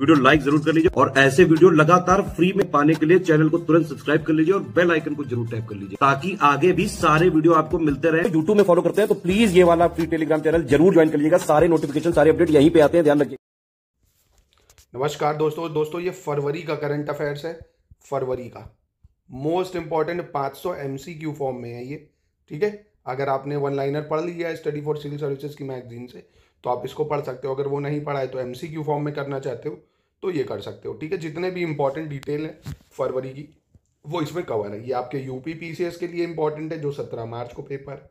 Video like जरूर कर लीजिए और ऐसे वीडियो लगातार फ्री में पाने के लिए चैनल को तुरंत सब्सक्राइब कर लीजिए और बेल आइकन को जरूर टैप कर लीजिए ताकि आगे भी सारे वीडियो आपको मिलते रहे यूट्यूब में फॉलो करते हैं तो प्लीज ये वाला फ्री टेलीग्राम चैनल जरूर ज्वाइन कर लीजिएगा सारे नोटिफिकेशन सारे अपडेट यहीं पे आते हैं ध्यान रखिए नमस्कार दोस्तों दोस्तों ये फरवरी का करंट अफेयर्स है फरवरी का मोस्ट इंपॉर्टेंट 500 क्यू फॉर्म में है ये ठीक है अगर आपने वन लाइनर पढ़ लिया है स्टडी फॉर सिविल सर्विसेज की मैगजीन से तो आप इसको पढ़ सकते हो अगर वो नहीं पढ़ा है तो एमसीक्यू फॉर्म में करना चाहते हो तो ये कर सकते हो ठीक है जितने भी इंपॉर्टेंट डिटेल हैं फरवरी की वो इसमें कवर है ये आपके यूपी पीसीएस के लिए इंपॉर्टेंट है जो सत्रह मार्च को पेपर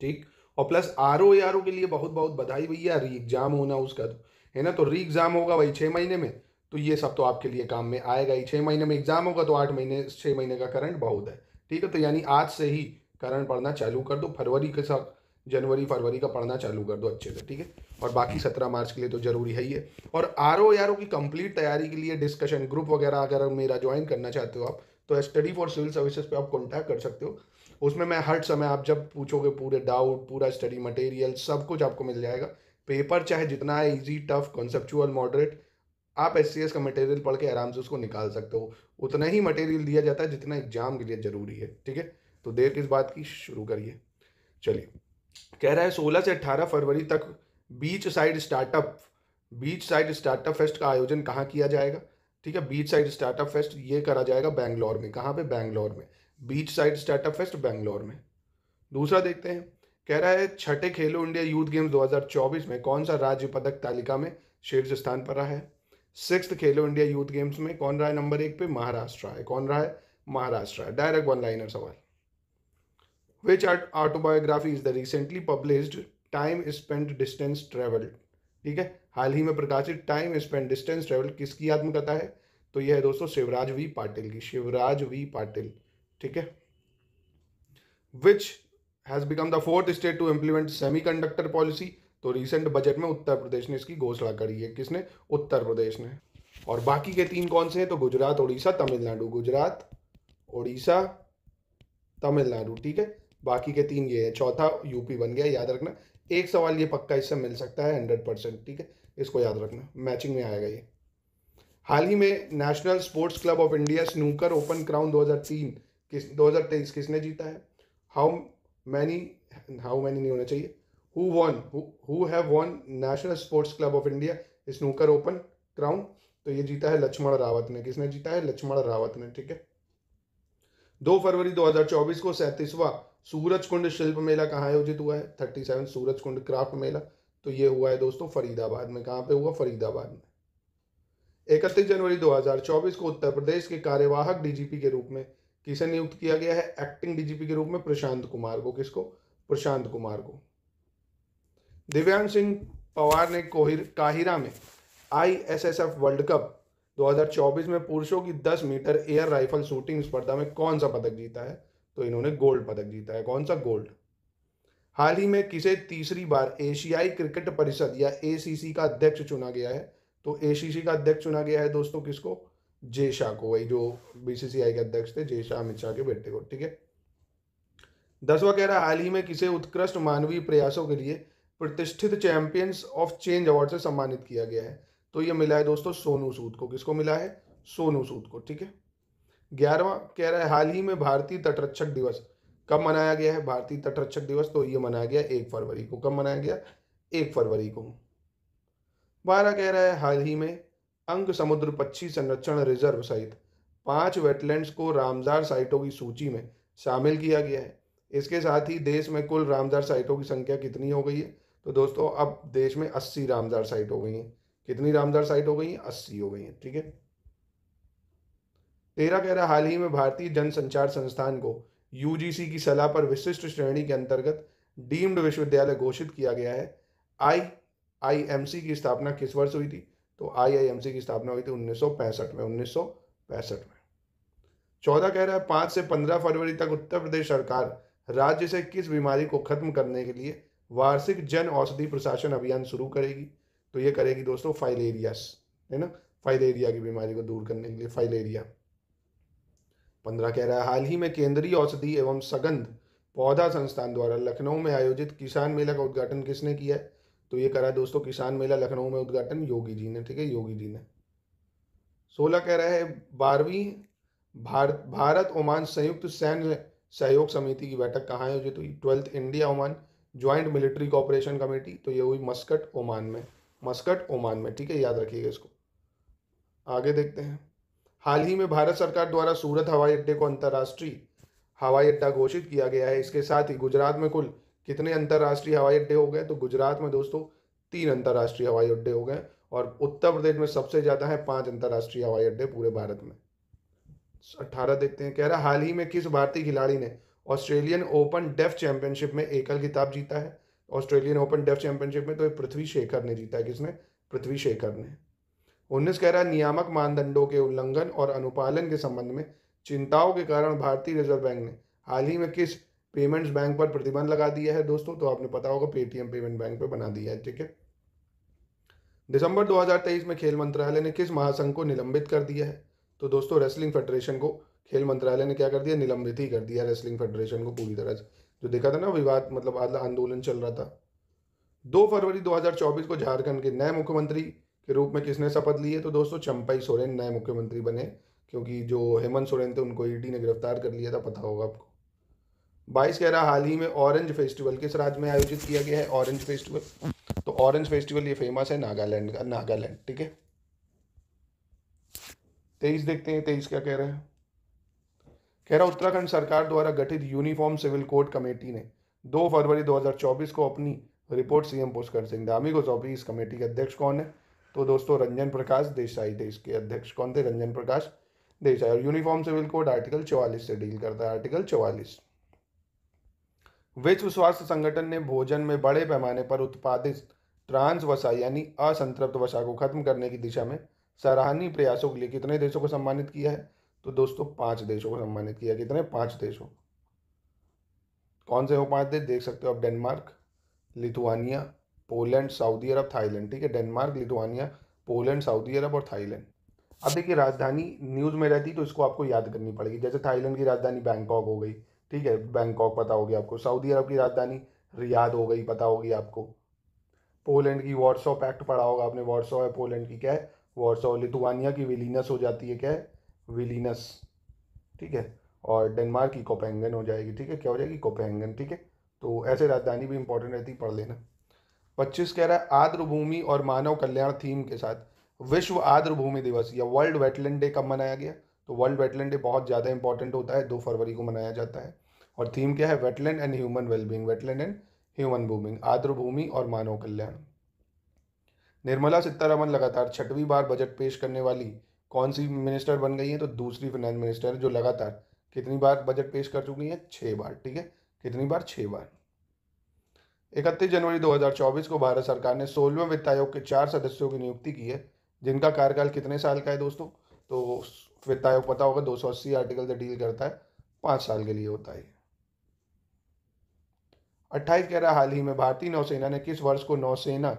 ठीक और plus R O R O के लिए बहुत बहुत बधाई भैया री एग्जाम होना उसका तो है ना तो री एग्जाम होगा भाई छः महीने में तो ये सब तो आपके लिए काम में आएगा ही छः महीने में एग्जाम होगा तो आठ महीने छः महीने का करंट बहुत है ठीक है तो यानी आज से ही करंट पढ़ना चालू कर दो फरवरी के साथ जनवरी फरवरी का पढ़ना चालू कर दो अच्छे से ठीक है और बाकी सत्रह मार्च के लिए तो ज़रूरी है ही है और आर ओ आर ओ की कंप्लीट तैयारी के लिए डिस्कशन ग्रुप वगैरह अगर मेरा ज्वाइन करना चाहते हो आप तो स्टडी फॉर सिविल सर्विसेज पे आप कॉन्टैक्ट कर सकते हो उसमें मैं हर समय आप जब पूछोगे पूरे डाउट पूरा स्टडी मटेरियल सब कुछ आपको मिल जाएगा पेपर चाहे जितना है ईजी टफ कॉन्सेप्चुअल मॉडरेट आप एस का मटेरियल पढ़ के आराम से उसको निकाल सकते हो उतना ही मटेरियल दिया जाता है जितना एग्जाम के लिए ज़रूरी है ठीक है तो देर किस बात की शुरू करिए चलिए कह रहा है सोलह से अट्ठारह फरवरी तक beach side startup beach side startup fest का आयोजन कहाँ किया जाएगा ठीक है बीच साइड स्टार्टअप फेस्ट ये करा जाएगा बैंगलोर में कहाँ पे बैंगलोर में beach side startup fest Bangalore में दूसरा देखते हैं कह रहा है छठे खेलो इंडिया यूथ गेम्स 2024 में कौन सा राज्य पदक तालिका में शीर्ष स्थान पर रहा है सिक्स खेलो इंडिया यूथ गेम्स में कौन रहा है नंबर एक पे महाराष्ट्र है कौन रहा है महाराष्ट्र है डायरेक्ट वन लाइनर सवाल which art autobiography is the recently published time spend distance travelled ठीक है हाल ही में प्रकाशित टाइम स्पेंड डिस्टेंस ट्रेवल किसकी आत्मकथा है तो यह है दोस्तों शिवराज वी पाटिल की शिवराज वी पाटिल ठीक है which has become the fourth state to implement conductor policy तो रिसेंट बजट में उत्तर प्रदेश ने इसकी घोषणा करी है किसने उत्तर प्रदेश ने और बाकी के तीन कौन से हैं तो गुजरात उड़ीसा तमिलनाडु गुजरात उड़ीसा तमिलनाडु ठीक है बाकी के तीन ये है चौथा यूपी बन गया याद रखना एक सवाल ये पक्का इससे मिल सकता है हंड्रेड परसेंट ठीक है इसको याद रखना मैचिंग में आएगा ये हाल ही में national sports club of India snooker open crown 2003 किस 2023 किसने जीता है हाउ मैनी हाउ मैनी नहीं होना चाहिए who won who have won national sports club of India snooker open crown तो ये जीता है लक्ष्मण रावत ने किसने जीता है लक्ष्मण रावत ने ठीक है दो फरवरी 2024 को सैंतीसवा सूरज कुंड शिल्प मेला कहाँ आयोजित हुआ है thirty seven Suraj Kund craft Mela तो ये हुआ है दोस्तों फरीदाबाद में कहाँ पे हुआ फरीदाबाद में इकतीस जनवरी 2024 को उत्तर प्रदेश के कार्यवाहक डीजीपी के रूप में किसे नियुक्त किया गया है एक्टिंग डीजीपी के रूप में प्रशांत कुमार को किसको प्रशांत कुमार को दिव्यांग सिंह पवार ने कोहिर काहिरा में एफ वर्ल्ड कप 2024 में पुरुषों की 10 मीटर एयर राइफल शूटिंग स्पर्धा में कौन सा पदक जीता है तो इन्होंने गोल्ड पदक जीता है कौन सा गोल्ड हाल ही में किसे तीसरी बार एशियाई क्रिकेट परिषद या ए का अध्यक्ष चुना गया है तो ए का अध्यक्ष चुना गया है दोस्तों किसको जे शाह को वही जो बीसीसीआई के अध्यक्ष थे जे शाह अमित शाह के बेटे को ठीक है दसवा कह रहा हाल ही में किसे उत्कृष्ट मानवीय प्रयासों के लिए प्रतिष्ठित चैंपियंस ऑफ चेंज अवार्ड से सम्मानित किया गया है तो ये मिला है दोस्तों सोनू सूद को किसको मिला है सोनू सूद को ठीक है ग्यारहवा कह रहा है हाल ही में भारतीय तटरक्षक दिवस कब मनाया गया है भारतीय तटरक्षक दिवस तो ये मनाया गया एक फरवरी को कब मनाया गया एक फरवरी को बारह कह रहा है हाल ही में अंग समुद्र पक्षी संरक्षण रिजर्व सहित पांच वेटलैंड्स को रामजार साइटों की सूची में शामिल किया गया है इसके साथ ही देश में कुल रामजार साइटों की संख्या कितनी हो गई है तो दोस्तों अब देश में अस्सी रामजार साइट हो गई हैं कितनी रामजार साइट हो गई हैं अस्सी हो गई हैं ठीक है तेरह कह रहा हाल ही में भारतीय जनसंचार संस्थान को यूजीसी की सलाह पर विशिष्ट श्रेणी के अंतर्गत डीम्ड विश्वविद्यालय घोषित किया गया है आई आईएमसी की स्थापना किस वर्ष हुई थी तो आईआईएमसी की स्थापना हुई थी उन्नीस में उन्नीस में चौदह कह रहा है पाँच से पंद्रह फरवरी तक उत्तर प्रदेश सरकार राज्य से किस बीमारी को खत्म करने के लिए वार्षिक जन औषधि प्रशासन अभियान शुरू करेगी तो ये करेगी दोस्तों फाइलेरियास है ना फाइलेरिया की बीमारी को दूर करने के लिए फाइलेरिया पंद्रह कह रहा है हाल ही में केंद्रीय औषधि एवं सगंध पौधा संस्थान द्वारा लखनऊ में आयोजित किसान मेला का उद्घाटन किसने किया है तो ये कह रहा है दोस्तों किसान मेला लखनऊ में उद्घाटन योगी जी ने ठीक है योगी जी ने सोलह कह रहा है बारहवीं भारत भारत ओमान संयुक्त सैन्य सहयोग समिति की बैठक कहाँ आयोजित हुई twelfth India Oman joint military cooperation committee तो ये हुई मस्कट ओमान में मस्कट ओमान में ठीक है याद रखिएगा इसको आगे देखते हैं हाल ही में भारत सरकार द्वारा सूरत हवाई अड्डे को अंतर्राष्ट्रीय हवाई अड्डा घोषित किया गया है इसके साथ ही गुजरात में कुल कितने अंतर्राष्ट्रीय हवाई अड्डे हो गए तो गुजरात में दोस्तों तीन अंतर्राष्ट्रीय हवाई अड्डे हो गए और उत्तर प्रदेश में सबसे ज़्यादा है पाँच अंतर्राष्ट्रीय हवाई अड्डे पूरे भारत में अट्ठारह देखते हैं कह रहा हाल ही में किस भारतीय खिलाड़ी ने ऑस्ट्रेलियन ओपन डेफ चैंपियनशिप में एकल खिताब जीता है ऑस्ट्रेलियन ओपन डेफ चैंपियनशिप में तो पृथ्वी शेखर ने जीता है किसने पृथ्वी शेखर ने उन्नीस कह रहा है नियामक मानदंडों के उल्लंघन और अनुपालन के संबंध में चिंताओं के कारण भारतीय रिजर्व बैंक ने हाल ही में किस पेमेंट्स बैंक पर प्रतिबंध लगा दिया है दोस्तों तो आपने पता होगा पेटीएम पेमेंट बैंक पर बना दिया है ठीक है दिसंबर 2023 में खेल मंत्रालय ने किस महासंघ को निलंबित कर दिया है तो दोस्तों रेसलिंग फेडरेशन को खेल मंत्रालय ने क्या कर दिया निलंबित ही कर दिया रेसलिंग फेडरेशन को पूरी तरह से जो देखा था ना विवाद मतलब आंदोलन चल रहा था दो फरवरी 2024 को झारखंड के नए मुख्यमंत्री के रूप में किसने शपथ ली है तो दोस्तों चंपाई सोरेन नए मुख्यमंत्री बने क्योंकि जो हेमंत सोरेन थे उनको ईडी e ने गिरफ्तार कर लिया था पता होगा आपको बाईस कह रहा हाल ही में ऑरेंज फेस्टिवल किस राज्य में आयोजित किया गया है ऑरेंज फेस्टिवल तो ऑरेंज फेस्टिवल ये फेमस है नागालैंड का नागालैंड ठीक है तेईस देखते हैं तेईस क्या कह रहे हैं कह रहा उत्तराखंड सरकार द्वारा गठित यूनिफॉर्म सिविल कोड कमेटी ने दो फरवरी 2024 को अपनी रिपोर्ट सीएम पुष्कर सिंह धामी को सौंपी इस कमेटी के अध्यक्ष कौन है तो दोस्तों रंजन प्रकाश देसाई देश के अध्यक्ष कौन थे रंजन प्रकाश देसाई और यूनिफॉर्म सिविल कोड आर्टिकल चौवालीस से डील करता है आर्टिकल चौवालीस विश्व स्वास्थ्य संगठन ने भोजन में बड़े पैमाने पर उत्पादित ट्रांस वसा यानी असंतृप्त वसा को खत्म करने की दिशा में सराहनीय प्रयासों के लिए कितने देशों को सम्मानित किया है तो दोस्तों पांच देशों को सम्मानित किया कितने पांच देशों कौन से हो पांच देश देख सकते हो आप डेनमार्क लिथुआनिया पोलैंड सऊदी अरब थाईलैंड ठीक है डेनमार्क लिथुआनिया पोलैंड सऊदी अरब और थाईलैंड अब देखिए राजधानी न्यूज़ में रहती तो इसको आपको याद करनी पड़ेगी जैसे थाईलैंड की राजधानी बैंकॉक हो गई ठीक है बैंकॉक पता होगी आपको सऊदी अरब की राजधानी रियाद हो गई पता होगी आपको पोलैंड की वॉट्सो पैक्ट पढ़ा होगा आपने वॉट्सो है पोलैंड की क्या है वॉट्सो लिथुआनिया की विलीनस हो जाती है क्या है विलीनस ठीक है और डेनमार्क की कोपेंगन हो जाएगी ठीक है क्या हो जाएगी कोपेंगन ठीक है तो ऐसे राजधानी भी इंपॉर्टेंट रहती पढ़ लेना पच्चीस कह रहा है आर्द्र भूमि और मानव कल्याण थीम के साथ विश्व आर्द्र भूमि दिवस या वर्ल्ड वेटलैंड डे कब मनाया गया तो वर्ल्ड वेटलैंड डे बहुत ज़्यादा इंपॉर्टेंट होता है दो फरवरी को मनाया जाता है और थीम क्या है wetland and human wellbeing wetland and human booming आर्द्र भूमि और मानव कल्याण निर्मला सीतारमन लगातार छठवीं बार बजट पेश करने वाली कौन सी मिनिस्टर बन गई है तो दूसरी फाइनेंस मिनिस्टर जो लगातार कितनी बार बजट पेश कर चुकी हैं छः बार ठीक है कितनी बार छः बार इकतीस जनवरी 2024 को भारत सरकार ने सोलहवें वित्त आयोग के चार सदस्यों की नियुक्ति की है जिनका कार्यकाल कितने साल का है दोस्तों तो वित्त आयोग पता होगा दो आर्टिकल से डील करता है पाँच साल के लिए होता है अट्ठाईस कह रहा हाल ही में भारतीय नौसेना ने किस वर्ष को नौसेना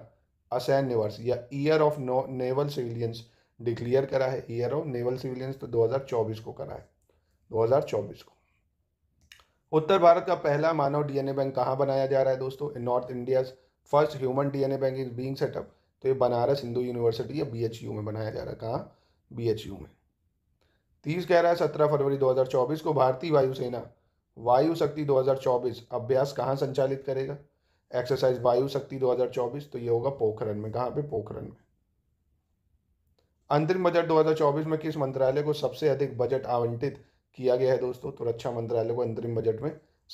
असैन्य वर्ष या year of no naval civilians declare करा है ईयर ऑफ नेवल सिविलियंस तो 2024 को करा है 2024 को उत्तर भारत का पहला मानव डीएनए बैंक कहाँ बनाया जा रहा है दोस्तों in north India first human DNA bank is being set up तो ये बनारस हिंदू यूनिवर्सिटी या बीएचयू में बनाया जा रहा है कहाँ बीएचयू में तीस कह रहा है सत्रह फरवरी 2024 को भारतीय वायुसेना वायु शक्ति 2024 अभ्यास कहाँ संचालित करेगा एक्सरसाइज वायु शक्ति 2024 तो ये होगा पोखरण में कहाँ पे पोखरण में अंतरिम बजट 2024 में किस मंत्रालय को सबसे अधिक बजट आवंटित किया गया है दोस्तों तो रक्षा मंत्रालय को अंतरिम बजट में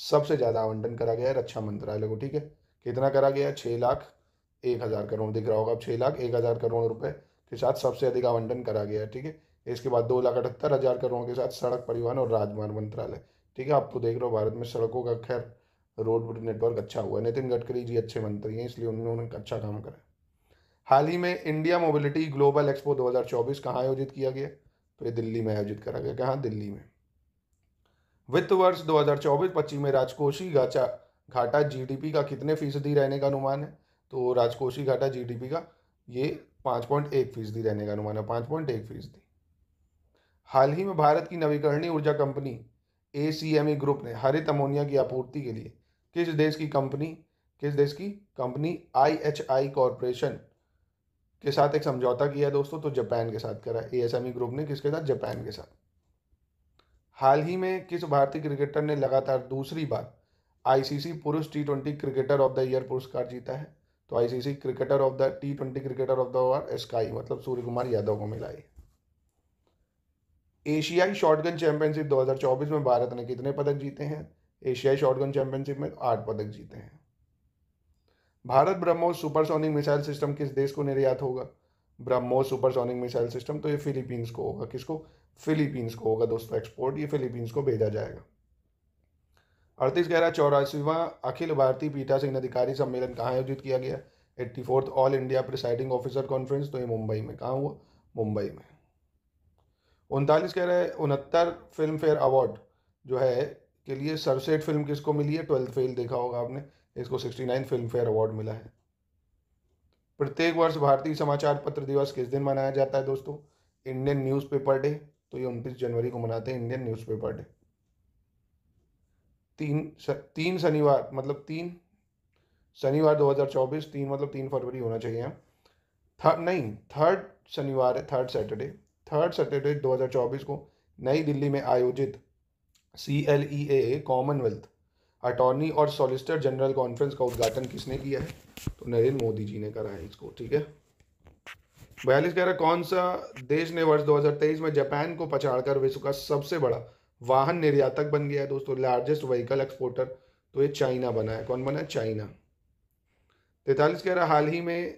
सबसे ज़्यादा आवंटन करा गया है रक्षा मंत्रालय को ठीक है कितना करा गया है छः लाख एक हज़ार करोड़ दिख रहा होगा अब छः लाख एक हज़ार करोड़ रुपए के साथ सबसे अधिक आवंटन करा गया है ठीक है इसके बाद दो लाख अठहत्तर हज़ार करोड़ के साथ सड़क परिवहन और राजमार्ग मंत्रालय ठीक है आप तो देख रहे हो भारत में सड़कों का खैर रोड नेटवर्क अच्छा हुआ है नितिन गडकरी जी अच्छे मंत्री हैं इसलिए उन्होंने अच्छा काम करा हाल ही में इंडिया मोबिलिटी ग्लोबल एक्सपो 2024 कहाँ आयोजित किया गया तो ये दिल्ली में आयोजित करा गया कहाँ दिल्ली में वित्त वर्ष 2024-25 में राजकोषीय घाटा घाटा जीडीपी का कितने फीसदी रहने का अनुमान है तो राजकोषीय घाटा जीडीपी का ये 5.1 फीसदी रहने का अनुमान है 5.1 फीसदी हाल ही में भारत की नवीकरणीय ऊर्जा कंपनी ए ग्रुप e ने हरित अमोनिया की आपूर्ति के लिए किस देश की कंपनी किस देश की company I H I corporation के साथ एक समझौता किया दोस्तों तो जापान के साथ करा ए ग्रुप e ने किसके साथ जापान के साथ हाल ही में किस भारतीय क्रिकेटर ने लगातार दूसरी बार आईसीसी पुरुष T twenty cricketer of the year पुरस्कार जीता है तो ICC cricketer of the T twenty cricketer of the year sky मतलब सूर्य कुमार यादव को मिला है एशियाई शॉटगन चैंपियनशिप 2024 में भारत ने कितने पदक जीते हैं एशियाई शॉटगन चैंपियनशिप में आठ पदक जीते हैं Bharat BrahMos supersonic missile system किस देश को निर्यात होगा ब्रह्मोस सुपरसोनिक मिसाइल सिस्टम तो ये फिलीपींस को होगा किसको फिलीपींस को होगा दोस्तों एक्सपोर्ट ये फिलीपींस को भेजा जाएगा अड़तीस ग्यारह चौरासीवा अखिल भारतीय पीठासीन अधिकारी सम्मेलन कहाँ आयोजित किया गया eighty fourth all India presiding officer conference तो ये मुंबई में कहाँ हुआ मुंबई में उनतालीस कह रहे उनहत्तर फिल्म फेयर अवार्ड जो है के लिए सरसेट फिल्म किसको मिली है ट्वेल्थ फेल देखा होगा आपने इसको sixty nine Filmfare award मिला है प्रत्येक वर्ष भारतीय समाचार पत्र दिवस किस दिन मनाया जाता है दोस्तों इंडियन न्यूज़पेपर डे तो ये उनतीस जनवरी को मनाते हैं इंडियन न्यूज़पेपर डे तीन स, तीन शनिवार मतलब तीन शनिवार 2024 तीन मतलब तीन फरवरी होना चाहिए थर्ड नहीं थर्ड शनिवार है थर्ड सैटरडे थर्ड सैटरडे 2024 को नई दिल्ली में आयोजित C L E A Commonwealth attorney और सॉलिसिटर जनरल कॉन्फ्रेंस का उद्घाटन किसने किया है तो नरेंद्र मोदी जी ने करा है इसको ठीक है बयालीस कह रहा कौन सा देश ने वर्ष 2023 में जापान को पछाड़कर विश्व का सबसे बड़ा वाहन निर्यातक बन गया है दोस्तों लार्जेस्ट व्हीकल एक्सपोर्टर तो ये चाइना बना है कौन बना है चाइना तैतालीस कह रहा हाल ही में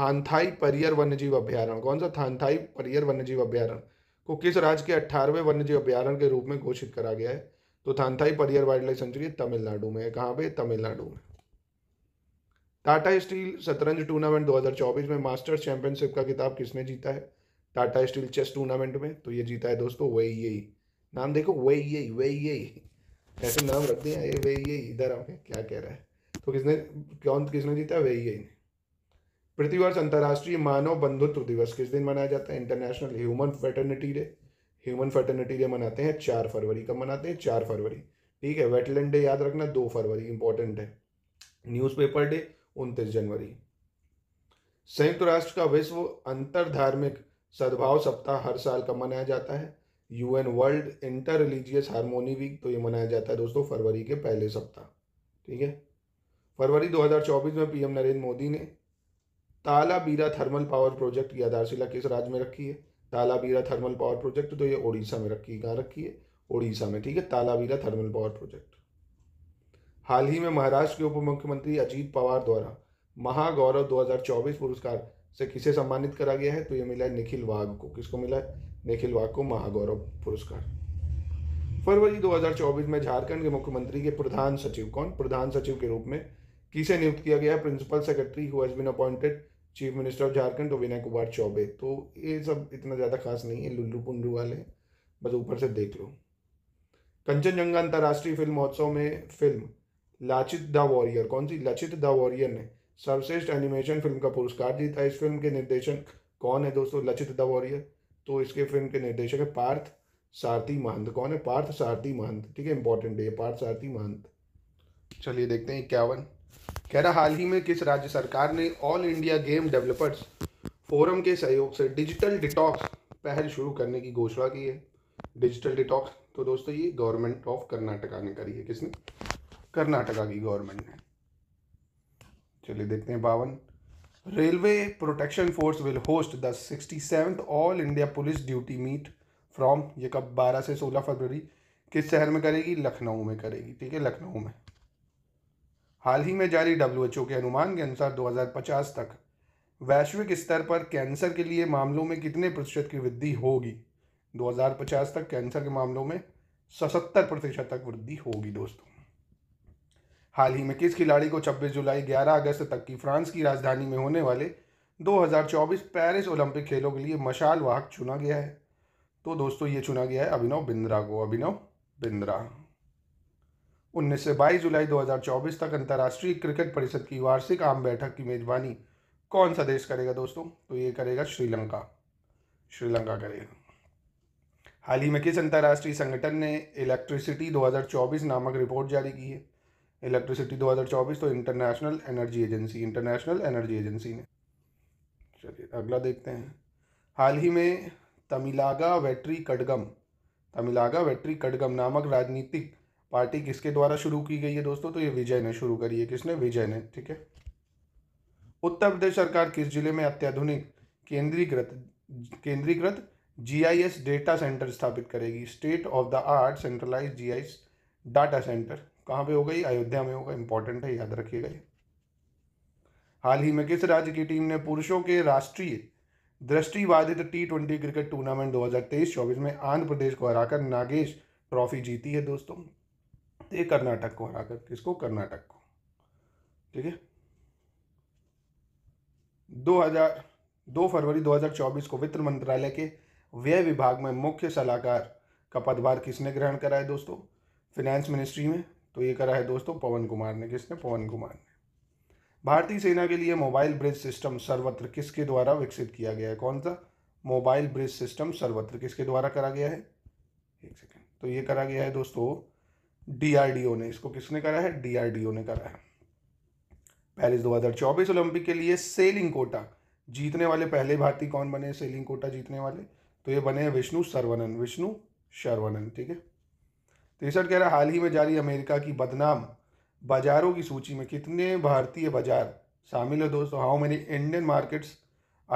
थानथाई परियर वन्यजीव अभ्यारण कौन सा थानथाई परियर वन्यजीव अभ्यारण को किस राज्य के अट्ठारहवें वन्यजीव अभ्यारण के रूप में घोषित करा गया है तो Thanthai Periyar wildlife sanctuary Tamil Nadu में है कहाँ पे तमिलनाडु में टाटा स्टील शतरंज टूर्नामेंट 2024 में मास्टर्स चैंपियनशिप का किताब किसने जीता है टाटा स्टील चेस टूर्नामेंट में तो ये जीता है दोस्तों वे यही नाम देखो वे यही वे यही ऐसे नाम रख दिया ये वे यही इधर आओ क्या कह रहा है तो किसने क्यों किसने जीता वे यही ने प्रतिवर्ष अंतर्राष्ट्रीय मानव बंधुत्व दिवस किस दिन मनाया जाता है international human fraternity day human fraternity day मनाते हैं चार फरवरी कब मनाते हैं चार फरवरी ठीक है वेटलैंड डे याद रखना दो फरवरी इंपॉर्टेंट है न्यूज़पेपर डे उनतीस जनवरी संयुक्त राष्ट्र का विश्व अंतर धार्मिक सद्भाव सप्ताह हर साल कब मनाया जाता है UN world inter religious harmony week तो ये मनाया जाता है दोस्तों फरवरी के पहले सप्ताह ठीक है फरवरी 2024 में पीएम नरेंद्र मोदी ने तालाबीरा थर्मल पावर प्रोजेक्ट की आधारशिला किस राज्य में रखी है तालाबीरा थर्मल पावर प्रोजेक्ट तो ये ओडिशा में रखी है कहाँ रखी है ओडिशा में ठीक है तालाबीरा थर्मल पावर प्रोजेक्ट हाल ही में महाराष्ट्र के उप मुख्यमंत्री अजीत पवार द्वारा महागौरव 2024 पुरस्कार से किसे सम्मानित करा गया है तो ये मिला है निखिल वाघ को किसको मिला है निखिल वाघ को महागौरव पुरस्कार फरवरी 2024 में झारखंड के मुख्यमंत्री के प्रधान सचिव कौन प्रधान सचिव के रूप में किसे नियुक्त किया गया है principal secretary who has been appointed chief minister of Jharkhand तो विनय कुमार चौबे तो ये सब इतना ज़्यादा खास नहीं है लुल्लू पुंडू वाले बस ऊपर से देख लो कंचनजंगा अंतर्राष्ट्रीय फिल्म महोत्सव में फिल्म लाचित द वॉरियर कौन सी लचित द वॉरियर ने सर्वश्रेष्ठ एनिमेशन फिल्म का पुरस्कार जीता इस फिल्म के निर्देशक कौन है दोस्तों लचित द वॉरियर तो इसके फिल्म के निर्देशक है पार्थ सारथी महंत कौन है पार्थ सारथी महंत ठीक है इंपॉर्टेंट है पार्थ सारथी महंत चलिए देखते हैं इक्यावन कह रहा हाल ही में किस राज्य सरकार ने all India game developers forum के सहयोग से डिजिटल डिटॉक्स पहल शुरू करने की घोषणा की है डिजिटल डिटॉक्स तो दोस्तों ये गवर्नमेंट ऑफ कर्नाटका ने करी है किसने कर्नाटका की गवर्नमेंट ने चलिए देखते हैं बावन railway protection force will host the sixty seventh all India police duty meet from ये कब बारह से सोलह फरवरी किस शहर में करेगी लखनऊ में करेगी ठीक है लखनऊ में हाल ही में जारी डब्ल्यू एच ओ के अनुमान के अनुसार दो हजार पचास तक वैश्विक स्तर पर कैंसर के लिए मामलों में कितने प्रतिशत की वृद्धि होगी दो हजार पचास तक कैंसर के मामलों में सतहत्तर प्रतिशत तक वृद्धि होगी दोस्तों हाल ही में किस खिलाड़ी को 26 जुलाई 11 अगस्त तक की फ्रांस की राजधानी में होने वाले 2024 पेरिस ओलंपिक खेलों के लिए मशाल वाहक चुना गया है तो दोस्तों ये चुना गया है अभिनव बिंद्रा को अभिनव बिंद्रा उन्नीस से बाईस जुलाई 2024 तक अंतर्राष्ट्रीय क्रिकेट परिषद की वार्षिक आम बैठक की मेजबानी कौन सा देश करेगा दोस्तों तो ये करेगा श्रीलंका श्रीलंका करेगा हाल ही में किस अंतर्राष्ट्रीय संगठन ने इलेक्ट्रिसिटी 2024 नामक रिपोर्ट जारी की है इलेक्ट्रिसिटी 2024 तो international energy agency international energy agency ने चलिए अगला देखते हैं हाल ही में तमिलागा वेट्री कडगम तमिलागा वेट्री कडगम नामक राजनीतिक पार्टी किसके द्वारा शुरू की गई है दोस्तों तो ये विजय ने शुरू करी है किसने विजय ने ठीक है उत्तर प्रदेश सरकार किस जिले में अत्याधुनिक केंद्रीकृत केंद्रीकृत जी डेटा सेंटर स्थापित करेगी state of the art centralised data centre कहाँ पे होगा ये अयोध्या में होगा इंपॉर्टेंट है याद रखिएगा ये हाल ही में किस राज्य की टीम ने पुरुषों के राष्ट्रीय दृष्टिबाधित टी ट्वेंटी क्रिकेट टूर्नामेंट 2023-24 में आंध्र प्रदेश को हराकर नागेश ट्रॉफी जीती है दोस्तों तो ये कर्नाटक को हराकर किसको कर्नाटक को ठीक है दो हजार दो फरवरी 2024 को वित्त मंत्रालय के व्यय विभाग में मुख्य सलाहकार का पदभार किसने ग्रहण करा है दोस्तों फिनेंस मिनिस्ट्री में तो ये करा है दोस्तों पवन कुमार ने किसने पवन कुमार ने भारतीय सेना के लिए मोबाइल ब्रिज सिस्टम सर्वत्र किसके द्वारा विकसित किया गया है कौन सा मोबाइल ब्रिज सिस्टम सर्वत्र किसके द्वारा करा गया है एक सेकेंड तो ये करा गया है दोस्तों डीआरडीओ ने इसको किसने करा है डीआरडीओ ने करा है पेरिस 2024 ओलंपिक के लिए सेलिंग कोटा जीतने वाले पहले भारतीय कौन बने सेलिंग कोटा जीतने वाले तो ये बने हैं विष्णु सरवनन विष्णु शर्वनन ठीक है तिरसठ कह रहा हाल ही में जारी अमेरिका की बदनाम बाजारों की सूची में कितने भारतीय बाजार शामिल है दोस्तों how many Indian markets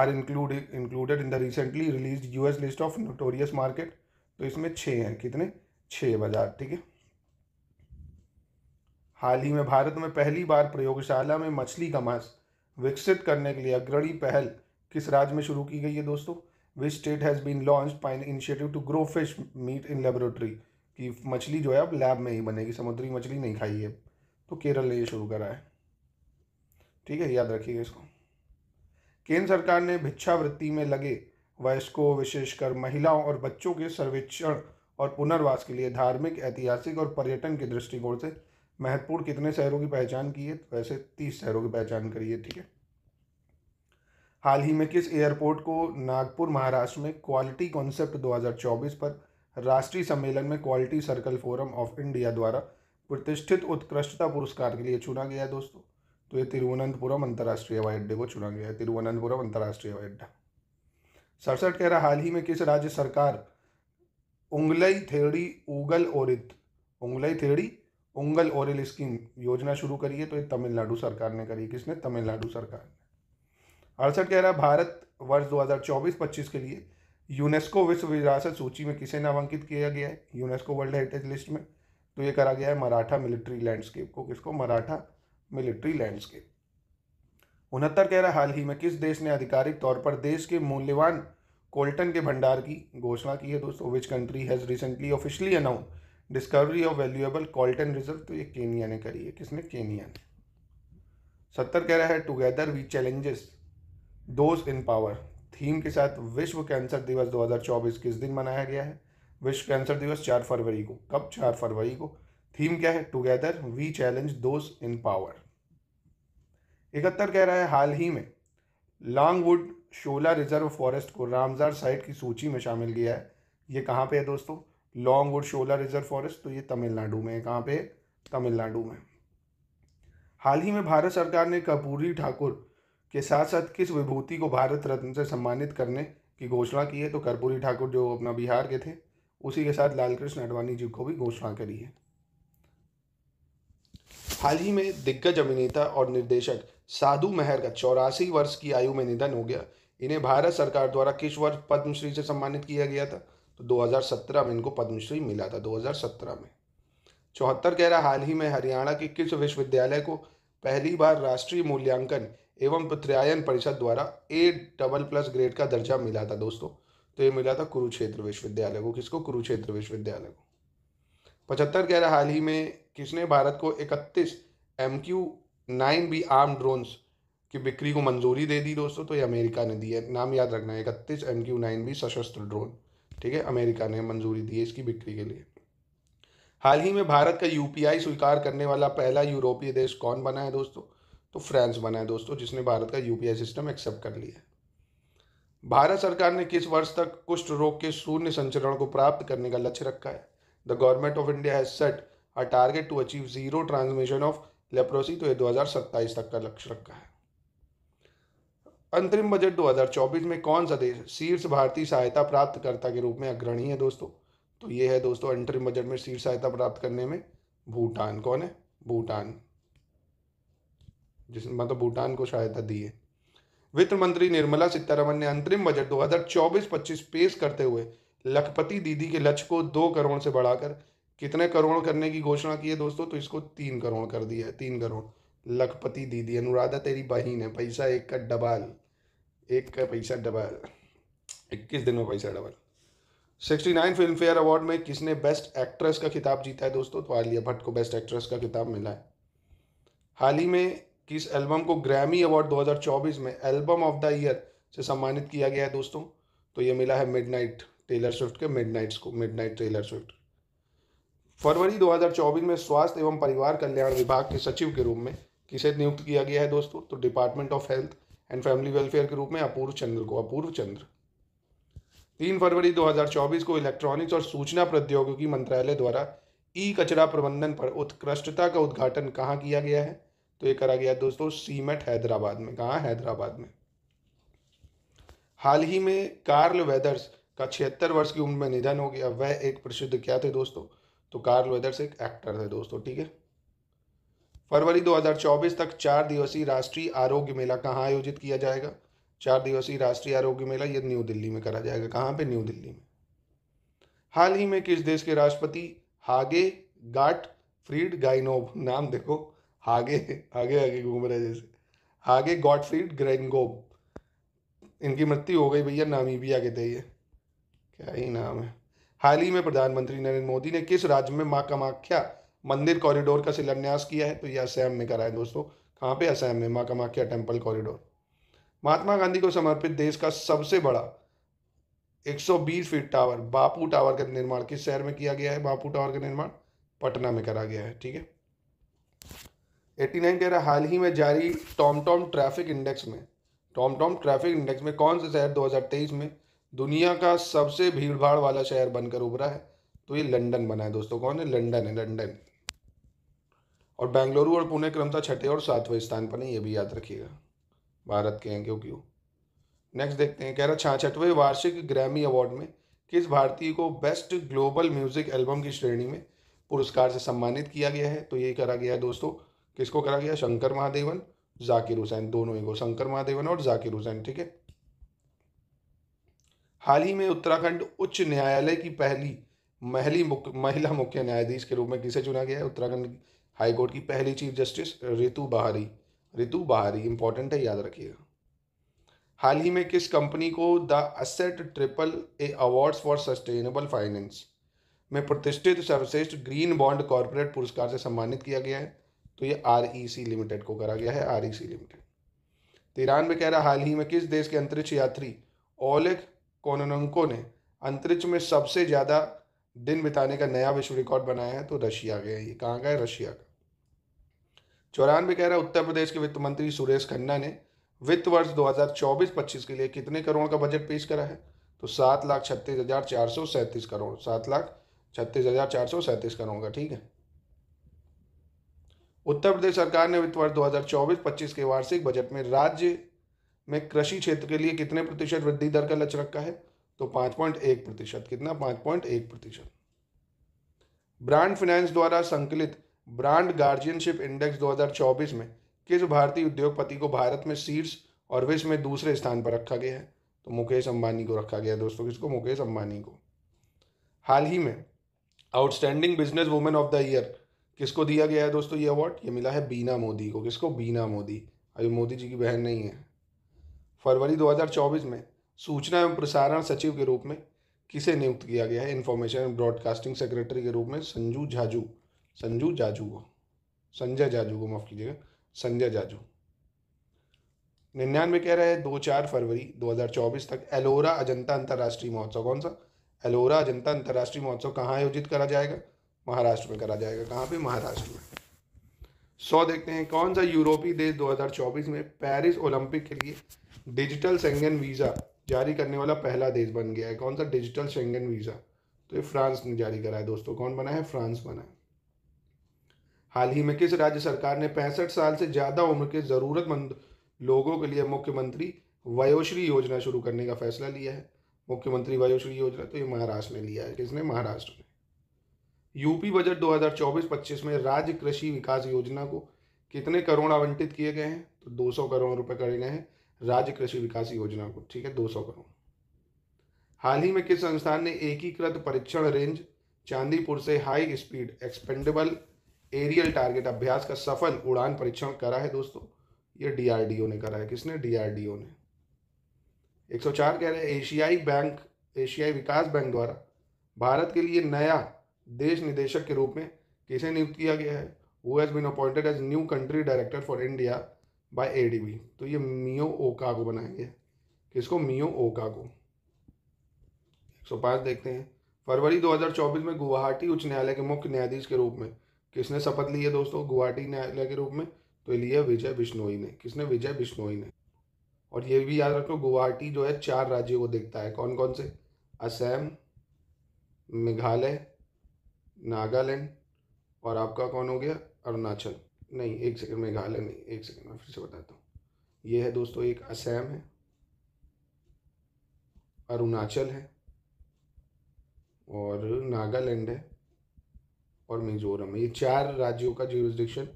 are include included in the recently release US list of notorious market तो इसमें छः हैं कितने छः बाजार ठीक है हाल ही में भारत में पहली बार प्रयोगशाला में मछली का मांस विकसित करने के लिए अग्रणी पहल किस राज्य में शुरू की गई है दोस्तों which state has been launch pine initiative to grow fish meat in laboratory कि मछली जो है अब लैब में ही बनेगी समुद्री मछली नहीं खाई है तो केरल ने ये शुरू करा है ठीक है याद रखिएगा इसको केंद्र सरकार ने भिक्षावृत्ति में लगे वयस्कों विशेषकर महिलाओं और बच्चों के सर्वेक्षण और पुनर्वास के लिए धार्मिक ऐतिहासिक और पर्यटन के दृष्टिकोण से महत्वपूर्ण कितने शहरों की पहचान की है वैसे तीस शहरों की पहचान करी है ठीक है हाल ही में किस एयरपोर्ट को नागपुर महाराष्ट्र में क्वालिटी कॉन्सेप्ट 2024 पर राष्ट्रीय सम्मेलन में quality circle forum of India द्वारा प्रतिष्ठित उत्कृष्टता पुरस्कार के लिए चुना गया दोस्तों तो ये तिरुवनंतपुरम अंतर्राष्ट्रीय हवाई अड्डे को चुना गया है तिरुवनंतपुरम अंतर्राष्ट्रीय हवाई अड्डा सड़सठ कह रहा हाल ही में किस राज्य सरकार उंगलई थेड़ी उगल ओरित उंगलई थेड़ी उंगल ओरिल स्कीम योजना शुरू करी है तो ये तमिलनाडु सरकार ने करी किसने तमिलनाडु सरकार ने अड़सठ कह रहा भारत वर्ष 2024-25 के लिए यूनेस्को विश्व विरासत सूची में किसे नामांकित किया गया है यूनेस्को वर्ल्ड हेरिटेज लिस्ट में तो ये करा गया है मराठा मिलिट्री लैंडस्केप को किसको मराठा मिलिट्री लैंडस्केप उनहत्तर कह रहा हाल ही में किस देश ने आधिकारिक तौर पर देश के मूल्यवान कोल्टन के भंडार की घोषणा की है दोस्तों which country has recently officially announce discovery of valuable coltan reserve तो ये केनिया ने करी है किसने केनिया ने सत्तर कह रहा है together we challenges those in power theme के साथ विश्व कैंसर दिवस 2024 किस दिन मनाया गया है विश्व कैंसर दिवस चार फरवरी को कब चार फरवरी को थीम क्या है together we challenge those in power इकहत्तर कह रहा है हाल ही में लॉन्गवुड शोला रिजर्व फॉरेस्ट को रामजार साइट की सूची में शामिल किया है ये कहाँ पे है दोस्तों लॉन्गवुड शोला रिजर्व फॉरेस्ट तो ये तमिलनाडु में है कहाँ पे तमिलनाडु में हाल ही में भारत सरकार ने कपूरी ठाकुर के साथ साथ किस विभूति को भारत रत्न से सम्मानित करने की घोषणा की है तो कर्पूरी ठाकुर जो अपना बिहार के थे उसी के साथ लालकृष्ण अडवाणी जी को भी घोषणा करी है हाल ही में दिग्गज अभिनेता और निर्देशक साधु मेहर का चौरासी वर्ष की आयु में निधन हो गया इन्हें भारत सरकार द्वारा किस वर्ष पद्मश्री से सम्मानित किया गया था तो 2017 में इनको पद्मश्री मिला था 2017 में चौहत्तर कह रहा हाल ही में हरियाणा के किस विश्वविद्यालय को पहली बार राष्ट्रीय मूल्यांकन एवं त्रयायन परिषद द्वारा ए डबल प्लस ग्रेड का दर्जा मिला था दोस्तों तो ये मिला था कुरुक्षेत्र विश्वविद्यालय को किसको कुरुक्षेत्र विश्वविद्यालय को पचहत्तर कह रहा हाल ही में किसने भारत को इकतीस M Q nine B arm drones की बिक्री को मंजूरी दे दी दोस्तों तो ये अमेरिका ने दी है नाम याद रखना है इकतीस एम क्यू नाइन बी सशस्त्र ड्रोन ठीक है अमेरिका ने मंजूरी दी है इसकी बिक्री के लिए हाल ही में भारत का यूपीआई स्वीकार करने वाला पहला यूरोपीय देश कौन बना है दोस्तों तो फ्रांस बना है दोस्तों जिसने भारत का यूपीआई सिस्टम एक्सेप्ट कर लिया भारत सरकार ने किस वर्ष तक कुष्ठ रोग के शून्य संचरण को प्राप्त करने का लक्ष्य रखा है the government of India has set a target to achieve zero transmission of leprosy तो ये 2027 तक का लक्ष्य रखा है अंतरिम बजट 2024 में कौन सा देश शीर्ष भारतीय सहायता प्राप्तकर्ता के रूप में अग्रणी है दोस्तों तो ये है दोस्तों अंतरिम बजट में शीर्ष सहायता प्राप्त करने में भूटान कौन है भूटान जिस मतलब भूटान को सहायता दी है वित्त मंत्री निर्मला सीतारमन ने अंतरिम बजट 2024-25 पेश करते हुए लखपति दीदी के लक्ष्य को दो करोड़ से बढ़ाकर कितने करोड़ करने की घोषणा की है दोस्तों तो इसको तीन करोड़ कर दिया है तीन करोड़ लखपति दीदी अनुराधा तेरी बहन है पैसा एक का डबल एक का पैसा डबल इक्कीस दिन में पैसा double sixty nine Filmfare award में किसने बेस्ट एक्ट्रेस का खिताब जीता है दोस्तों तो आलिया भट्ट को बेस्ट एक्ट्रेस का खिताब मिला है हाल ही में कि इस एल्बम को ग्रैमी अवार्ड 2024 में एल्बम ऑफ द ईयर से सम्मानित किया गया है दोस्तों तो ये मिला है मिडनाइट टेलर स्विफ्ट के मिडनाइट्स को मिडनाइट टेलर स्विफ्ट फरवरी 2024 में स्वास्थ्य एवं परिवार कल्याण विभाग के सचिव के रूप में किसे नियुक्त किया गया है दोस्तों तो department of health and family welfare के रूप में अपूर्व चंद्र को अपूर्व चंद्र तीन फरवरी 2024 को इलेक्ट्रॉनिक्स और सूचना प्रौद्योगिकी मंत्रालय द्वारा ई कचरा प्रबंधन पर उत्कृष्टता का उद्घाटन कहाँ किया गया है तो ये करा गया दोस्तों सीमेट हैदराबाद में कहाँ हैदराबाद में हाल ही में कार्ल वेदर्स का छिहत्तर वर्ष की उम्र में निधन हो गया वह एक प्रसिद्ध क्या थे दोस्तों तो कार्ल वेदर्स एक एक्टर थे दोस्तों ठीक है फरवरी 2024 तक चार दिवसीय राष्ट्रीय आरोग्य मेला कहाँ आयोजित किया जाएगा चार दिवसीय राष्ट्रीय आरोग्य मेला यह न्यू दिल्ली में करा जाएगा कहाँ पे न्यू दिल्ली में हाल ही में किस देश के राष्ट्रपति हागे गाट फ्रीड गाइनोव नाम देखो आगे आगे आगे घूम रहे जैसे आगे गॉडफ्रीड ग्रेनगोब इनकी मृत्यु हो गई भैया नामीबिया के थे ये क्या ही नाम है हाल ही में प्रधानमंत्री नरेंद्र मोदी ने किस राज्य में माँ कामाख्या मंदिर कॉरिडोर का शिलान्यास किया है तो ये असैम में करा है दोस्तों कहाँ पे असैम में माँ कामाख्या टेम्पल कॉरिडोर महात्मा गांधी को समर्पित देश का सबसे बड़ा 120 फीट टावर बापू टावर का निर्माण किस शहर में किया गया है बापू टावर का निर्माण पटना में करा गया है ठीक है एट्टी नाइन कह रहा है हाल ही में जारी टॉम टॉम ट्रैफिक इंडेक्स में टॉम टॉम ट्रैफिक इंडेक्स में कौन सा शहर 2023 में दुनिया का सबसे भीड़ भाड़ वाला शहर बनकर उभरा है तो ये लंदन बना है दोस्तों कौन है लंदन है लंदन और बेंगलुरु और पुणे क्रमता छठे और सातवें स्थान पर नहीं ये भी याद रखिएगा भारत के हैं क्योंकि नेक्स्ट देखते हैं कह रहा छाछठवें वार्षिक ग्रैमी अवार्ड में किस भारतीय को बेस्ट ग्लोबल म्यूजिक एल्बम की श्रेणी में पुरस्कार से सम्मानित किया गया है तो ये करा गया है दोस्तों किसको करा गया शंकर महादेवन जाकिर हुसैन दोनों ही को शंकर महादेवन और जाकिर हुसैन ठीक है हाल ही में उत्तराखंड उच्च न्यायालय की पहली महली मुक, महिला मुख्य न्यायाधीश के रूप में किसे चुना गया है उत्तराखंड हाईकोर्ट की पहली चीफ जस्टिस रितु बहारी रितु बहारी इंपॉर्टेंट है याद रखिएगा हाल ही में किस कंपनी को the Asset triple A award for sustainable finance में प्रतिष्ठित सर्वश्रेष्ठ ग्रीन बॉन्ड कॉरपोरेट पुरस्कार से सम्मानित किया गया है तो ये आर ई सी लिमिटेड को करा गया है आर ई सी लिमिटेड तिरान में कह रहा हाल ही में किस देश के अंतरिक्ष यात्री ओलेग कोननको ने अंतरिक्ष में सबसे ज़्यादा दिन बिताने का नया विश्व रिकॉर्ड बनाया है तो रशिया गया ये कहाँ का है रशिया का चौरानवे कह रहा है उत्तर प्रदेश के वित्त मंत्री सुरेश खन्ना ने वित्त वर्ष 2024-25 के लिए कितने करोड़ का बजट पेश करा है तो सात लाख छत्तीस हज़ार चार सौ सैंतीस करोड़ सात लाख छत्तीस हज़ार चार सौ सैंतीस करोड़ का ठीक है उत्तर प्रदेश सरकार ने वित्त वर्ष 2024-25 के वार्षिक बजट में राज्य में कृषि क्षेत्र के लिए कितने प्रतिशत वृद्धि दर का लक्ष्य रखा है तो पाँच पॉइंट एक प्रतिशत कितना पाँच पॉइंट एक प्रतिशत ब्रांड फाइनेंस द्वारा संकलित ब्रांड गार्जियनशिप इंडेक्स 2024 में किस भारतीय उद्योगपति को भारत में शीर्ष और विश्व में दूसरे स्थान पर रखा गया है तो मुकेश अंबानी को रखा गया दोस्तों किसको मुकेश अंबानी को हाल ही में outstanding business women of the year किसको दिया गया है दोस्तों ये अवार्ड ये मिला है बीना मोदी को किसको बीना मोदी अभी मोदी जी की बहन नहीं है फरवरी 2024 में सूचना एवं प्रसारण सचिव के रूप में किसे नियुक्त किया गया है इन्फॉर्मेशन एंड ब्रॉडकास्टिंग सेक्रेटरी के रूप में संजू झाजू संजू जाजू को संजय जाजू को माफ़ कीजिएगा संजय जाजू निन्यानवे कह रहे हैं दो चार फरवरी 2024 तक एलोरा अजंता अंतर्राष्ट्रीय महोत्सव कौन सा एलोरा अजंता अंतर्राष्ट्रीय महोत्सव कहाँ आयोजित करा जाएगा महाराष्ट्र में करा जाएगा कहाँ पे महाराष्ट्र में सौ देखते हैं कौन सा यूरोपीय देश 2024 में पेरिस ओलंपिक के लिए डिजिटल सेंगन वीज़ा जारी करने वाला पहला देश बन गया है कौन सा डिजिटल शेंगन वीज़ा तो ये फ्रांस ने जारी करा है दोस्तों कौन बना है फ्रांस बना है हाल ही में किस राज्य सरकार ने पैंसठ साल से ज़्यादा उम्र के ज़रूरतमंद लोगों के लिए मुख्यमंत्री वयोश्री योजना शुरू करने का फैसला लिया है मुख्यमंत्री वयोश्री योजना तो ये महाराष्ट्र ने लिया है किसने महाराष्ट्र यूपी बजट 2024-25 में राज्य कृषि विकास योजना को कितने करोड़ आवंटित किए गए हैं तो 200 करोड़ रुपए करे गए हैं राज्य कृषि विकास योजना को ठीक है 200 करोड़ हाल ही में किस संस्थान ने एकीकृत परीक्षण रेंज चांदीपुर से high speed expendable aerial target अभ्यास का सफल उड़ान परीक्षण करा है दोस्तों ये डीआरडीओ ने करा है किसने डीआरडीओ ने 104 कह रहे हैं एशियाई बैंक एशियाई विकास बैंक द्वारा भारत के लिए नया देश निदेशक के रूप में किसे नियुक्त किया गया है वो has been appointed as new country director for India by ADB तो ये मियो ओकागो बनाएंगे किसको मियो ओका एक सौ पाँच देखते हैं फरवरी 2024 में गुवाहाटी उच्च न्यायालय के मुख्य न्यायाधीश के रूप में किसने शपथ ली है दोस्तों गुवाहाटी न्यायालय के रूप में तो लिए विजय बिश्नोई ने किसने विजय बिश्नोई ने और ये भी याद रखो गुवाहाटी जो है चार राज्यों को देखता है कौन कौन से असम मेघालय नागालैंड और आपका कौन हो गया अरुणाचल नहीं एक सेकंड मेघालय नहीं एक सेकंड मैं फिर से बताता हूँ ये है दोस्तों एक असम है अरुणाचल है और नागालैंड है और मिजोरम है ये चार राज्यों का ज्यूरिस्डिक्शन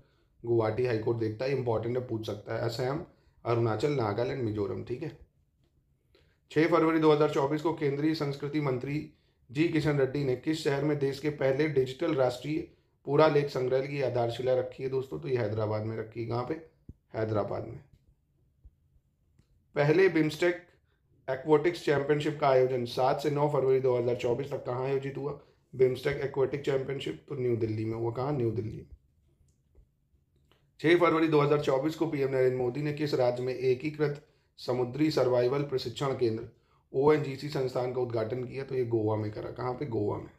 गुवाहाटी हाईकोर्ट देखता है इंपॉर्टेंट है पूछ सकता है असम अरुणाचल नागालैंड मिजोरम ठीक है छः फरवरी 2024 को केंद्रीय संस्कृति मंत्री जी किशन रेड्डी ने किस शहर में देश के पहले डिजिटल राष्ट्रीय पूरा लेख संग्रहालय की आधारशिला रखी है दोस्तों तो ये हैदराबाद में रखी है कहाँ पे हैदराबाद में पहले बिम्स्टेक एक्वाटिक्स चैंपियनशिप का आयोजन सात से नौ फरवरी 2024 तक कहाँ आयोजित हुआ बिम्स्टेक एक्वाटिक चैंपियनशिप तो न्यू दिल्ली में हुआ कहाँ न्यू दिल्ली छः फरवरी 2024 को पीएम नरेंद्र मोदी ने किस राज्य में एकीकृत समुद्री सर्वाइवल प्रशिक्षण केंद्र ओ संस्थान का उद्घाटन किया तो ये गोवा में करा कहाँ पे गोवा में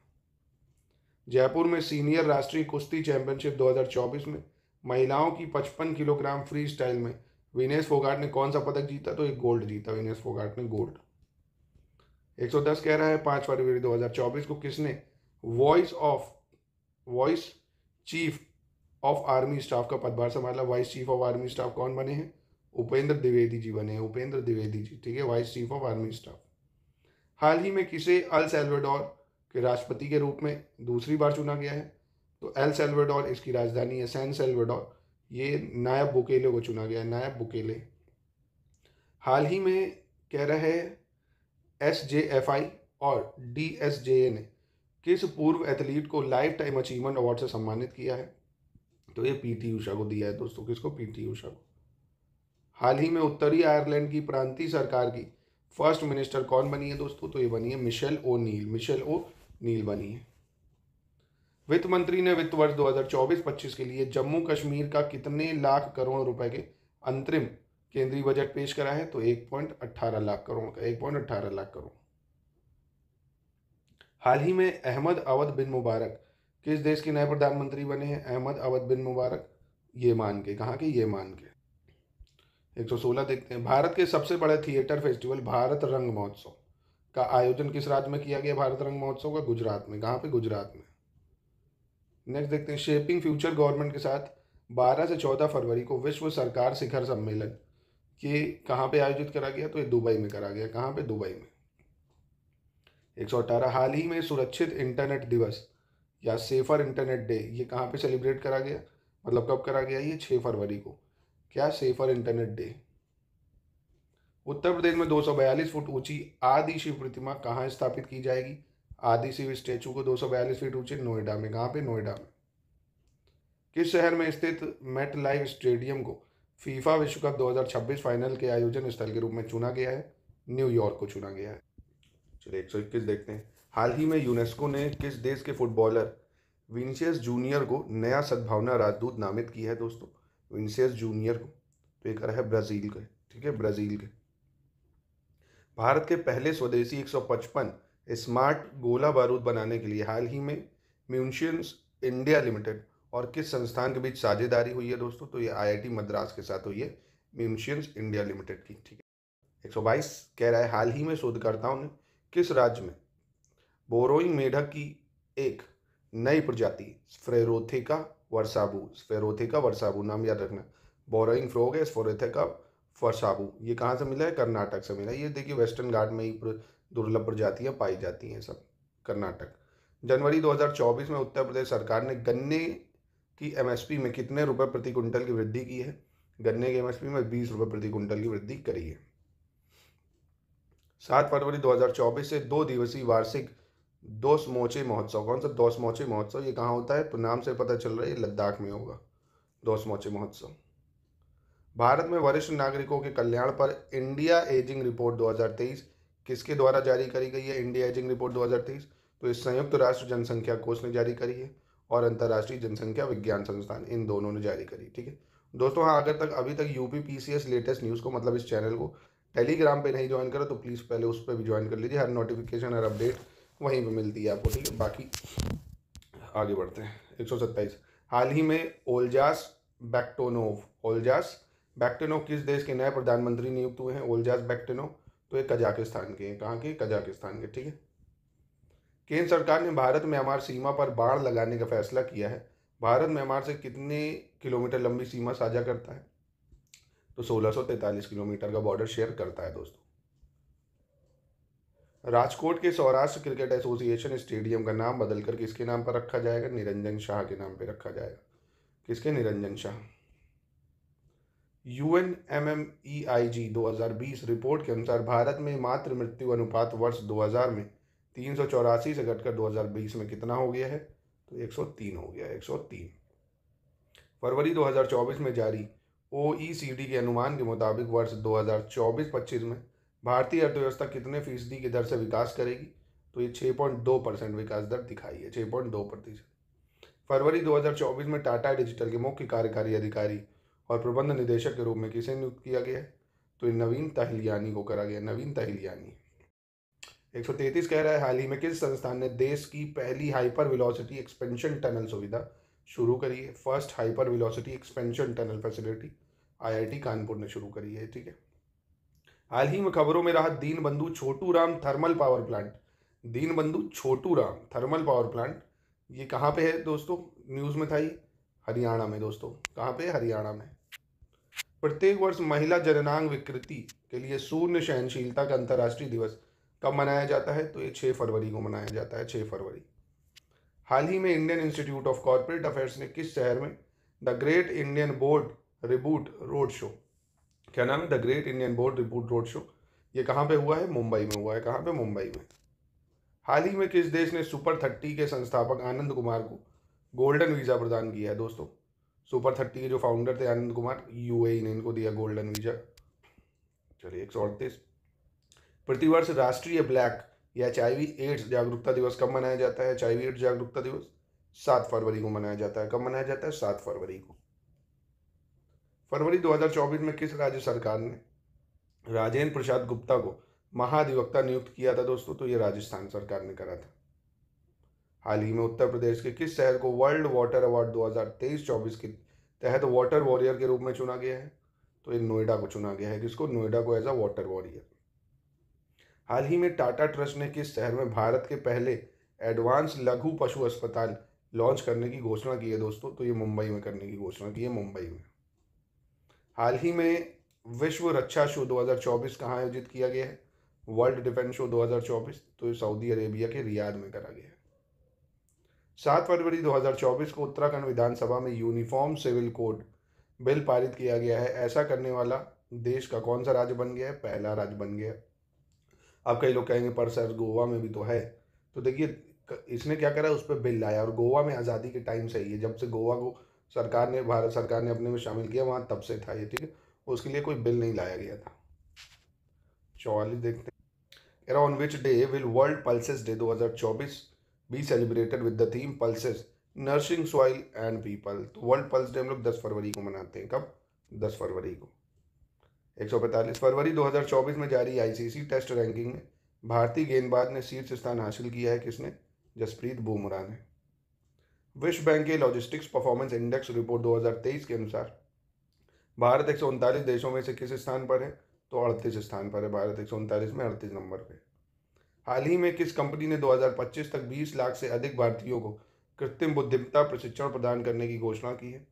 जयपुर में सीनियर राष्ट्रीय कुश्ती चैंपियनशिप 2024 में महिलाओं की 55 किलोग्राम फ्री स्टाइल में विनेश फोगाट ने कौन सा पदक जीता तो एक गोल्ड जीता विनेश फोगाट ने गोल्ड 110 कह रहा है पाँच फरवरी 2024 को किसने voice of voice chief of army staff का पदभार संभाला vice chief of army staff कौन बने हैं उपेंद्र द्विवेदी जी बने उपेंद्र द्विवेदी जी ठीक है vice chief of army staff हाल ही में किसे अल सेल्वेडोर के राष्ट्रपति के रूप में दूसरी बार चुना गया है तो एल सेल्वेडोर इसकी राजधानी है सैन सेल्वेडोर ये नायब बुकेले को चुना गया है नायब बुकेले हाल ही में कह रहे हैं एस जे एफ आई और डी एस जे ए ने किस पूर्व एथलीट को लाइफ टाइम अचीवमेंट अवार्ड से सम्मानित किया है तो ये पीटी ऊषा को दिया है दोस्तों किसको पीटी ऊषा को हाल ही में उत्तरी आयरलैंड की प्रांतीय सरकार की फर्स्ट मिनिस्टर कौन बनी है दोस्तों तो ये बनी है मिशेल ओ नील मिशेल ओ नील बनी है वित्त मंत्री ने वित्त वर्ष 2024-25 के लिए जम्मू कश्मीर का कितने लाख करोड़ रुपए के अंतरिम केंद्रीय बजट पेश करा है तो एक पॉइंट अट्ठारह लाख करोड़ का एक पॉइंट अट्ठारह लाख करोड़ हाल ही में अहमद अवध बिन मुबारक किस देश के नए प्रधानमंत्री बने हैं अहमद अवध बिन मुबारक ये मान के कहाँ के ये मान के एक सौ सोलह देखते हैं भारत के सबसे बड़े थिएटर फेस्टिवल भारत रंग महोत्सव का आयोजन किस राज्य में किया गया भारत रंग महोत्सव का गुजरात में कहाँ पे गुजरात में नेक्स्ट देखते हैं शेपिंग फ्यूचर गवर्नमेंट के साथ बारह से चौदह फरवरी को विश्व सरकार शिखर सम्मेलन के कहाँ पे आयोजित करा गया तो ये दुबई में करा गया कहाँ पे दुबई में एक सौ अठारह हाल ही में सुरक्षित इंटरनेट दिवस या सेफर इंटरनेट डे ये कहाँ पे सेलिब्रेट करा गया मतलब कब करा गया ये छः फरवरी को क्या safer internet day Uttar Pradesh में 242 फुट ऊंची आदि शिव प्रतिमा कहाँ स्थापित की जाएगी आदि शिव स्टैचू को 242 फीट ऊंचे नोएडा में कहाँ पे नोएडा में किस शहर में स्थित मेट लाइव स्टेडियम को फीफा विश्व कप 2026 फाइनल के आयोजन स्थल के रूप में चुना गया है न्यूयॉर्क को चुना गया है चलिए एक सौ इक्कीस देखते हैं हाल ही में यूनेस्को ने किस देश के फुटबॉलर विंशियस जूनियर को नया सद्भावना राजदूत नामित किया है दोस्तों विंसियस जूनियर को तो ये कर है ब्राज़ील के ठीक है ब्राज़ील के भारत के पहले स्वदेशी 155 स्मार्ट गोला बारूद बनाने के लिए हाल ही में म्यूनशियंस इंडिया लिमिटेड और किस संस्थान के बीच साझेदारी हुई है दोस्तों तो ये आईआईटी मद्रास के साथ हुई है म्यूनशियंस इंडिया लिमिटेड की ठीक है 122 कह रहा है हाल ही में शोधकर्ताओं ने किस राज्य में बोरोइंग मेढक की एक नई प्रजाति फ्रेरोथिका वर्षाबू स्फेरोथिका वर्षाबू नाम याद रखना बोरोइंग फ्रॉग है स्फोरेथिका वर्षाबू ये कहाँ से मिला है कर्नाटक से मिला है ये देखिए वेस्टर्न घाट में ही दुर्लभ प्रजातियाँ पाई जाती हैं सब कर्नाटक जनवरी 2024 में उत्तर प्रदेश सरकार ने गन्ने की एमएसपी में कितने रुपए प्रति क्विंटल की वृद्धि की है गन्ने की एमएसपी में बीस रुपये प्रति क्विंटल की वृद्धि करी है सात फरवरी 2024 से दो दिवसीय वार्षिक दोस्त मोचे महोत्सव कौन सा दोस्त मोचे महोत्सव ये कहाँ होता है तो नाम से पता चल रहा है ये लद्दाख में होगा दोस्त मोचे महोत्सव भारत में वरिष्ठ नागरिकों के कल्याण पर इंडिया एजिंग रिपोर्ट 2023 किसके द्वारा जारी करी गई है इंडिया एजिंग रिपोर्ट 2023 तो इस संयुक्त राष्ट्र जनसंख्या कोष ने जारी करी है और अंतर्राष्ट्रीय जनसंख्या विज्ञान संस्थान इन दोनों ने जारी करी ठीक है दोस्तों हाँ अगर तक अभी तक यू पी लेटेस्ट न्यूज़ को मतलब इस चैनल को टेलीग्राम पर नहीं ज्वाइन करो तो प्लीज़ पहले उस पर भी ज्वाइन कर लीजिए हर नोटिफिकेशन हर अपडेट वहीं पर मिलती है आपको ठीक है बाकी आगे बढ़ते हैं एक सौ सत्ताईस हाल ही में ओलजास बैक्टोनोव ओलजास बैक्टेनो किस देश के नए प्रधानमंत्री नियुक्त हुए हैं ओलजास बैक्टेनो तो ये कजाकिस्तान के हैं कहाँ के कजाकिस्तान के ठीक है केंद्र सरकार ने भारत म्यांमार सीमा पर बाढ़ लगाने का फैसला किया है भारत म्यांमार से कितने किलोमीटर लंबी सीमा साझा करता है तो तैंतालीस किलोमीटर का बॉर्डर शेयर करता है दोस्तों राजकोट के सौराष्ट्र क्रिकेट एसोसिएशन स्टेडियम का नाम बदलकर किसके नाम पर रखा जाएगा निरंजन शाह के नाम पर रखा जाएगा किसके Niranjan Shah U N M M E I G दो हज़ार बीस रिपोर्ट के अनुसार भारत में मातृ मृत्यु अनुपात वर्ष दो हज़ार में तीन सौ चौरासी से घटकर दो हज़ार बीस में कितना हो गया है तो एक सौ तीन हो गया एक सौ तीन फरवरी दो हज़ार चौबीस में जारी ओ ई सी डी के अनुमान के मुताबिक वर्ष दो हज़ार चौबीस पच्चीस में भारतीय अर्थव्यवस्था कितने फीसदी की दर से विकास करेगी तो ये छः पॉइंट दो परसेंट विकास दर दिखाई है छः पॉइंट दो प्रतिशत फरवरी दो हज़ार चौबीस में टाटा डिजिटल के मुख्य कार्यकारी अधिकारी और प्रबंध निदेशक के रूप में किसे नियुक्त किया गया है तो ये नवीन तहलियानी को करा गया नवीन तहलियानी एक सौ तैतीस कह रहा है हाल ही में किस संस्थान ने देश की पहली हाइपर विलोसिटी एक्सपेंशन टनल सुविधा शुरू करी है first hyper velocity expansion tunnel facility IIT Kanpur ने शुरू करी है ठीक है हाल ही में खबरों में रहा Deen Bandhu Chhotu Ram thermal power plant Deen Bandhu Chhotu Ram thermal power plant ये कहाँ पे है दोस्तों न्यूज़ में था ये हरियाणा में दोस्तों कहाँ पे हरियाणा में प्रत्येक वर्ष महिला जननांग विकृति के लिए शून्य सहनशीलता का अंतर्राष्ट्रीय दिवस कब मनाया जाता है तो ये छः फरवरी को मनाया जाता है छः फरवरी हाल ही में Indian institute of corporate affairs ने किस शहर में the great Indian board reboot road show क्या नाम है the great Indian board report road show ये कहाँ पे हुआ है मुंबई में हुआ है कहाँ पे मुंबई में हाल ही में किस देश ने सुपर थर्टी के संस्थापक आनंद कुमार को गोल्डन वीज़ा प्रदान किया है दोस्तों सुपर थर्टी के जो फाउंडर थे आनंद कुमार यू e ने इनको दिया गोल्डन वीज़ा चलिए एक सौ अड़तीस प्रतिवर्ष राष्ट्रीय ब्लैक या एच एड्स जागरूकता दिवस कब मनाया जाता है एच एड्स जागरूकता दिवस सात फरवरी को मनाया जाता है कब मनाया जाता है सात फरवरी को फरवरी 2024 में किस राज्य सरकार ने राजेंद्र प्रसाद गुप्ता को महाधिवक्ता नियुक्त किया था दोस्तों तो ये राजस्थान सरकार ने करा था हाल ही में उत्तर प्रदेश के किस शहर को वर्ल्ड वाटर अवार्ड 2023-24 के तहत वाटर वॉरियर के रूप में चुना गया है तो ये नोएडा को चुना गया है किसको नोएडा को एज अ वाटर वॉरियर हाल ही में टाटा ट्रस्ट ने किस शहर में भारत के पहले एडवांस लघु पशु अस्पताल लॉन्च करने की घोषणा की है दोस्तों तो ये मुंबई में करने की घोषणा की है मुंबई में हाल ही में विश्व रक्षा शो 2024 कहाँ आयोजित किया गया है वर्ल्ड डिफेंस शो 2024 तो ये सऊदी अरेबिया के रियाद में करा गया है सात फरवरी 2024 को उत्तराखंड विधानसभा में यूनिफॉर्म सिविल कोड बिल पारित किया गया है ऐसा करने वाला देश का कौन सा राज्य बन गया है पहला राज्य बन गया अब कई लोग कहेंगे पर सर गोवा में भी तो है तो देखिए इसने क्या करा उस पर बिल लाया और गोवा में आज़ादी के टाइम से ही है जब से गोवा को सरकार ने भारत सरकार ने अपने में शामिल किया वहाँ तब से था ये ठीक है उसके लिए कोई बिल नहीं लाया गया था चौवालीस देखते हैं on which day will world pulses day 2024 be celebrated with the theme pulses nursing soil and people तो वर्ल्ड पल्स डे हम लोग दस फरवरी को मनाते हैं कब दस फरवरी को एक सौ पैंतालीस फरवरी 2024 में जारी आईसीसी टेस्ट रैंकिंग में भारतीय गेंदबाज ने शीर्ष स्थान हासिल किया है किसने जसप्रीत बुमराह ने विश्व बैंक के लॉजिस्टिक्स परफॉर्मेंस इंडेक्स रिपोर्ट 2023 के अनुसार भारत एक देशों में से किस स्थान पर है तो अड़तीस स्थान पर है भारत एक में अड़तीस नंबर पर हाल ही में किस कंपनी ने 2025 तक 20 लाख से अधिक भारतीयों को कृत्रिम बुद्धिमता प्रशिक्षण प्रदान करने की घोषणा की है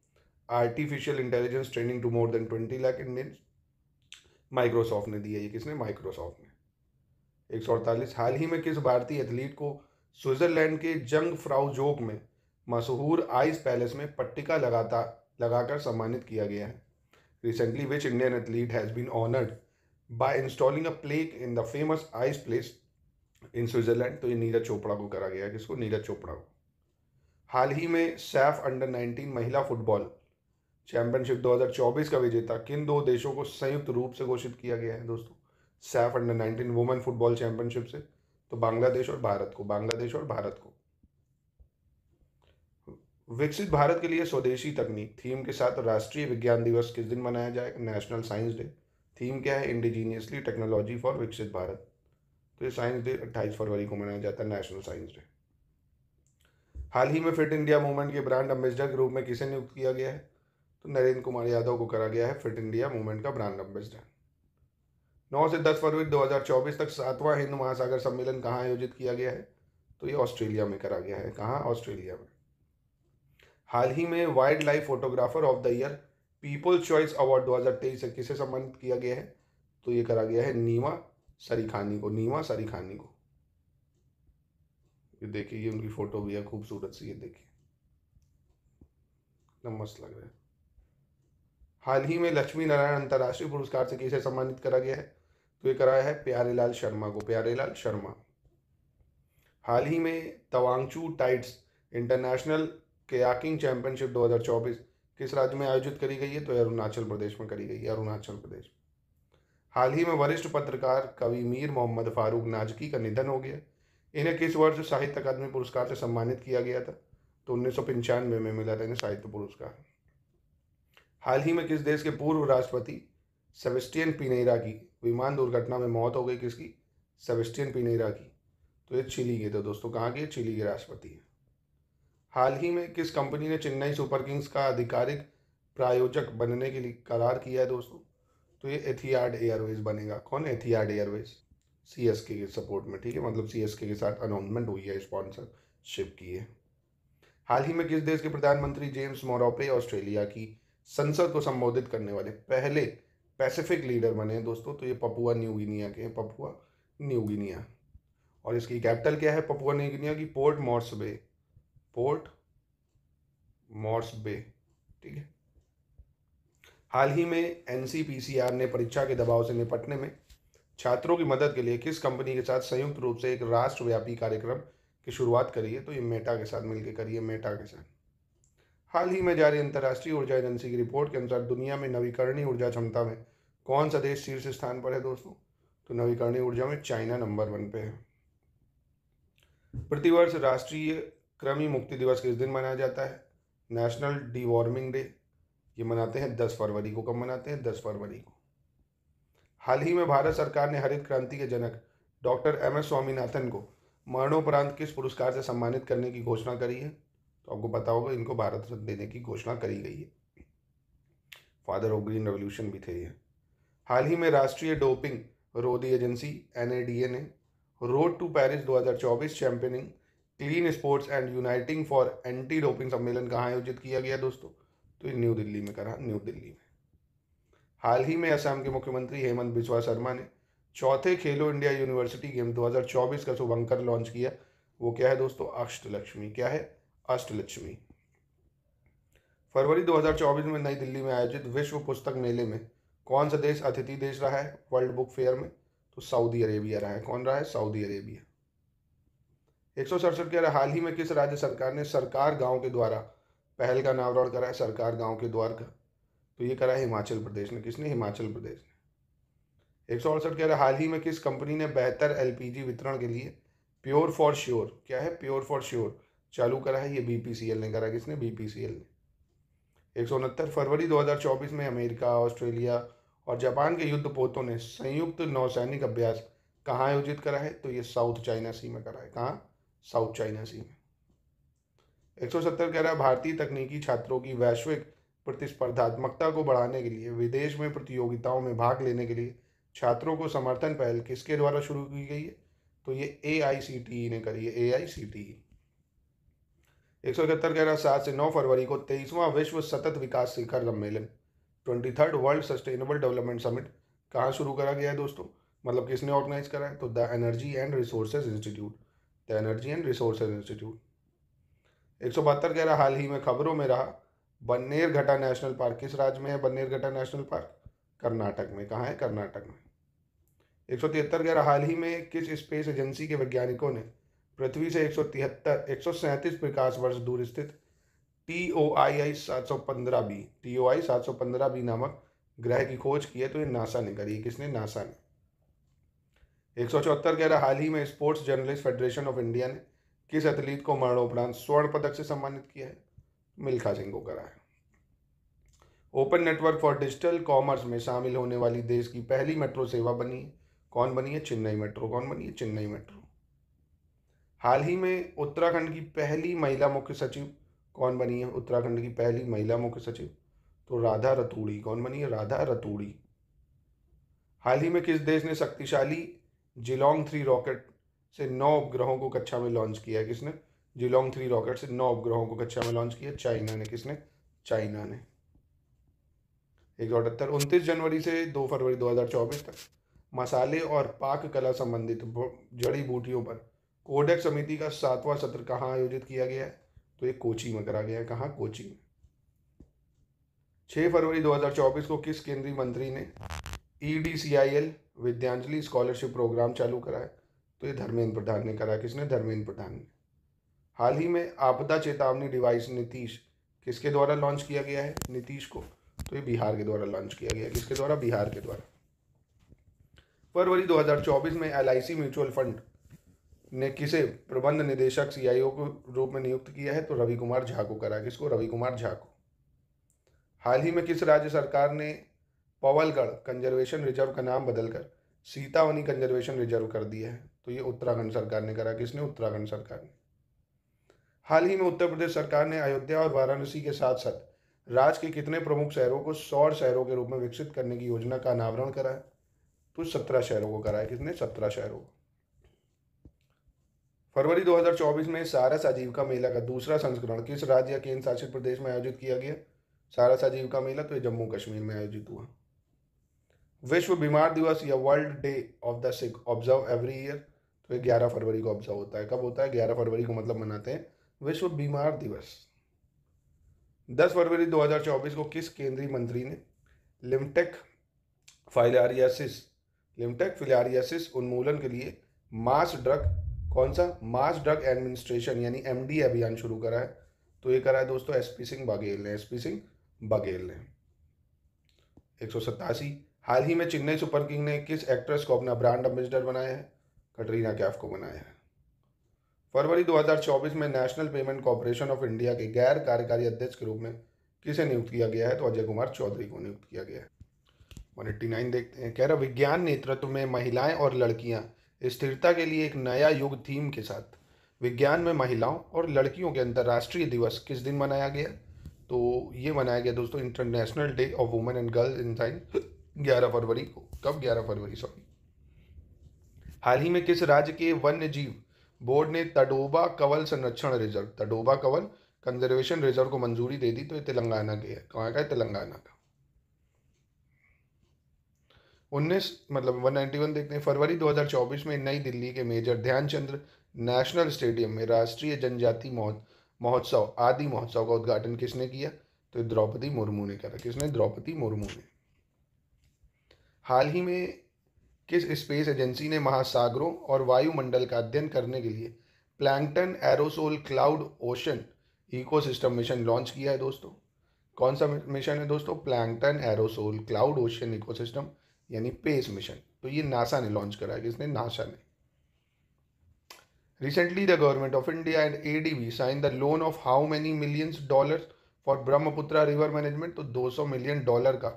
artificial intelligence training to more than twenty lakh Indians Microsoft ने दी है ये किसने माइक्रोसॉफ्ट ने एक हाल ही में किस भारतीय एथलीट को स्विट्जरलैंड के जंग फ्राउजोक में मशहूर आइस पैलेस में पट्टिका लगाता लगाकर सम्मानित किया गया है recently which Indian athlete has been honoured by installing a plaque in the famous ice place in Switzerland तो ये नीरज चोपड़ा को करा गया है किसको नीरज चोपड़ा को हाल ही में सैफ अंडर नाइनटीन महिला फुटबॉल चैंपियनशिप 2024 का विजेता किन दो देशों को संयुक्त रूप से घोषित किया गया है दोस्तों SAFF under 19 women football championship से तो बांग्लादेश और भारत को बांग्लादेश और भारत को विकसित भारत के लिए स्वदेशी तकनीक थीम के साथ राष्ट्रीय विज्ञान दिवस किस दिन मनाया जाएगा नेशनल साइंस डे थीम क्या है इंडिजीनियसली टेक्नोलॉजी फॉर विकसित भारत तो ये साइंस डे अट्ठाईस फरवरी को मनाया जाता है नेशनल साइंस डे हाल ही में फिट इंडिया मूवमेंट के ब्रांड एम्बेसडर के रूप में किसे नियुक्त किया गया है तो नरेंद्र कुमार यादव को करा गया है फिट इंडिया मूवमेंट का ब्रांड एम्बेसडर नौ से दस फरवरी 2024 तक सातवां हिंद महासागर सम्मेलन कहाँ आयोजित किया गया है तो ये ऑस्ट्रेलिया में करा गया है कहाँ ऑस्ट्रेलिया में हाल ही में wildlife photographer of the year people's choice award 2023 से किसे सम्मानित किया गया है तो ये करा गया है नीमा सरीखानी को नीमा सरीखानी को ये देखिए ये उनकी फ़ोटो भी है खूबसूरत सी ये देखिए मस्त लग रहा है हाल ही में लक्ष्मी नारायण अंतर्राष्ट्रीय पुरस्कार से किसे सम्मानित करा गया है तो ये कराया है प्यारेलाल शर्मा को प्यारेलाल शर्मा हाल ही में Tawangchu tides international kayaking championship 2024 किस राज्य में आयोजित करी गई है तो अरुणाचल प्रदेश में करी गई है अरुणाचल प्रदेश हाल ही में वरिष्ठ पत्रकार कवि मीर मोहम्मद फारूक नाजकी का निधन हो गया इन्हें किस वर्ष साहित्य अकादमी पुरस्कार से सम्मानित किया गया था तो उन्नीस में मिला था इन्हें साहित्य पुरस्कार हाल ही में किस देश के पूर्व राष्ट्रपति सेबेस्टियन पिनेरा की विमान दुर्घटना में मौत हो गई किसकी सेबेस्टियन पिनेरा की तो ये चिली के थे दोस्तों कहाँ के चिली के राष्ट्रपति हैं हाल ही में किस कंपनी ने चेन्नई सुपर किंग्स का आधिकारिक प्रायोजक बनने के लिए करार किया है दोस्तों तो ये एथियार्ड एयरवेज बनेगा कौन एथियार्ड एयरवेज सी एस के सपोर्ट में ठीक है मतलब सी एस के साथ अनाउंसमेंट हुई है स्पॉन्सरशिप की है हाल ही में किस देश के प्रधानमंत्री जेम्स मोरोपे ऑस्ट्रेलिया की संसद को संबोधित करने वाले पहले पैसिफिक लीडर बने हैं दोस्तों तो ये पपुआ न्यू गिनिया के पपुआ न्यू गिनिया और इसकी कैपिटल क्या है पपुआ न्यू गिनिया की port Moresby port Moresby ठीक है हाल ही में एनसीपीसीआर ने परीक्षा के दबाव से निपटने में छात्रों की मदद के लिए किस कंपनी के साथ संयुक्त रूप से एक राष्ट्रव्यापी कार्यक्रम की शुरुआत करी है तो ये मेटा के साथ मिलकर करिए मेटा के साथ हाल ही में जारी अंतर्राष्ट्रीय ऊर्जा एजेंसी की रिपोर्ट के अनुसार दुनिया में नवीकरणीय ऊर्जा क्षमता में कौन सा देश शीर्ष स्थान पर है दोस्तों तो नवीकरणीय ऊर्जा में चाइना नंबर वन पे है प्रतिवर्ष राष्ट्रीय कृमि मुक्ति दिवस किस दिन मनाया जाता है नेशनल डीवॉर्मिंग डे ये मनाते हैं दस फरवरी को कब मनाते हैं दस फरवरी को हाल ही में भारत सरकार ने हरित क्रांति के जनक डॉक्टर एम एस स्वामीनाथन को मरणोपरांत किस पुरस्कार से सम्मानित करने की घोषणा करी है तो आपको बताओ इनको भारत रत्न देने की घोषणा करी गई है फादर ऑफ ग्रीन रेवोल्यूशन भी थे ये हाल ही में राष्ट्रीय डोपिंग रोधी एजेंसी एन ने road to Paris 2024 championing clean sports and uniting for anti doping सम्मेलन कहाँ आयोजित किया गया दोस्तों तो ये न्यू दिल्ली में करा न्यू दिल्ली में हाल ही में असम के मुख्यमंत्री हेमंत बिस्वा शर्मा ने चौथे खेलो इंडिया यूनिवर्सिटी गेम 2024 का शुभंकर लॉन्च किया वो क्या है दोस्तों अष्टलक्ष्मी क्या है अष्टलक्ष्मी फरवरी 2024 में नई दिल्ली में आयोजित विश्व पुस्तक मेले में कौन सा देश अतिथि देश रहा है वर्ल्ड बुक फेयर में तो सऊदी अरेबिया रहा है कौन रहा है सऊदी अरेबिया एक सौ सड़सठ कह रहा हाल ही में किस राज्य सरकार ने सरकार गांव के द्वारा पहल का अनावरण करा है सरकार गांव के द्वार का तो ये करा है हिमाचल प्रदेश ने किसने हिमाचल प्रदेश ने एक सौ अड़सठ कह रहा हाल ही में किस कंपनी ने बेहतर एल वितरण के लिए प्योर फॉर श्योर क्या है प्योर फॉर श्योर चालू करा है ये बी ने करा किसने एल ने एक सौ उनहत्तर फरवरी दो हज़ार चौबीस में अमेरिका ऑस्ट्रेलिया और जापान के युद्ध पोतों ने संयुक्त नौसैनिक अभ्यास कहाँ आयोजित करा है तो ये साउथ चाइना सी में करा है कहाँ साउथ चाइना सी में एक सौ सत्तर कह रहा है भारतीय तकनीकी छात्रों की वैश्विक प्रतिस्पर्धात्मकता को बढ़ाने के लिए विदेश में प्रतियोगिताओं में भाग लेने के लिए छात्रों को समर्थन पहल किसके द्वारा शुरू की गई है तो ये ए e ने करी है ए आई सी टी ई एक सौ इकहत्तर कह रहा सात से नौ फरवरी को तेईसवां विश्व सतत विकास शिखर सम्मेलन twenty third world sustainable development summit कहाँ शुरू करा गया है दोस्तों मतलब किसने ऑर्गेनाइज करा है तो the energy and resources institute the energy and resource institute एक सौ बहत्तर कह रहा हाल ही में खबरों में रहा बन्नेर घटा नेशनल पार्क किस राज्य में है बन्नेर घटा नेशनल पार्क कर्नाटक में कहाँ है कर्नाटक में एक सौ तिहत्तर कह रहा हाल ही में किस स्पेस एजेंसी के वैज्ञानिकों ने पृथ्वी से एक सौ तिहत्तर एक सौ सैंतीस प्रकाश वर्ष दूर स्थित टी ओ आई आई सात सौ पंद्रह बी टी ओ आई सात सौ पंद्रह बी नामक ग्रह की खोज की है तो ये नासा ने करी किसने नासा ने एक सौ चौहत्तर कह रहा हाल ही में sports journalist federation of India ने किस एथलीट को मरणोपरांत स्वर्ण पदक से सम्मानित किया है मिल्खा सिंह को करा है open network for digital commerce में शामिल होने वाली देश की पहली मेट्रो सेवा बनी है कौन बनी है चेन्नई मेट्रो कौन बनी है चेन्नई मेट्रो हाल ही में उत्तराखंड की पहली महिला मुख्य सचिव कौन बनी है उत्तराखंड की पहली महिला मुख्य सचिव तो राधा रतूड़ी कौन बनी है राधा रतूड़ी हाल ही में किस देश ने शक्तिशाली जिलोंग थ्री रॉकेट से नौ उपग्रहों को कक्षा में लॉन्च किया है किसने जिलोंग थ्री रॉकेट से नौ उपग्रहों को कक्षा में लॉन्च किया चाइना ने किसने चाइना ने एक सौ अठहत्तर उनतीस जनवरी से दो फरवरी दो हजार चौबीस तक मसाले और पाक कला संबंधित जड़ी बूटियों पर कोडेक समिति का सातवां सत्र कहाँ आयोजित किया गया है तो ये कोची में करा गया है कहाँ कोची में छः फरवरी 2024 को किस केंद्रीय मंत्री ने E D C I L Vidyanjali scholarship programme चालू कराया तो ये धर्मेंद्र प्रधान ने करा किसने धर्मेंद्र प्रधान ने हाल ही में आपदा चेतावनी डिवाइस नीतीश किसके द्वारा लॉन्च किया गया है नीतीश को तो ये बिहार के द्वारा लॉन्च किया गया किसके द्वारा बिहार के द्वारा फरवरी 2024 में एल म्यूचुअल फंड ने किसे प्रबंध निदेशक ओ के रूप में नियुक्त किया है तो रवि कुमार झा को करा किसको रवि कुमार झा को हाल ही में किस राज्य सरकार ने पवलगढ़ कंजर्वेशन रिजर्व का नाम बदलकर सीतावनी कंजर्वेशन रिजर्व कर दिया है तो ये उत्तराखंड सरकार ने करा किसने उत्तराखंड सरकार ने हाल ही में उत्तर प्रदेश सरकार ने अयोध्या और वाराणसी के साथ साथ राज्य के कितने प्रमुख शहरों को सौर शहरों के रूप में विकसित करने की योजना का अनावरण करा है तो सत्रह शहरों को करा है किसने सत्रह शहरों को फरवरी 2024 में सारस आजीविका मेला का दूसरा संस्करण किस राज्य या केंद्र शासित प्रदेश में आयोजित किया गया सारस आजीविका मेला तो ये जम्मू कश्मीर में आयोजित हुआ विश्व बीमार दिवस या world day of the sick observe every year तो ये ग्यारह फरवरी को ऑब्जर्व होता है कब होता है ग्यारह फरवरी को मतलब मनाते हैं विश्व बीमार दिवस दस फरवरी 2024 को किस केंद्रीय मंत्री ने लिमटेक फाइलारियासिस लिमटेक फिलारियासिस उन्मूलन के लिए मास ड्रग कौन सा मास ड्रग एडमिनिस्ट्रेशन यानी एमडी अभियान शुरू करा है तो ये करा है दोस्तों पी सिंह बघेल ने पी सिंह बघेल ने एक सौ सतासी हाल ही में चेन्नई सुपर किंग ने किस एक्ट्रेस को अपना ब्रांड एम्बेसडर बनाया है कटरीना कैफ को बनाया है फरवरी 2024 में national payment corporation of India के गैर कार्यकारी अध्यक्ष के रूप में किसे नियुक्त किया गया है तो अजय कुमार चौधरी को नियुक्त किया गया है नाइन देखते हैं कह रहा विज्ञान नेतृत्व में महिलाएं और लड़कियां स्थिरता के लिए एक नया युग थीम के साथ विज्ञान में महिलाओं और लड़कियों के अंतर्राष्ट्रीय दिवस किस दिन मनाया गया तो ये मनाया गया दोस्तों international day of women and girls in science ग्यारह फरवरी को कब ग्यारह फरवरी सॉरी हाल ही में किस राज्य के वन्य जीव बोर्ड ने तडोबा कवल संरक्षण reserve Tadoba Kawal conservation reserve को मंजूरी दे दी तो ये तेलंगाना के है कहाँ का है तेलंगाना का उन्नीस मतलब 191 देखते हैं फरवरी 2024 में नई दिल्ली के मेजर ध्यानचंद्र नेशनल स्टेडियम में राष्ट्रीय जनजाति महोत्सव आदि महोत्सव का उद्घाटन किसने किया तो द्रौपदी मुर्मू ने करा किसने द्रौपदी मुर्मू ने हाल ही में किस स्पेस एजेंसी ने महासागरों और वायुमंडल का अध्ययन करने के लिए plankton aerosol cloud ocean ecosystem mission launch किया है दोस्तों कौन सा मिशन है दोस्तों plankton aerosol cloud ocean ecosystem यानी पेस मिशन तो ये नासा ने लॉन्च करा है किसने नासा ने recently government of India and A D B sign the loan of how many millions dollar for Brahmaputra river management तो 200 मिलियन डॉलर का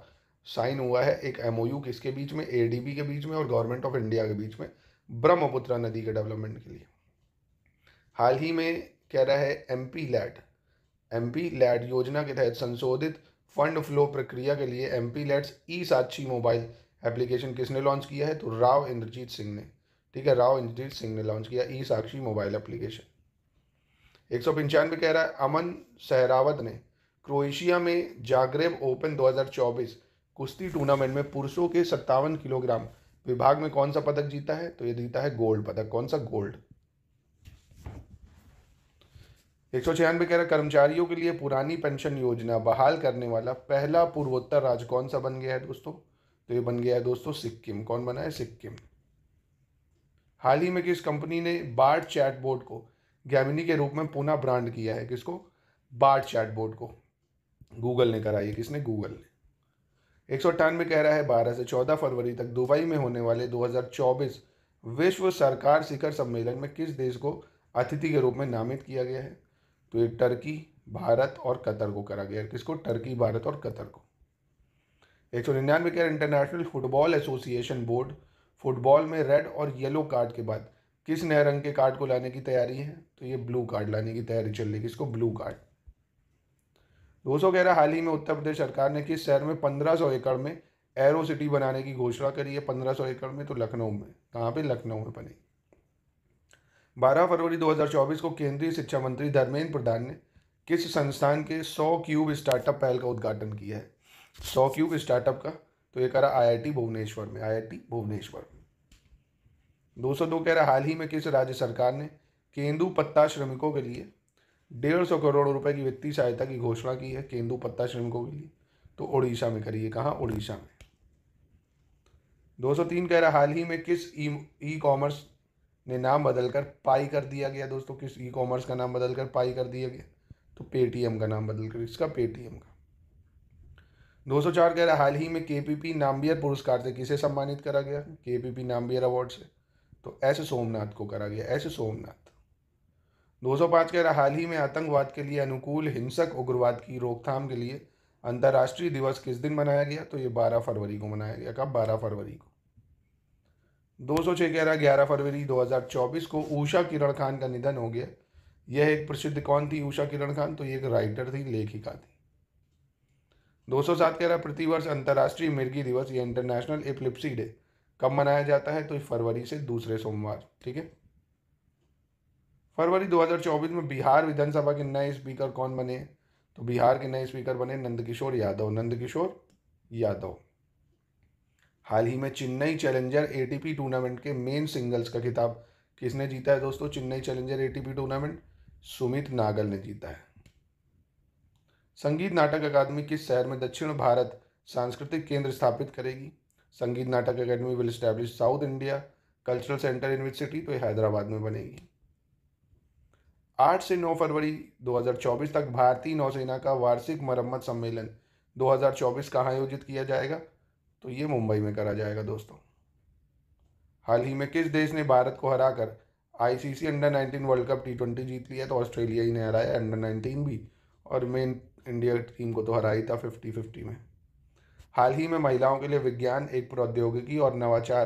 साइन हुआ है एक एम किसके बीच में ए के बीच में और गवर्नमेंट ऑफ इंडिया के बीच में ब्रह्मपुत्रा नदी के डेवलपमेंट के लिए हाल ही में कह रहा है M P LAD M P LAD योजना के तहत संशोधित फंड फ्लो प्रक्रिया के लिए M P LADS e Sakshi mobile application किसने लॉन्च किया है तो राव इंद्रजीत सिंह ने ठीक है राव इंद्रजीत सिंह ने लॉन्च किया ई साक्षी मोबाइल एप्लीकेशन एक सौ पंचानवे कह रहा है अमन सहरावत ने क्रोएशिया में जागरेब ओपन चौबीस कुश्ती टूर्नामेंट में पुरुषों के सत्तावन किलोग्राम विभाग में कौन सा पदक जीता है तो ये जीता है गोल्ड पदक कौन सा गोल्ड एक सौ छियानवे कह रहा कर्मचारियों के लिए पुरानी पेंशन योजना बहाल करने वाला पहला पूर्वोत्तर राज्य कौन सा बन गया है दोस्तों तो ये बन गया है दोस्तों सिक्किम कौन बना है सिक्किम हाल ही में किस कंपनी ने बार्ड चैट बोर्ड को गैमिनी के रूप में पुनः ब्रांड किया है किसको बार्ड चैट बोर्ड को गूगल ने कराई किसने गूगल ने एक सौ अट्ठानवे कह रहा है बारह से चौदह फरवरी तक दुबई में होने वाले 2024 विश्व सरकार शिखर सम्मेलन में किस देश को अतिथि के रूप में नामित किया गया है तो ये टर्की भारत और कतर को करा गया है किसको टर्की भारत और कतर को एक सौ निन्यानवे कह रहे international football association board football में रेड और येलो कार्ड के बाद किस नए रंग के कार्ड को लाने की तैयारी है तो ये ब्लू कार्ड लाने की तैयारी चल रही है किसको ब्लू कार्ड दोस्तों कह रहा हाल ही में उत्तर प्रदेश सरकार ने किस शहर में पंद्रह सौ एकड़ में एरो सिटी बनाने की घोषणा करी है पंद्रह सौ एकड़ में तो लखनऊ में कहाँ पे लखनऊ में बनेगी बारह फरवरी 2024 को केंद्रीय शिक्षा मंत्री धर्मेंद्र प्रधान ने किस संस्थान के सौ क्यूब स्टार्टअप पहल का उद्घाटन किया है सौ क्यूब स्टार्टअप का तो ये करा आई भुवनेश्वर में आई भुवनेश्वर में दो सौ दो कह रहा हाल ही में किस राज्य सरकार ने केंदू पत्ता श्रमिकों के लिए डेढ़ सौ करोड़ रुपए की वित्तीय सहायता की घोषणा की है केंदु पत्ता श्रमिकों के लिए तो ओडिशा में करिए कहाँ ओडिशा में दो सौ तीन कह रहा हाल ही में किस ई कॉमर्स ने नाम बदलकर पाई कर दिया गया दोस्तों किस ई कॉमर्स का नाम बदलकर पाई कर दिया गया तो पेटीएम का नाम बदलकर इसका पेटीएम का दो सौ चार कह रहा हाल ही में के पी पी नामबियर पुरस्कार से किसे सम्मानित करा गया के पी पी नाम्बियर अवार्ड से तो एस सोमनाथ को करा गया एस सोमनाथ 205 कह रहा हाल ही में आतंकवाद के लिए अनुकूल हिंसक उग्रवाद की रोकथाम के लिए अंतर्राष्ट्रीय दिवस किस दिन मनाया गया तो ये 12 फरवरी को मनाया गया कब 12 फरवरी को 206 कह रहा ग्यारह फरवरी 2024 को उषा किरण खान का निधन हो गया यह एक प्रसिद्ध कौन थी उषा किरण खान तो ये एक राइटर थी लेखिका थी 207 कह रहा प्रतिवर्ष अंतर्राष्ट्रीय मिर्गी दिवस या इंटरनेशनल एप्लिप्सी डे कब मनाया जाता है तो फरवरी से दूसरे सोमवार ठीक है फरवरी 2024 में बिहार विधानसभा के नए स्पीकर कौन बने तो बिहार के नए स्पीकर बने नंदकिशोर यादव नंदकिशोर यादव हाल ही में चेन्नई चैलेंजर एटीपी टूर्नामेंट के मेन सिंगल्स का खिताब किसने जीता है दोस्तों Chennai challenger ATP tournament Sumit Nagal ने जीता है संगीत नाटक अकादमी किस शहर में दक्षिण भारत सांस्कृतिक केंद्र स्थापित करेगी Sangeet Natak Akademi will establish South India cultural centre in which city तो हैदराबाद में बनेगी आठ से नौ फरवरी 2024 तक भारतीय नौसेना का वार्षिक मरम्मत सम्मेलन 2024 कहाँ आयोजित किया जाएगा तो ये मुंबई में करा जाएगा दोस्तों हाल ही में किस देश ने भारत को हरा C C under 19 world cup टी जीत लिया तो ऑस्ट्रेलिया ही ने हराया अंडर 19 भी और मेन इंडिया टीम को तो हरा ही था फिफ्टी फिफ्टी में हाल ही में महिलाओं के लिए विज्ञान एक प्रौद्योगिकी और नवाचार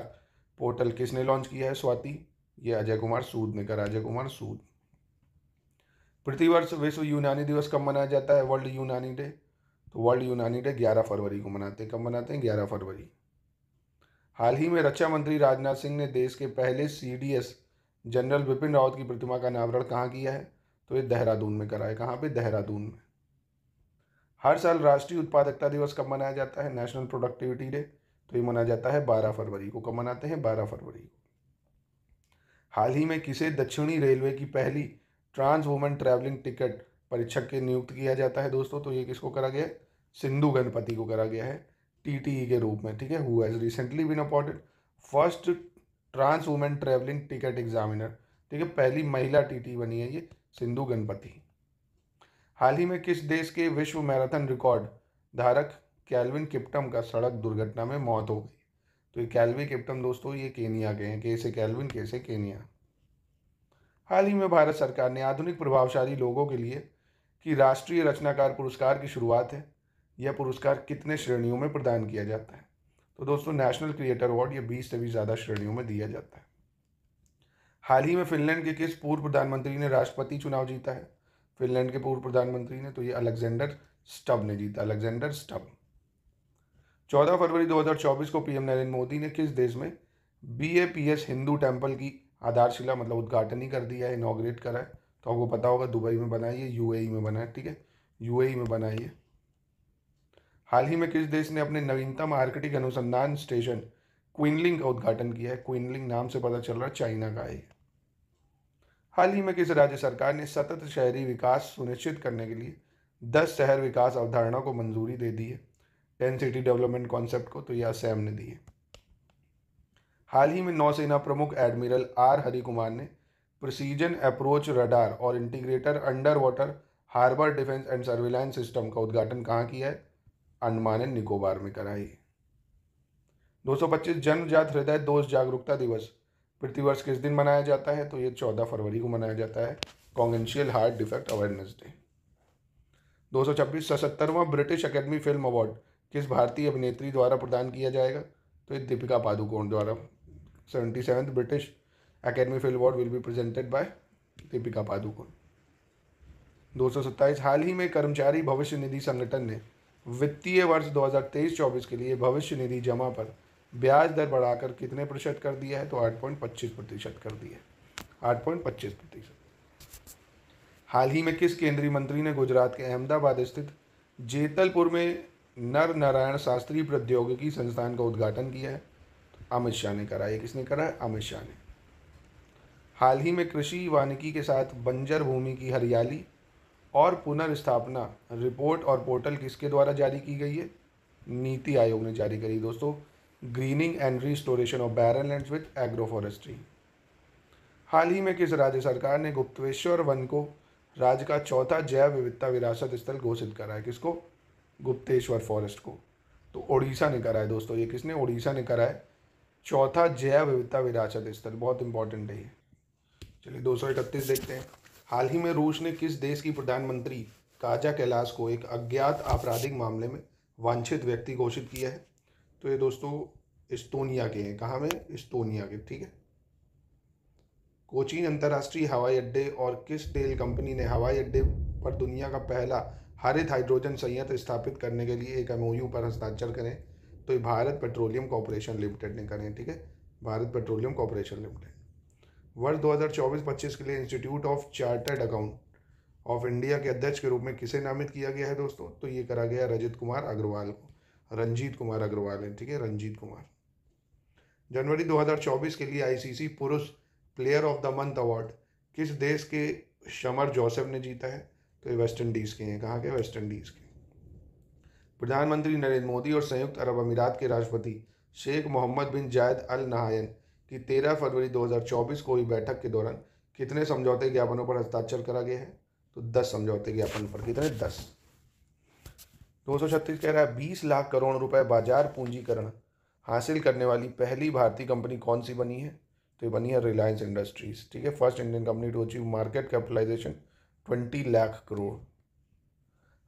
पोर्टल किसने लॉन्च किया है स्वाति ये अजय कुमार सूद ने करा अजय कुमार सूद प्रतिवर्ष विश्व यूनानी दिवस कब मनाया जाता है वर्ल्ड यूनानी डे तो वर्ल्ड यूनानी डे 11 फरवरी को मनाते हैं कब मनाते हैं 11 फरवरी हाल ही में रक्षा मंत्री राजनाथ सिंह ने देश के पहले सीडीएस जनरल बिपिन रावत की प्रतिमा का अनावरण कहाँ किया है तो ये देहरादून में कराए कहाँ पे देहरादून में हर साल राष्ट्रीय उत्पादकता दिवस कब मनाया जाता है नेशनल प्रोडक्टिविटी डे तो ये मनाया जाता है बारह फरवरी को कब मनाते हैं बारह फरवरी को हाल ही में किसे दक्षिणी रेलवे की पहली ट्रांस वुमेन ट्रैवलिंग टिकट परीक्षक के नियुक्त किया जाता है दोस्तों तो ये किसको करा गया है सिंधु गणपति को करा गया है टीटीई के रूप में ठीक है who has recently been appointed first trans women travelling ticket examiner ठीक है पहली महिला टीटी बनी है ये सिंधु गणपति हाल ही में किस देश के विश्व मैराथन रिकॉर्ड धारक कैलविन किप्टम का सड़क दुर्घटना में मौत हो गई तो ये कैलवी किप्टम दोस्तों ये केनिया के हैं कैसे कैलविन कैसे केनिया हाल ही में भारत सरकार ने आधुनिक प्रभावशाली लोगों के लिए कि राष्ट्रीय रचनाकार पुरस्कार की शुरुआत है यह पुरस्कार कितने श्रेणियों में प्रदान किया जाता है तो दोस्तों नेशनल क्रिएटर अवार्ड यह बीस से भी ज़्यादा श्रेणियों में दिया जाता है हाल ही में फिनलैंड के किस पूर्व प्रधानमंत्री ने राष्ट्रपति चुनाव जीता है फिनलैंड के पूर्व प्रधानमंत्री ने तो ये अलेक्जेंडर स्टब ने जीता अलेक्जेंडर स्टब 14 फरवरी 2024 को पीएम नरेंद्र मोदी ने किस देश में बीएपीएस हिंदू टेम्पल की आधारशिला मतलब उद्घाटन ही कर दिया है इनाग्रेट करा है तो आपको पता होगा दुबई में बना है यू e में बना है ठीक है यू e में बना है हाल ही में किस देश ने अपने नवीनतम आर्कटिक अनुसंधान स्टेशन क्विनलिंग का उद्घाटन किया है क्विनलिंग नाम से पता चल रहा है चाइना का है हाल ही में किस राज्य सरकार ने सतत शहरी विकास सुनिश्चित करने के लिए दस शहर विकास अवधारणा को मंजूरी दे दी है टेन सिटी डेवलपमेंट कॉन्सेप्ट को तो यह असैम ने दी है हाल ही में नौसेना प्रमुख एडमिरल आर हरि कुमार ने प्रसीजन अप्रोच रडार और integrated underwater harbour defence and surveillance system का उद्घाटन कहाँ किया है अंडमान एंड निकोबार में कराई दो सौ पच्चीस जन्मजात हृदय दोष जागरूकता दिवस प्रतिवर्ष किस दिन मनाया जाता है तो ये चौदह फरवरी को मनाया जाता है congenital heart defect awareness day दो सौ छब्बीस सतहत्तरवां ब्रिटिश अकेडमी फिल्म अवार्ड किस भारतीय अभिनेत्री द्वारा प्रदान किया जाएगा तो ये दीपिका पादुकोण द्वारा seventh British academy film award will be presented by Deepika Padukone दो सौ सत्ताईस हाल ही में कर्मचारी भविष्य निधि संगठन ने वित्तीय वर्ष दो हजार तेईस चौबीस के लिए भविष्य निधि जमा पर ब्याज दर बढ़ाकर कितने प्रतिशत कर दिया है तो आठ पॉइंट पच्चीस प्रतिशत कर दिया है आठ पॉइंट पच्चीस प्रतिशत हाल ही में किस केंद्रीय मंत्री ने गुजरात के अहमदाबाद स्थित जेतलपुर में नर नारायण शास्त्री प्रौद्योगिकी संस्थान का उद्घाटन किया है अमित शाह ने करा ये किसने करा है अमित शाह ने हाल ही में कृषि वानिकी के साथ बंजर भूमि की हरियाली और पुनर्स्थापना रिपोर्ट और पोर्टल किसके द्वारा जारी की गई है नीति आयोग ने जारी करी दोस्तों greening and restoration of barren land with agro forestry हाल ही में किस राज्य सरकार ने गुप्तेश्वर वन को राज्य का चौथा जैव विविधता विरासत स्थल घोषित करा है किसको गुप्तेश्वर फॉरेस्ट को तो ओडिशा ने करा है दोस्तों ये किसने ओडिशा ने करा है चौथा जैव विविधता विरासत स्थल बहुत इंपॉर्टेंट है चलिए दो देखते हैं हाल ही में रूस ने किस देश की प्रधानमंत्री काजा कैलाश को एक अज्ञात आपराधिक मामले में वांछित व्यक्ति घोषित किया है तो ये दोस्तों इस्तोनिया के हैं कहाँ में इस्तोनिया के ठीक है कोचीन अंतर्राष्ट्रीय हवाई अड्डे और किस तेल कंपनी ने हवाई अड्डे पर दुनिया का पहला हरित हाइड्रोजन संयंत्र स्थापित करने के लिए एक एमओयू पर हस्ताक्षर करें तो ये भारत पेट्रोलियम कॉरपोरेशन लिमिटेड ने करें ठीक है भारत पेट्रोलियम कॉरपोरेशन लिमिटेड वर्ष 2024-25 के लिए institute of chartered account of India के अध्यक्ष के रूप में किसे नामित किया गया है दोस्तों तो ये करा गया रजत कुमार अग्रवाल को रंजीत कुमार अग्रवाल ने ठीक है रंजीत कुमार जनवरी 2024 के लिए आईसीसी पुरुष player of the month award किस देश के शमर जोसेफ ने जीता है तो ये वेस्ट इंडीज़ के हैं कहाँ के वेस्ट इंडीज़ के प्रधानमंत्री नरेंद्र मोदी और संयुक्त अरब अमीरात के राष्ट्रपति शेख मोहम्मद बिन जायद अल नहायन की 13 फरवरी 2024 को हुई बैठक के दौरान कितने समझौते ज्ञापनों पर हस्ताक्षर करा गया है तो 10 समझौते ज्ञापन पर कितने 10 दो कह रहा है बीस लाख करोड़ रुपए बाजार पूंजीकरण हासिल करने वाली पहली भारतीय कंपनी कौन सी बनी है तो ये बनी है रिलायंस इंडस्ट्रीज ठीक है first Indian company to achieve market capitalization twenty lakh crore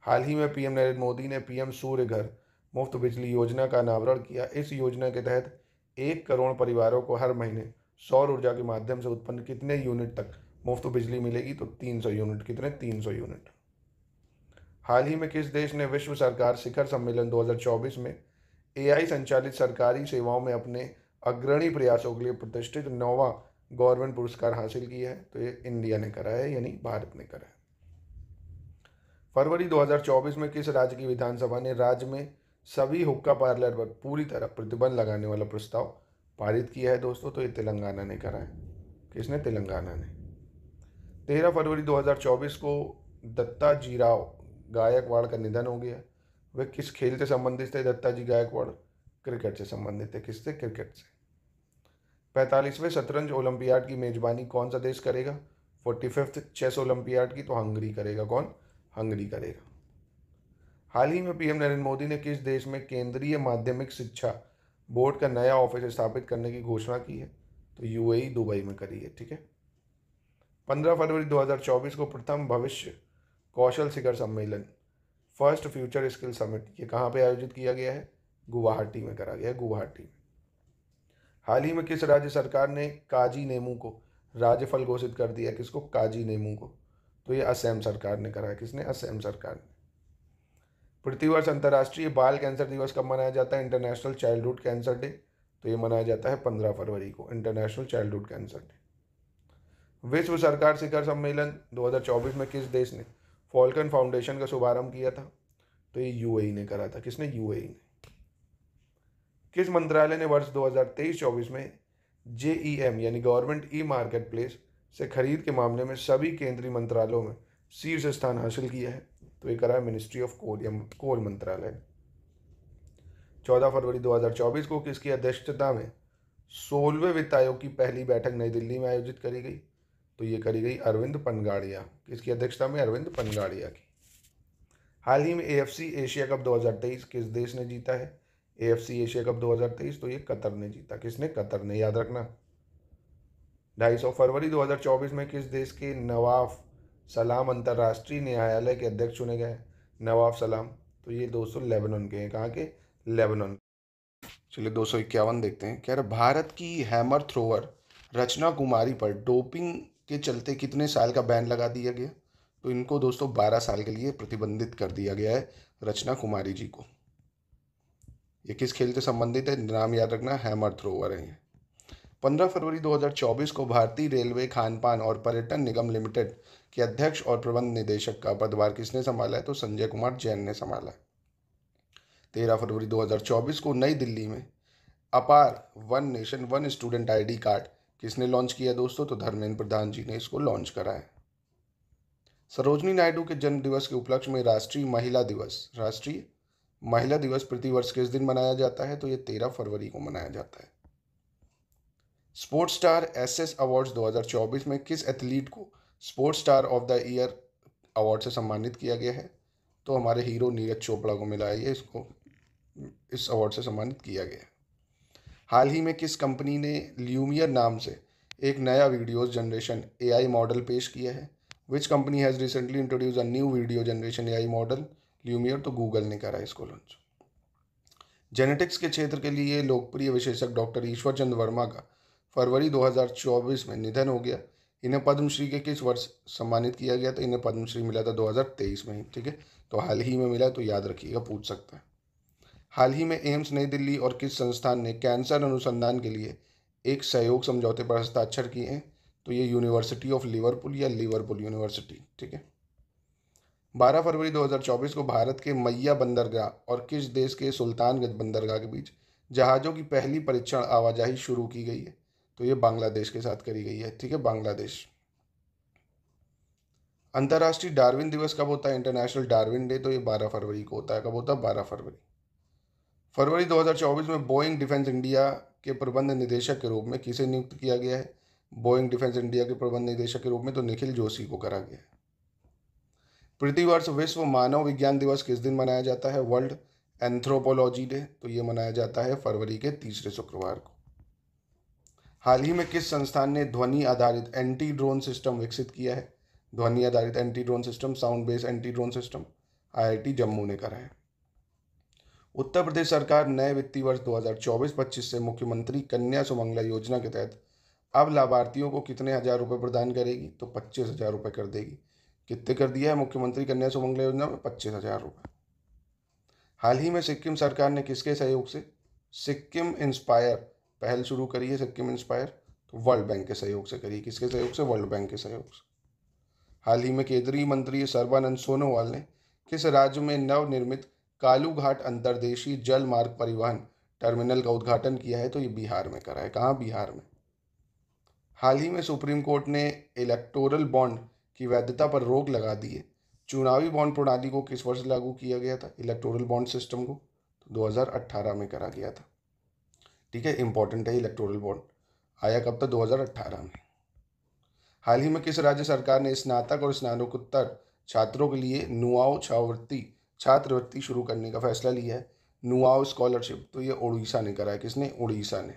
हाल ही में पीएम नरेंद्र मोदी ने पीएम सूर्य घर मुफ्त बिजली योजना का अनावरण किया इस योजना के तहत एक करोड़ परिवारों को हर महीने सौर ऊर्जा के माध्यम से उत्पन्न कितने यूनिट तक मुफ्त बिजली मिलेगी तो 300 यूनिट कितने 300 यूनिट हाल ही में किस देश ने विश्व सरकार शिखर सम्मेलन 2024 में एआई संचालित सरकारी सेवाओं में अपने अग्रणी प्रयासों के लिए प्रतिष्ठित नौवा गवर्नमेंट पुरस्कार हासिल किया है तो ये इंडिया ने करा है यानी भारत ने करा है फरवरी 2024 में किस राज्य की विधानसभा ने राज्य में सभी हुक्का पार्लर पर पूरी तरह प्रतिबंध लगाने वाला प्रस्ताव पारित किया है दोस्तों तो ये तेलंगाना ने करा है किसने तेलंगाना ने तेरह फरवरी 2024 को दत्ता जी राव गायकवाड़ का निधन हो गया वे किस खेल से संबंधित थे दत्ता जी गायकवाड़ क्रिकेट से संबंधित थे किससे क्रिकेट से पैंतालीसवें शतरंज ओलंपियाड की मेजबानी कौन सा देश करेगा फोर्टी फिफ्थ चेस ओलंपियाड की तो हंगरी करेगा कौन हंगरी करेगा हाल ही में पीएम नरेंद्र मोदी ने किस देश में केंद्रीय माध्यमिक शिक्षा बोर्ड का नया ऑफिस स्थापित करने की घोषणा की है तो यूएई दुबई में करी है ठीक है पंद्रह फरवरी 2024 को प्रथम भविष्य कौशल शिखर सम्मेलन फर्स्ट फ्यूचर स्किल समिट ये कहाँ पे आयोजित किया गया है गुवाहाटी में करा गया है गुवाहाटी में हाल ही में किस राज्य सरकार ने काजी नेमू को राज्यफल घोषित कर दिया किसको काजी नेमू को तो ये असम सरकार ने करा किसने असम सरकार ने प्रतिवर्ष अंतर्राष्ट्रीय बाल कैंसर दिवस कब मनाया जाता है इंटरनेशनल चाइल्डहुड कैंसर डे तो ये मनाया जाता है पंद्रह फरवरी को इंटरनेशनल चाइल्डहुड कैंसर डे विश्व सरकार शिखर सम्मेलन 2024 में किस देश ने फॉल्कन फाउंडेशन का शुभारंभ किया था तो ये यू e ने करा था किसने यू e ने किस मंत्रालय ने वर्ष 2023-24 में जेईएम e यानी गवर्नमेंट ई मार्केट प्लेस से खरीद के मामले में सभी केंद्रीय मंत्रालयों में शीर्ष स्थान हासिल किया है तो ये करा है मिनिस्ट्री ऑफ कोल या कोल मंत्रालय चौदह फरवरी 2024 को किसकी अध्यक्षता में सोलहवें वित्त आयोग की पहली बैठक नई दिल्ली में आयोजित करी गई तो ये करी गई अरविंद पनगाड़िया किसकी अध्यक्षता में अरविंद पनगाड़िया की हाल ही में एएफसी एशिया कप 2023 किस देश ने जीता है एएफसी एशिया कप 2023 तो ये कतर ने जीता किसने कतर ने याद रखना ढाई सौ फरवरी 2024 में किस देश के नवाफ सलाम अंतर्राष्ट्रीय न्यायालय के अध्यक्ष चुने गए नवाब सलाम तो ये दोस्तों लेबनान के हैं कहाँ के लेबनान चलिए दो सौ इक्यावन देखते हैं क्या भारत की हैमर थ्रोवर रचना कुमारी पर डोपिंग के चलते कितने साल का बैन लगा दिया गया तो इनको दोस्तों बारह साल के लिए प्रतिबंधित कर दिया गया है रचना कुमारी जी को ये किस खेल से संबंधित है नाम याद रखना हैमर थ्रोवर है 15 फरवरी 2024 को भारतीय रेलवे खान पान और पर्यटन निगम लिमिटेड के अध्यक्ष और प्रबंध निदेशक का पदभार किसने संभाला है तो संजय कुमार जैन ने संभाला है तेरह फरवरी 2024 को नई दिल्ली में APAAR one nation one student ID card किसने लॉन्च किया दोस्तों तो धर्मेंद्र प्रधान जी ने इसको लॉन्च करा है सरोजनी नायडू के जन्म दिवस के उपलक्ष्य में राष्ट्रीय महिला दिवस राष्ट्रीय महिला दिवस प्रतिवर्ष किस दिन मनाया जाता है तो ये तेरह फरवरी को मनाया जाता है स्पोर्ट्स स्टार एसएस अवार्ड्स 2024 में किस एथलीट को sports star of the year award से सम्मानित किया गया है तो हमारे हीरो नीरज चोपड़ा को मिला है ये इसको इस अवार्ड से सम्मानित किया गया हाल ही में किस कंपनी ने ल्यूमियर नाम से एक नया वीडियोस जनरेशन एआई मॉडल पेश किया है which company has recently introduce a new video generation AI model Lumiere तो गूगल ने करा इसको लॉन्च जेनेटिक्स के क्षेत्र के लिए लोकप्रिय विशेषज्ञ डॉक्टर ईश्वर चंद वर्मा का फरवरी 2024 में निधन हो गया इन्हें पद्मश्री के किस वर्ष सम्मानित किया गया तो इन्हें पद्मश्री मिला था 2023 में ठीक है तो हाल ही में मिला तो याद रखिएगा पूछ सकता है हाल ही में एम्स नई दिल्ली और किस संस्थान ने कैंसर अनुसंधान के लिए एक सहयोग समझौते पर हस्ताक्षर किए हैं तो ये यूनिवर्सिटी ऑफ लिवरपूल या लिवरपूल यूनिवर्सिटी ठीक है 12 फरवरी 2024 को भारत के मैया बंदरगाह और किस देश के सुल्तानगंज बंदरगाह के बीच जहाज़ों की पहली परीक्षण आवाजाही शुरू की गई है तो ये बांग्लादेश के साथ करी गई है ठीक है बांग्लादेश अंतर्राष्ट्रीय डार्विन दिवस कब होता है इंटरनेशनल डार्विन डे तो ये बारह फरवरी को होता है कब होता है बारह फरवरी फरवरी 2024 में बोइंग डिफेंस इंडिया के प्रबंध निदेशक के रूप में किसे नियुक्त किया गया है बोइंग डिफेंस इंडिया के प्रबंध निदेशक के रूप में तो निखिल जोशी को करा गया है प्रतिवर्ष विश्व मानव विज्ञान दिवस किस दिन मनाया जाता है वर्ल्ड एंथ्रोपोलॉजी डे तो ये मनाया जाता है फरवरी के तीसरे शुक्रवार को हाल ही में किस संस्थान ने ध्वनि आधारित एंटी ड्रोन सिस्टम विकसित किया है ध्वनि आधारित anti drone system sound base anti drone system IIT Jammu ने करा है उत्तर प्रदेश सरकार नए वित्तीय वर्ष 2024-25 से मुख्यमंत्री कन्या सुमंगला योजना के तहत अब लाभार्थियों को कितने हज़ार रुपये प्रदान करेगी तो पच्चीस हज़ार रुपये कर देगी कितने कर दिया है मुख्यमंत्री कन्या सुमंगला योजना में पच्चीस हज़ार रुपये हाल ही में सिक्किम सरकार ने किसके सहयोग से सिक्किम इंस्पायर पहल शुरू करी है सिक्किम इंस्पायर तो वर्ल्ड बैंक के सहयोग से करी किसके सहयोग से वर्ल्ड बैंक के सहयोग से हाल ही में केंद्रीय मंत्री सर्बानंद सोनोवाल ने किस राज्य में नवनिर्मित कालूघाट अंतर्देशीय जल मार्ग परिवहन टर्मिनल का उद्घाटन किया है तो ये बिहार में करा है कहाँ बिहार में हाल ही में सुप्रीम कोर्ट ने इलेक्टोरल बॉन्ड की वैधता पर रोक लगा दी है चुनावी बॉन्ड प्रणाली को किस वर्ष लागू किया गया था इलेक्टोरल बॉन्ड सिस्टम को तो 2018 में करा गया था ठीक है इंपॉर्टेंट है इलेक्टोरल बोर्ड आया कब तक 2018 में हाल ही में किस राज्य सरकार ने स्नातक और स्नातकोत्तर छात्रों के लिए नुआओ छावृत्ति छात्रवृत्ति शुरू करने का फैसला लिया है नुआओ स्कॉलरशिप तो ये उड़ीसा ने करा है किसने उड़ीसा ने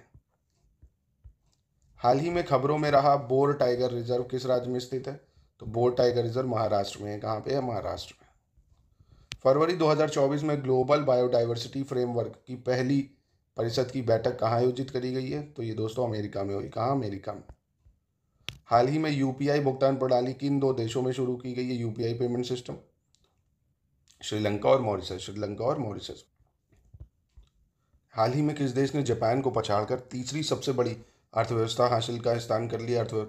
हाल ही में खबरों में रहा बोर टाइगर रिजर्व किस राज्य में स्थित है तो बोर टाइगर रिजर्व महाराष्ट्र में है कहाँ पे है महाराष्ट्र में फरवरी 2024 में ग्लोबल बायोडाइवर्सिटी फ्रेमवर्क की पहली परिषद की बैठक कहाँ आयोजित करी गई है तो ये दोस्तों अमेरिका में हुई कहाँ अमेरिका में हाल ही में यूपीआई भुगतान प्रणाली किन दो देशों में शुरू की गई है यूपीआई पेमेंट सिस्टम श्रीलंका और मॉरिशस श्रीलंका और मॉरिशस हाल ही में किस देश ने जापान को पछाड़कर तीसरी सबसे बड़ी अर्थव्यवस्था हासिल का स्थान कर लिया अर्थव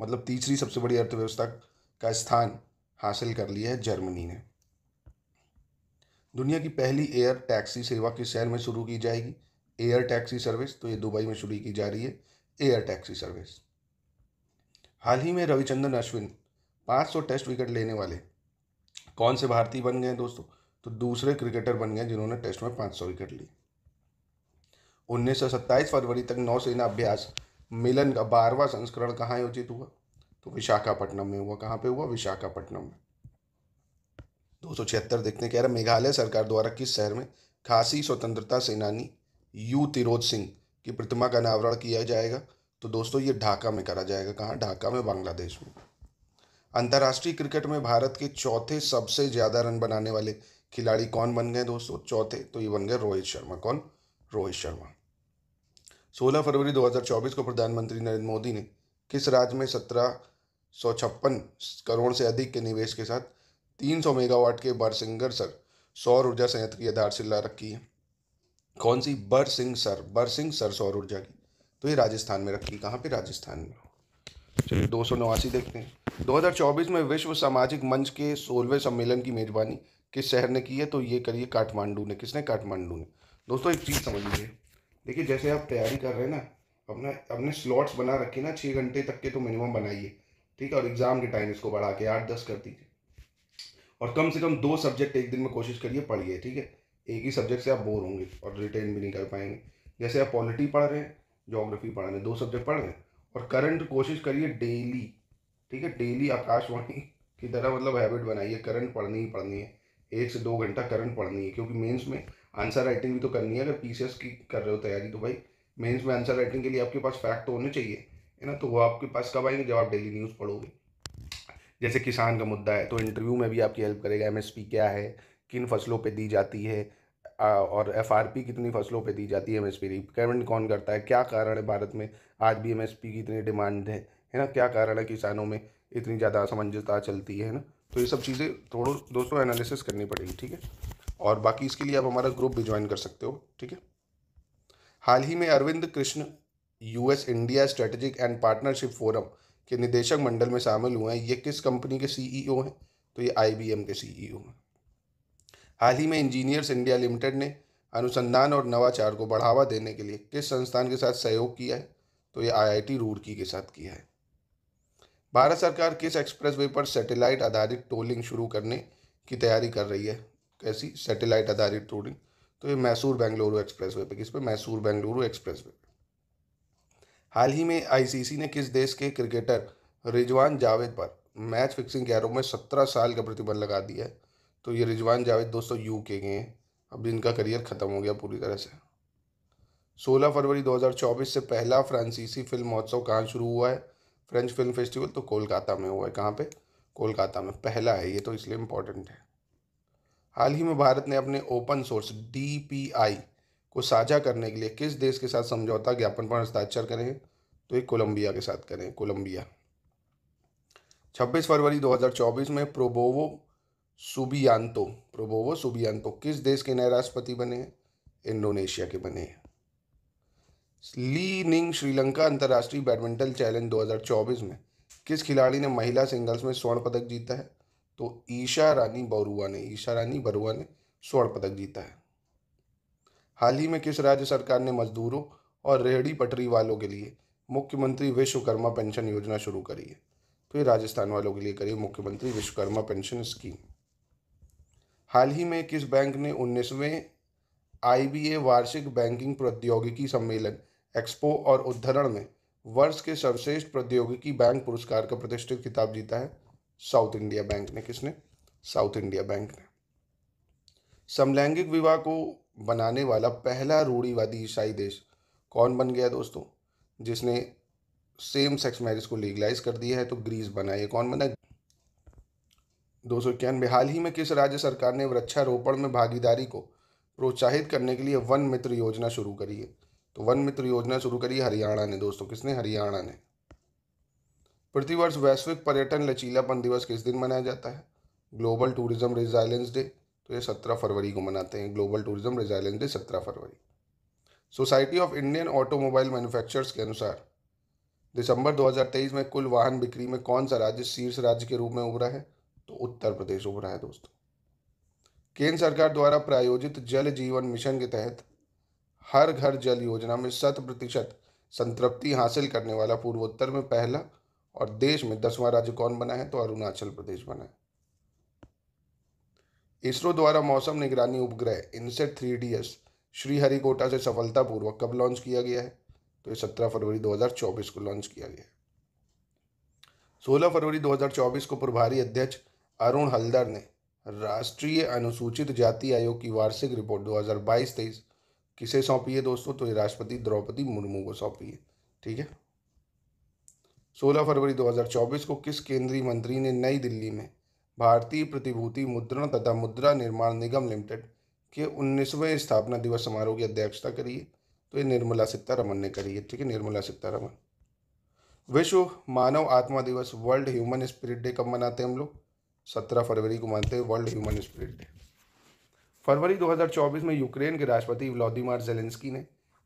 मतलब तीसरी सबसे बड़ी अर्थव्यवस्था का स्थान हासिल कर लिया है जर्मनी ने दुनिया की पहली एयर टैक्सी सेवा किस शहर में शुरू की जाएगी एयर टैक्सी सर्विस तो ये दुबई में शुरू की जा रही है एयर टैक्सी सर्विस हाल ही में रविचंद्रन अश्विन 500 टेस्ट विकेट लेने वाले कौन से भारतीय बन गए दोस्तों तो दूसरे क्रिकेटर बन गए जिन्होंने टेस्ट में 500 विकेट लिए उन्नीस फरवरी तक नौसेना अभ्यास मिलन का बारहवा संस्करण कहाँ आयोजित हुआ तो विशाखापट्टनम में हुआ कहाँ पे हुआ विशाखापट्टनम में दो सौ छिहत्तर देखते कह रहे मेघालय सरकार द्वारा किस शहर में खासी स्वतंत्रता सेनानी यू तिरोज सिंह की प्रतिमा का अनावरण किया जाएगा तो दोस्तों ये ढाका में करा जाएगा कहाँ ढाका में बांग्लादेश में अंतर्राष्ट्रीय क्रिकेट में भारत के चौथे सबसे ज़्यादा रन बनाने वाले खिलाड़ी कौन बन गए दोस्तों चौथे तो ये बन गए रोहित शर्मा कौन रोहित शर्मा 16 फरवरी 2024 को प्रधानमंत्री नरेंद्र मोदी ने किस राज्य में सत्रह सौ छप्पन करोड़ से अधिक के निवेश के साथ तीन सौ मेगावाट के बारसिंगर सर सौर ऊर्जा संयंत्र की आधारशिला रखी है कौन सी बर सिंह सर बर सिंह सर सौर ऊर्जा की तो ये राजस्थान में रखी कहाँ पे राजस्थान में चलिए दो सौ नवासी देखते हैं 2024 में विश्व सामाजिक मंच के सोलहवें सम्मेलन की मेजबानी किस शहर ने की है तो ये करिए काठमांडू ने किसने काठमांडू ने दोस्तों एक चीज़ समझ लीजिए देखिए जैसे आप तैयारी कर रहे हैं ना अपना अपने स्लॉट्स बना रखे ना छः घंटे तक के तो मिनिमम बनाइए ठीक है और एग्ज़ाम के टाइम इसको बढ़ा के आठ दस कर दीजिए और कम से कम दो सब्जेक्ट एक दिन में कोशिश करिए पढ़िए ठीक है एक ही सब्जेक्ट से आप बोर होंगे और रिटेन भी नहीं कर पाएंगे जैसे आप पॉलिटी पढ़ रहे हैं जोग्राफी पढ़ रहे हैं दो सब्जेक्ट पढ़ रहे हैं और करंट कोशिश करिए डेली ठीक है डेली आकाशवाणी की तरह मतलब हैबिट बनाइए करंट पढ़नी ही पढ़नी है एक से दो घंटा करंट पढ़नी है क्योंकि मेंस में आंसर राइटिंग भी तो करनी है अगर पी की कर रहे हो तैयारी तो भाई मेंस में आंसर राइटिंग के लिए आपके पास फैक्ट तो होने चाहिए है ना तो वो आपके पास कब आएंगे जब आप डेली न्यूज़ पढ़ोगे जैसे किसान का मुद्दा है तो इंटरव्यू में भी आपकी हेल्प करेगा एम क्या है किन फसलों पर दी जाती है और पी कितनी फसलों पे दी जाती है एम एस पी रिपेमेंट कौन करता है क्या कारण है भारत में आज भी एम एस पी की इतनी डिमांड है है ना क्या कारण है किसानों में इतनी ज़्यादा असमंजसता चलती है ना तो ये सब चीज़ें थोड़ा दोस्तों एनालिसिस करनी पड़ेगी ठीक है और बाकी इसके लिए आप हमारा ग्रुप भी ज्वाइन कर सकते हो ठीक है हाल ही में Arvind Krishna US India strategic and partnership forum के निदेशक मंडल में शामिल हुए हैं ये किस कंपनी के सीईओ e हैं तो ये आईबीएम के सीईओ e हैं हाल ही में इंजीनियर्स इंडिया लिमिटेड ने अनुसंधान और नवाचार को बढ़ावा देने के लिए किस संस्थान के साथ सहयोग किया है तो ये आईआईटी रुड़की के साथ किया है भारत सरकार किस एक्सप्रेस वे पर सैटेलाइट आधारित टोलिंग शुरू करने की तैयारी कर रही है कैसी सैटेलाइट आधारित टोलिंग तो ये मैसूर बेंगलुरु वे पर किस पर मैसूर बेंगलुरु एक्सप्रेस वे हाल ही में आईसीसी ने किस देश के क्रिकेटर रिजवान जावेद पर मैच फिक्सिंग के आरोप में सत्रह साल का प्रतिबंध लगा दिया है तो ये रिजवान जावेद दोस्तों यू के गए हैं अब इनका करियर ख़त्म हो गया पूरी तरह से 16 फरवरी 2024 से पहला फ्रांसीसी फिल्म महोत्सव कहाँ शुरू हुआ है फ्रेंच फिल्म फेस्टिवल तो कोलकाता में हुआ है कहाँ पे कोलकाता में पहला है ये तो इसलिए इम्पोर्टेंट है हाल ही में भारत ने अपने ओपन सोर्स डी को साझा करने के लिए किस देश के साथ समझौता ज्ञापन पर हस्ताक्षर करें तो ये कोलंबिया के साथ करें कोलंबिया छब्बीस फरवरी 2024 में प्रोबोवो सुबियांतो प्रोबोवो सुबियांतो किस देश के नए राष्ट्रपति बने हैं इंडोनेशिया के बने हैं ली निंग श्रीलंका अंतर्राष्ट्रीय बैडमिंटन चैलेंज 2024 में किस खिलाड़ी ने महिला सिंगल्स में स्वर्ण पदक जीता है तो ईशा रानी बरुआ ने ईशा रानी बरुआ ने स्वर्ण पदक जीता है हाल ही में किस राज्य सरकार ने मजदूरों और रेहड़ी पटरी वालों के लिए मुख्यमंत्री विश्वकर्मा पेंशन योजना शुरू करी है तो ये राजस्थान वालों के लिए करिए मुख्यमंत्री विश्वकर्मा पेंशन स्कीम हाल ही में किस बैंक ने उन्नीसवें आई वार्षिक बैंकिंग प्रौद्योगिकी सम्मेलन एक्सपो और उद्धरण में वर्ष के सर्वश्रेष्ठ प्रौद्योगिकी बैंक पुरस्कार का प्रतिष्ठित खिताब जीता है साउथ इंडिया बैंक ने किसने साउथ इंडिया बैंक ने समलैंगिक विवाह को बनाने वाला पहला रूढ़ीवादी ईसाई देश कौन बन गया दोस्तों जिसने सेम सेक्स मैरिज को लीगलाइज कर दिया है तो ग्रीस बना ये कौन बना दो सौ इक्यानवे हाल ही में किस राज्य सरकार ने वृक्षारोपण में भागीदारी को प्रोत्साहित करने के लिए वन मित्र योजना शुरू करी है तो वन मित्र योजना शुरू करी हरियाणा ने दोस्तों किसने हरियाणा ने प्रतिवर्ष वैश्विक पर्यटन लचीलापन दिवस किस दिन मनाया जाता है ग्लोबल टूरिज्म रिजाइलेंस डे तो ये सत्रह फरवरी को मनाते हैं ग्लोबल टूरिज्म रिजाइलेंस डे सत्रह फरवरी society of Indian automobile manufacturers के अनुसार दिसंबर 2023 में कुल वाहन बिक्री में कौन सा राज्य शीर्ष राज्य के रूप में उभरा है तो उत्तर प्रदेश उभरा है दोस्तों केंद्र सरकार द्वारा प्रायोजित जल जीवन मिशन के तहत हर घर जल योजना में शत प्रतिशत संतृप्ति हासिल करने वाला पूर्वोत्तर में पहला और देश में दसवां राज्य कौन बना है तो अरुणाचल प्रदेश बना है इसरो द्वारा मौसम निगरानी उपग्रह INSAT three D S Sriharikota से सफलतापूर्वक कब लॉन्च किया गया है तो ये सत्रह फरवरी 2024 को लॉन्च किया गया है सोलह फरवरी 2024 को प्रभारी अध्यक्ष अरुण हल्दर ने राष्ट्रीय अनुसूचित जाति आयोग की वार्षिक रिपोर्ट 2022-23 किसे सौंपी है दोस्तों तो ये राष्ट्रपति द्रौपदी मुर्मू को सौंपी है ठीक है 16 फरवरी 2024 को किस केंद्रीय मंत्री ने नई दिल्ली में भारतीय प्रतिभूति मुद्रण तथा मुद्रा निर्माण निगम लिमिटेड के उन्नीसवें स्थापना दिवस समारोह की अध्यक्षता करी है तो ये निर्मला सीतारमन ने करी है ठीक है निर्मला सीतारमन विश्व मानव आत्मा दिवस वर्ल्ड ह्यूमन स्पिरिट डे कब मनाते हैं हम लोग सत्रह फरवरी को मानते हैं वर्ल्ड ह्यूमन स्पिरिट डे फरवरी 2024 में यूक्रेन के राष्ट्रपति व्लादिमार जेलेंस्की ने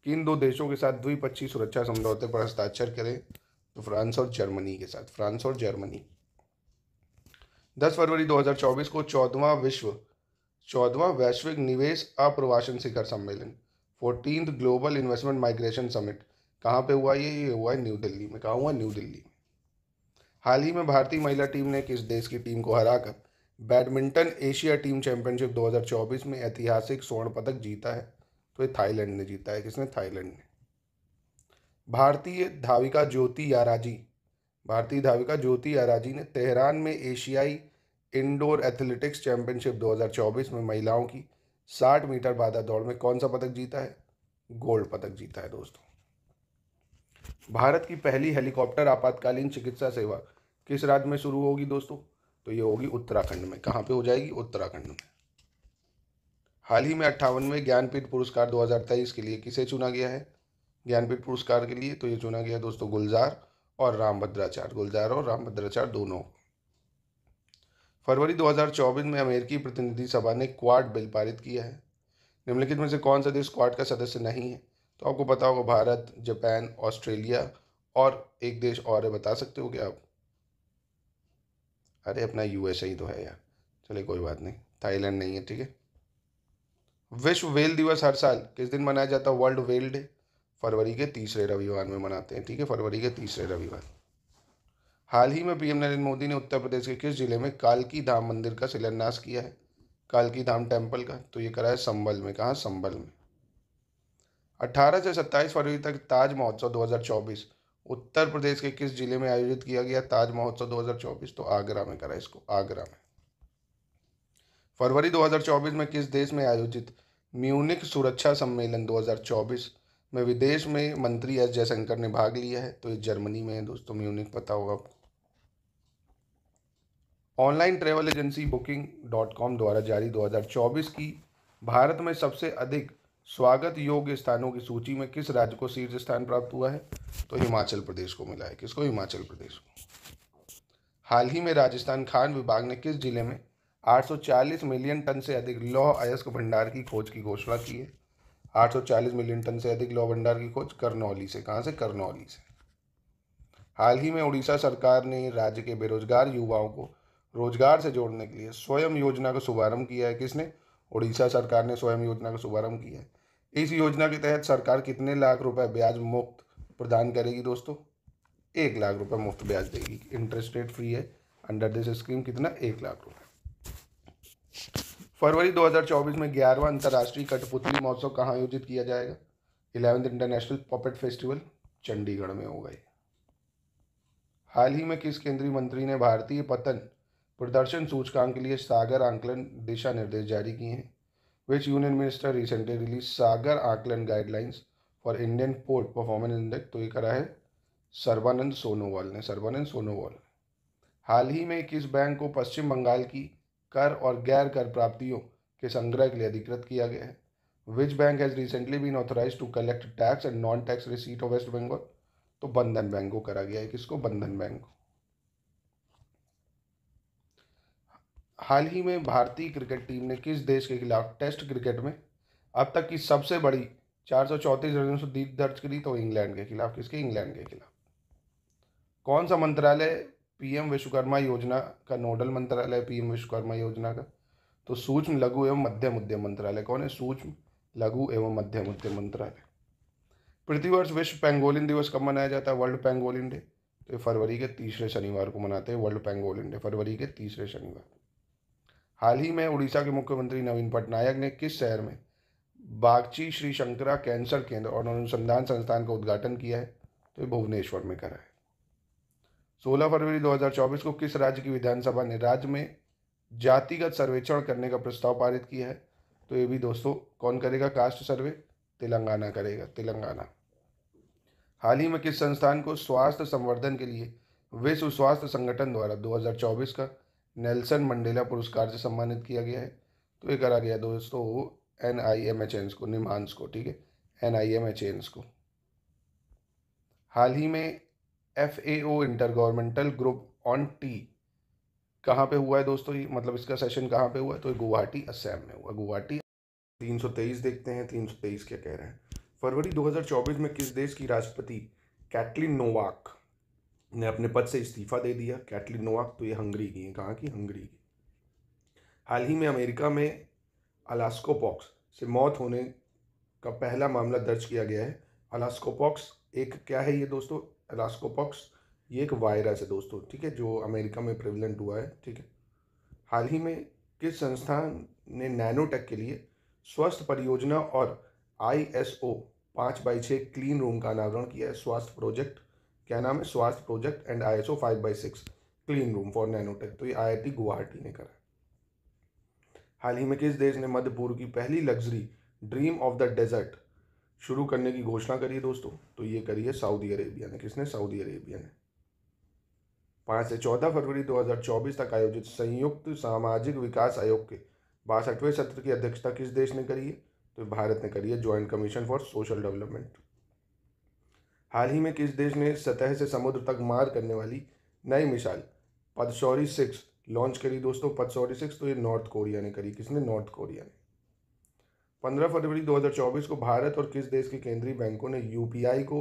किन इन दो देशों के साथ द्विपक्षीय सुरक्षा समझौते पर हस्ताक्षर करें तो फ्रांस और जर्मनी के साथ फ्रांस और जर्मनी 10 फरवरी 2024 को चौदवा विश्व चौदवा वैश्विक निवेश अप्रवासन शिखर सम्मेलन fourteen global investment migration summit कहाँ पे हुआ ये ये हुआ है न्यू दिल्ली में कहाँ हुआ न्यू दिल्ली में हाल ही में भारतीय महिला टीम ने किस देश की टीम को हराकर बैडमिंटन एशिया टीम चैंपियनशिप 2024 में ऐतिहासिक स्वर्ण पदक जीता है तो ये थाईलैंड ने जीता है किसने थाईलैंड ने भारतीय धाविका ज्योति याराजी भारतीय धाविका ज्योति याराजी ने तेहरान में एशियाई इंडोर एथलेटिक्स चैंपियनशिप 2024 में महिलाओं की 60 मीटर बाधा दौड़ में कौन सा पदक जीता है गोल्ड पदक जीता है दोस्तों भारत की पहली हेलीकॉप्टर आपातकालीन चिकित्सा सेवा किस राज्य में शुरू होगी दोस्तों तो ये होगी उत्तराखंड में कहाँ पे हो जाएगी उत्तराखंड में हाल ही में अट्ठावनवे ज्ञानपीठ पुरस्कार 2023 के लिए किसे चुना गया है ज्ञानपीठ पुरस्कार के लिए तो ये चुना गया दोस्तों गुलजार और रामभद्राचार्य गुलजार और रामभद्राचार्य दोनों फरवरी 2024 में अमेरिकी प्रतिनिधि सभा ने क्वाड बिल पारित किया है निम्नलिखित में से कौन सा देश क्वाड का सदस्य नहीं है तो आपको पता होगा भारत जापान ऑस्ट्रेलिया और एक देश और है बता सकते हो क्या आप अरे अपना यूएसए ही तो है यार चलिए कोई बात नहीं थाईलैंड नहीं है ठीक है विश्व वेल दिवस हर साल किस दिन मनाया जाता है वर्ल्ड वेल डे फरवरी के तीसरे रविवार में मनाते हैं ठीक है फरवरी के तीसरे रविवार हाल ही में पीएम नरेंद्र मोदी ने उत्तर प्रदेश के किस जिले में कालकी धाम मंदिर का शिलान्यास किया है कालकी धाम टेम्पल का तो ये करा है संबल में कहाँ संबल में 18 से 27 फरवरी तक ताज महोत्सव 2024 उत्तर प्रदेश के किस जिले में आयोजित किया गया ताज महोत्सव 2024 तो आगरा में करा इसको आगरा में फरवरी 2024 में किस देश में आयोजित म्यूनिक सुरक्षा सम्मेलन 2024 में विदेश में मंत्री एस जयशंकर ने भाग लिया है तो ये जर्मनी में है दोस्तों म्यूनिक पता होगा आपको online travel agency booking dot com द्वारा जारी 2024 की भारत में सबसे अधिक स्वागत योग्य स्थानों की सूची में किस राज्य को शीर्ष स्थान प्राप्त हुआ है तो हिमाचल प्रदेश को मिला है किसको हिमाचल प्रदेश को हाल ही में राजस्थान खान विभाग ने किस जिले में 840 मिलियन टन से अधिक लौह अयस्क भंडार की खोज की घोषणा की है 840 मिलियन टन से अधिक लौह भंडार की खोज करनौली से कहाँ से करनौली से हाल ही में उड़ीसा सरकार ने राज्य के बेरोजगार युवाओं को रोजगार से जोड़ने के लिए स्वयं योजना का शुभारंभ किया है किसने उड़ीसा सरकार ने स्वयं योजना का शुभारंभ किया है इस योजना के तहत सरकार कितने लाख रुपए ब्याज मुफ्त प्रदान करेगी दोस्तों एक लाख रुपए मुफ्त ब्याज देगी इंटरेस्ट रेट फ्री है अंडर दिस स्कीम कितना एक लाख रुपए फरवरी 2024 में ग्यारहवा अंतर्राष्ट्रीय कठपुतली महोत्सव कहाँ आयोजित किया जाएगा eleventh international puppet festival Chandigarh में हो गए हाल ही में किस केंद्रीय मंत्री ने भारतीय पतन प्रदर्शन सूचकांक के लिए सागर आंकलन दिशा निर्देश जारी किए हैं which union minister recently release Sagar Aankalan guidelines for Indian port performance index तो ये करा है सर्वानंद सोनोवाल ने सर्वानंद सोनोवाल हाल ही में किस बैंक को पश्चिम बंगाल की कर और गैर कर प्राप्तियों के संग्रह के लिए अधिकृत किया गया है which bank has recently been authorise to collect tax and non tax receipt of west Bengal तो बंधन बैंक को करा गया है किसको बंधन बैंक को हाल ही में भारतीय क्रिकेट टीम ने किस देश के खिलाफ टेस्ट क्रिकेट में अब तक की सबसे बड़ी चार सौ चौंतीस रनों से जीत दर्ज करी तो इंग्लैंड के खिलाफ किसके इंग्लैंड के खिलाफ कौन सा मंत्रालय पीएम विश्वकर्मा योजना का नोडल मंत्रालय पीएम विश्वकर्मा योजना का तो सूक्ष्म लघु एवं मध्यम उद्यम मंत्रालय कौन है सूक्ष्म लघु एवं मध्यम उद्यम मंत्रालय प्रतिवर्ष विश्व पेंगोलिन दिवस कब मनाया जाता है वर्ल्ड पेंगोलिन डे तो फरवरी के तीसरे शनिवार को मनाते हैं वर्ल्ड पेंगोलिन डे फरवरी के तीसरे शनिवार को हाल ही में उड़ीसा के मुख्यमंत्री नवीन पटनायक ने किस शहर में बागची श्री शंकरा कैंसर केंद्र और अनुसंधान संस्थान का उद्घाटन किया है तो ये भुवनेश्वर में करा है 16 फरवरी 2024 को किस राज्य की विधानसभा ने राज्य में जातिगत सर्वेक्षण करने का प्रस्ताव पारित किया है तो ये भी दोस्तों कौन करेगा कास्ट सर्वे तेलंगाना करेगा तेलंगाना हाल ही में किस संस्थान को स्वास्थ्य संवर्धन के लिए विश्व स्वास्थ्य संगठन द्वारा 2024 का नेल्सन मंडेला पुरस्कार से सम्मानित किया गया है तो ये करा गया दोस्तों N I M H ANS को निमांस को ठीक है N I M H ANS को हाल ही में F A O intergovernmental group on T कहाँ पे हुआ है दोस्तों ये मतलब इसका सेशन कहाँ पे हुआ है तो गुवाहाटी असम में हुआ गुवाहाटी तीन तेईस देखते हैं तीन तेईस क्या कह रहे हैं फरवरी दो हजार चौबीस में किस देश की राष्ट्रपति कैटलिन नोवाक ने अपने पद से इस्तीफा दे दिया कैटलिन नोवाक तो ये हंगरी की हैं कहाँ की हंगरी की हाल ही में अमेरिका में अलास्कोपॉक्स से मौत होने का पहला मामला दर्ज किया गया है अलास्कोपॉक्स एक क्या है ये दोस्तों अलास्कोपॉक्स ये एक वायरस है दोस्तों ठीक है जो अमेरिका में प्रेवलेंट हुआ है ठीक है हाल ही में किस संस्थान ने नैनोटेक के लिए स्वास्थ्य परियोजना और आई एस ओ पाँच बाई छः क्लीन रूम का अनावरण किया है स्वास्थ्य प्रोजेक्ट क्या नाम है Swasthya project and I S O five by six clean room for nanotech तो ये आई आई टी गुवाहाटी ने करा हाल ही में किस देश ने मध्य पूर्व की पहली luxury dream of the desert शुरू करने की घोषणा करी है दोस्तों तो ये करी है सऊदी अरेबिया ने किसने सऊदी अरेबिया ने पाँच से चौदह फरवरी 2024 तक आयोजित संयुक्त सामाजिक विकास आयोग के बासठवें सत्र की अध्यक्षता किस देश ने करी है तो भारत ने करी है joint commission for social development हाल ही में किस देश ने सतह से समुद्र तक मार करने वाली नई मिसाइल पदसौरी सिक्स लॉन्च करी दोस्तों पदसौरी सिक्स तो ये नॉर्थ कोरिया ने करी किसने नॉर्थ कोरिया ने पंद्रह फरवरी 2024 को भारत और किस देश के केंद्रीय बैंकों ने यूपीआई को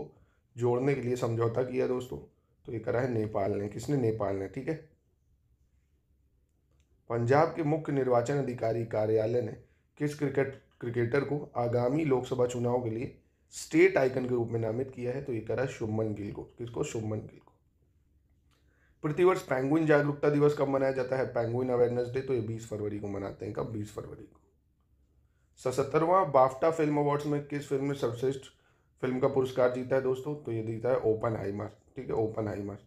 जोड़ने के लिए समझौता किया दोस्तों तो ये करा है नेपाल ने किसने नेपाल ने ठीक है पंजाब के मुख्य निर्वाचन अधिकारी कार्यालय ने किस क्रिकेट क्रिकेटर को आगामी लोकसभा चुनाव के लिए स्टेट आइकन के रूप में नामित किया है तो ये करा शुभमन गिल को किसको शुभमन गिल को प्रतिवर्ष पैंगुइन जागरूकता दिवस कब मनाया जाता है पैंगुइन अवेयरनेस डे तो ये बीस फरवरी को मनाते हैं कब बीस फरवरी को सतहत्तरवां बाफ्टा फिल्म अवार्ड्स में किस फिल्म ने सर्वश्रेष्ठ फिल्म का पुरस्कार जीता है दोस्तों तो ये जीता है ओपन हाइमर ठीक है ओपन हाइमर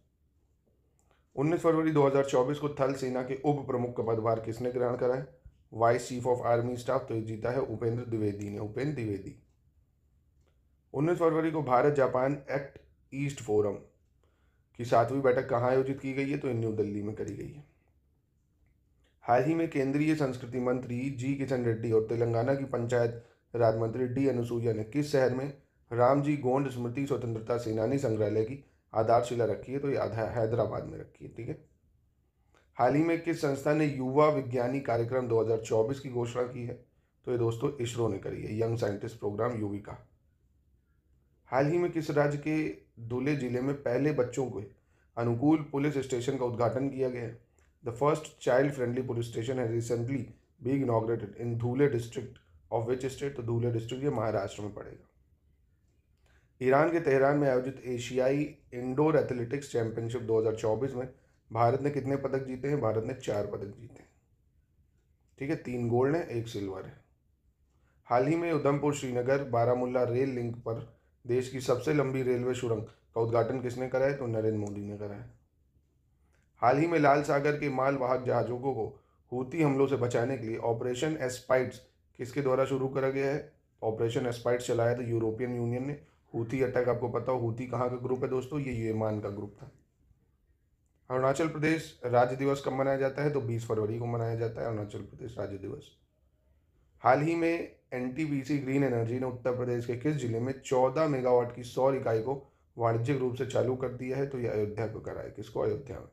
उन्नीस फरवरी 2024 को थल सेना के उप प्रमुख का पदभार किसने ग्रहण करा है vice chief of army staff तो ये जीता है उपेंद्र द्विवेदी ने उपेंद्र द्विवेदी 19 फरवरी को Bharat Japan act east forum की सातवीं बैठक कहाँ आयोजित की गई है तो न्यू दिल्ली में करी गई है हाल ही में केंद्रीय संस्कृति मंत्री जी किशन रेड्डी और तेलंगाना की पंचायत राज मंत्री डी अनुसुईया ने किस शहर में रामजी गोंड स्मृति स्वतंत्रता सेनानी संग्रहालय की आधारशिला रखी है तो ये हैदराबाद में रखी है ठीक है हाल ही में किस संस्था ने युवा विज्ञानी कार्यक्रम 2024 की घोषणा की है तो ये दोस्तों इसरो ने करी है यंग साइंटिस्ट प्रोग्राम युविका हाल ही में किस राज्य के धूले जिले में पहले बच्चों के अनुकूल पुलिस स्टेशन का उद्घाटन किया गया है the first child friendly police station है recently be inaugurated in Dhule district of which state तो धूले डिस्ट्रिक्ट ये महाराष्ट्र में पड़ेगा ईरान के तेहरान में आयोजित एशियाई इंडोर एथलेटिक्स चैंपियनशिप 2024 में भारत ने कितने पदक जीते हैं भारत ने चार पदक जीते हैं ठीक है तीन गोल्ड हैं एक सिल्वर है हाल ही में उधमपुर श्रीनगर बारामूला रेल लिंक पर देश की सबसे लंबी रेलवे सुरंग का उद्घाटन किसने करा है तो नरेंद्र मोदी ने करा है हाल ही में लाल सागर के मालवाहक जहाजों को हूती हमलों से बचाने के लिए ऑपरेशन एस्पाइट्स किसके द्वारा शुरू करा गया है ऑपरेशन एस्पाइट्स चलाया था यूरोपियन यूनियन ने हूती अटैक आपको पता हो हूती कहाँ का ग्रुप है दोस्तों ये येमान का ग्रुप था अरुणाचल प्रदेश राज्य दिवस कब मनाया जाता है तो 20 फरवरी को मनाया जाता है अरुणाचल प्रदेश राज्य दिवस हाल ही में एन ग्रीन एनर्जी ने उत्तर प्रदेश के किस जिले में चौदह मेगावाट की सौर इकाई को वाणिज्यिक रूप से चालू कर दिया है तो यह अयोध्या को कराए किसको अयोध्या में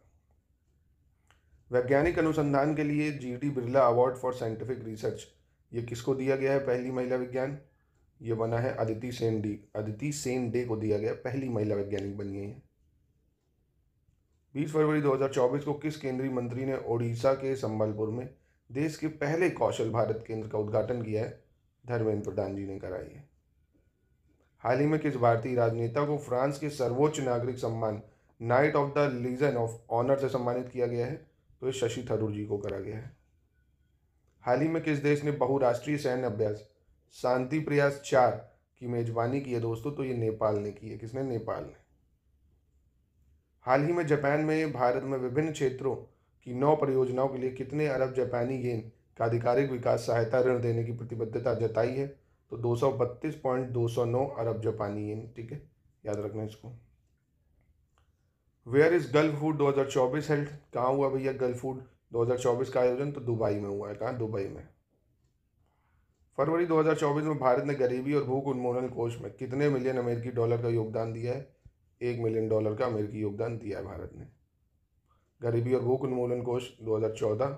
वैज्ञानिक अनुसंधान के लिए G D Birla award for scientific research ये किसको दिया गया है पहली महिला विज्ञान ये बना है अदिति सेन डी अदिति सेन डे को दिया गया पहली महिला वैज्ञानिक बनी है बीस फरवरी 2024 को किस केंद्रीय मंत्री ने ओडिशा के संबलपुर में देश के पहले कौशल भारत केंद्र का उद्घाटन किया है धर्मेंद्र प्रधान जी ने कराई है हाल ही में किस भारतीय राजनेता को फ्रांस के सर्वोच्च नागरिक सम्मान knight of the legion of honour से सम्मानित किया गया है तो ये शशि थरूर जी को करा गया है हाल ही में किस देश ने बहुराष्ट्रीय सैन्य अभ्यास शांति प्रयास चार की मेजबानी की है दोस्तों तो ये नेपाल ने की है किसने नेपाल ने हाल ही में जापान में भारत में विभिन्न क्षेत्रों कि नौ परियोजनाओं के लिए कितने अरब जापानी येन का आधिकारिक विकास सहायता ऋण देने की प्रतिबद्धता जताई है तो दो सौ बत्तीस पॉइंट दो सौ नौ अरब जापानी येन ठीक है याद रखना इसको वेयर इज गल्फ फूड दो हज़ार चौबीस हेल्थ कहाँ हुआ भैया गल्फ फूड दो हजार चौबीस का आयोजन तो दुबई में हुआ है कहाँ दुबई में फरवरी 2024 में भारत ने गरीबी और भूख उन्मूलन कोष में कितने मिलियन अमेरिकी डॉलर का योगदान दिया है एक मिलियन डॉलर का अमेरिकी योगदान दिया है भारत ने गरीबी और भूख उन्मूलन कोष 2014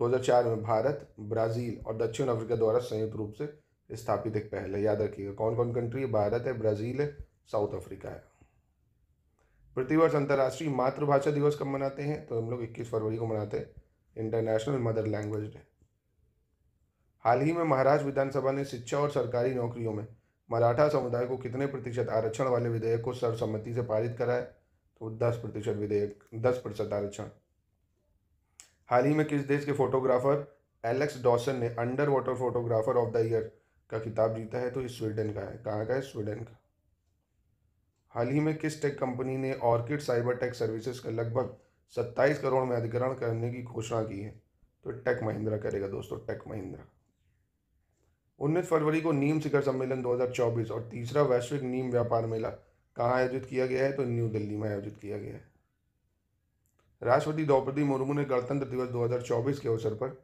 2004 में भारत ब्राज़ील और दक्षिण अफ्रीका द्वारा संयुक्त रूप से स्थापित एक पहल है याद रखिएगा कौन कौन कंट्री है भारत है ब्राज़ील है साउथ अफ्रीका है प्रतिवर्ष अंतर्राष्ट्रीय मातृभाषा दिवस कब मनाते हैं तो हम लोग 21 फरवरी को मनाते हैं इंटरनेशनल मदर लैंग्वेज डे हाल ही में महाराष्ट्र विधानसभा ने शिक्षा और सरकारी नौकरियों में मराठा समुदाय को कितने प्रतिशत आरक्षण वाले विधेयक को सर्वसम्मति से पारित कराया तो दस प्रतिशत विधेयक दस प्रतिशत आरक्षण हाल ही में किस देश के फोटोग्राफर एलेक्स डॉसन ने underwater photographer of the year का किताब जीता है तो स्वीडन का है कहाँ का है स्वीडन का हाल ही में किस टेक कंपनी ने ऑर्किड साइबर टेक सर्विसेज का लगभग सत्ताईस करोड़ में अधिग्रहण करने की घोषणा की है तो टेक महिंद्रा करेगा दोस्तों टेक महिंद्रा उन्नीस फरवरी को नीम शिखर सम्मेलन 2024 और तीसरा वैश्विक नीम व्यापार मेला कहाँ आयोजित किया गया है तो न्यू दिल्ली में आयोजित किया गया है राष्ट्रपति द्रौपदी मुर्मू ने गणतंत्र दिवस 2024 के अवसर पर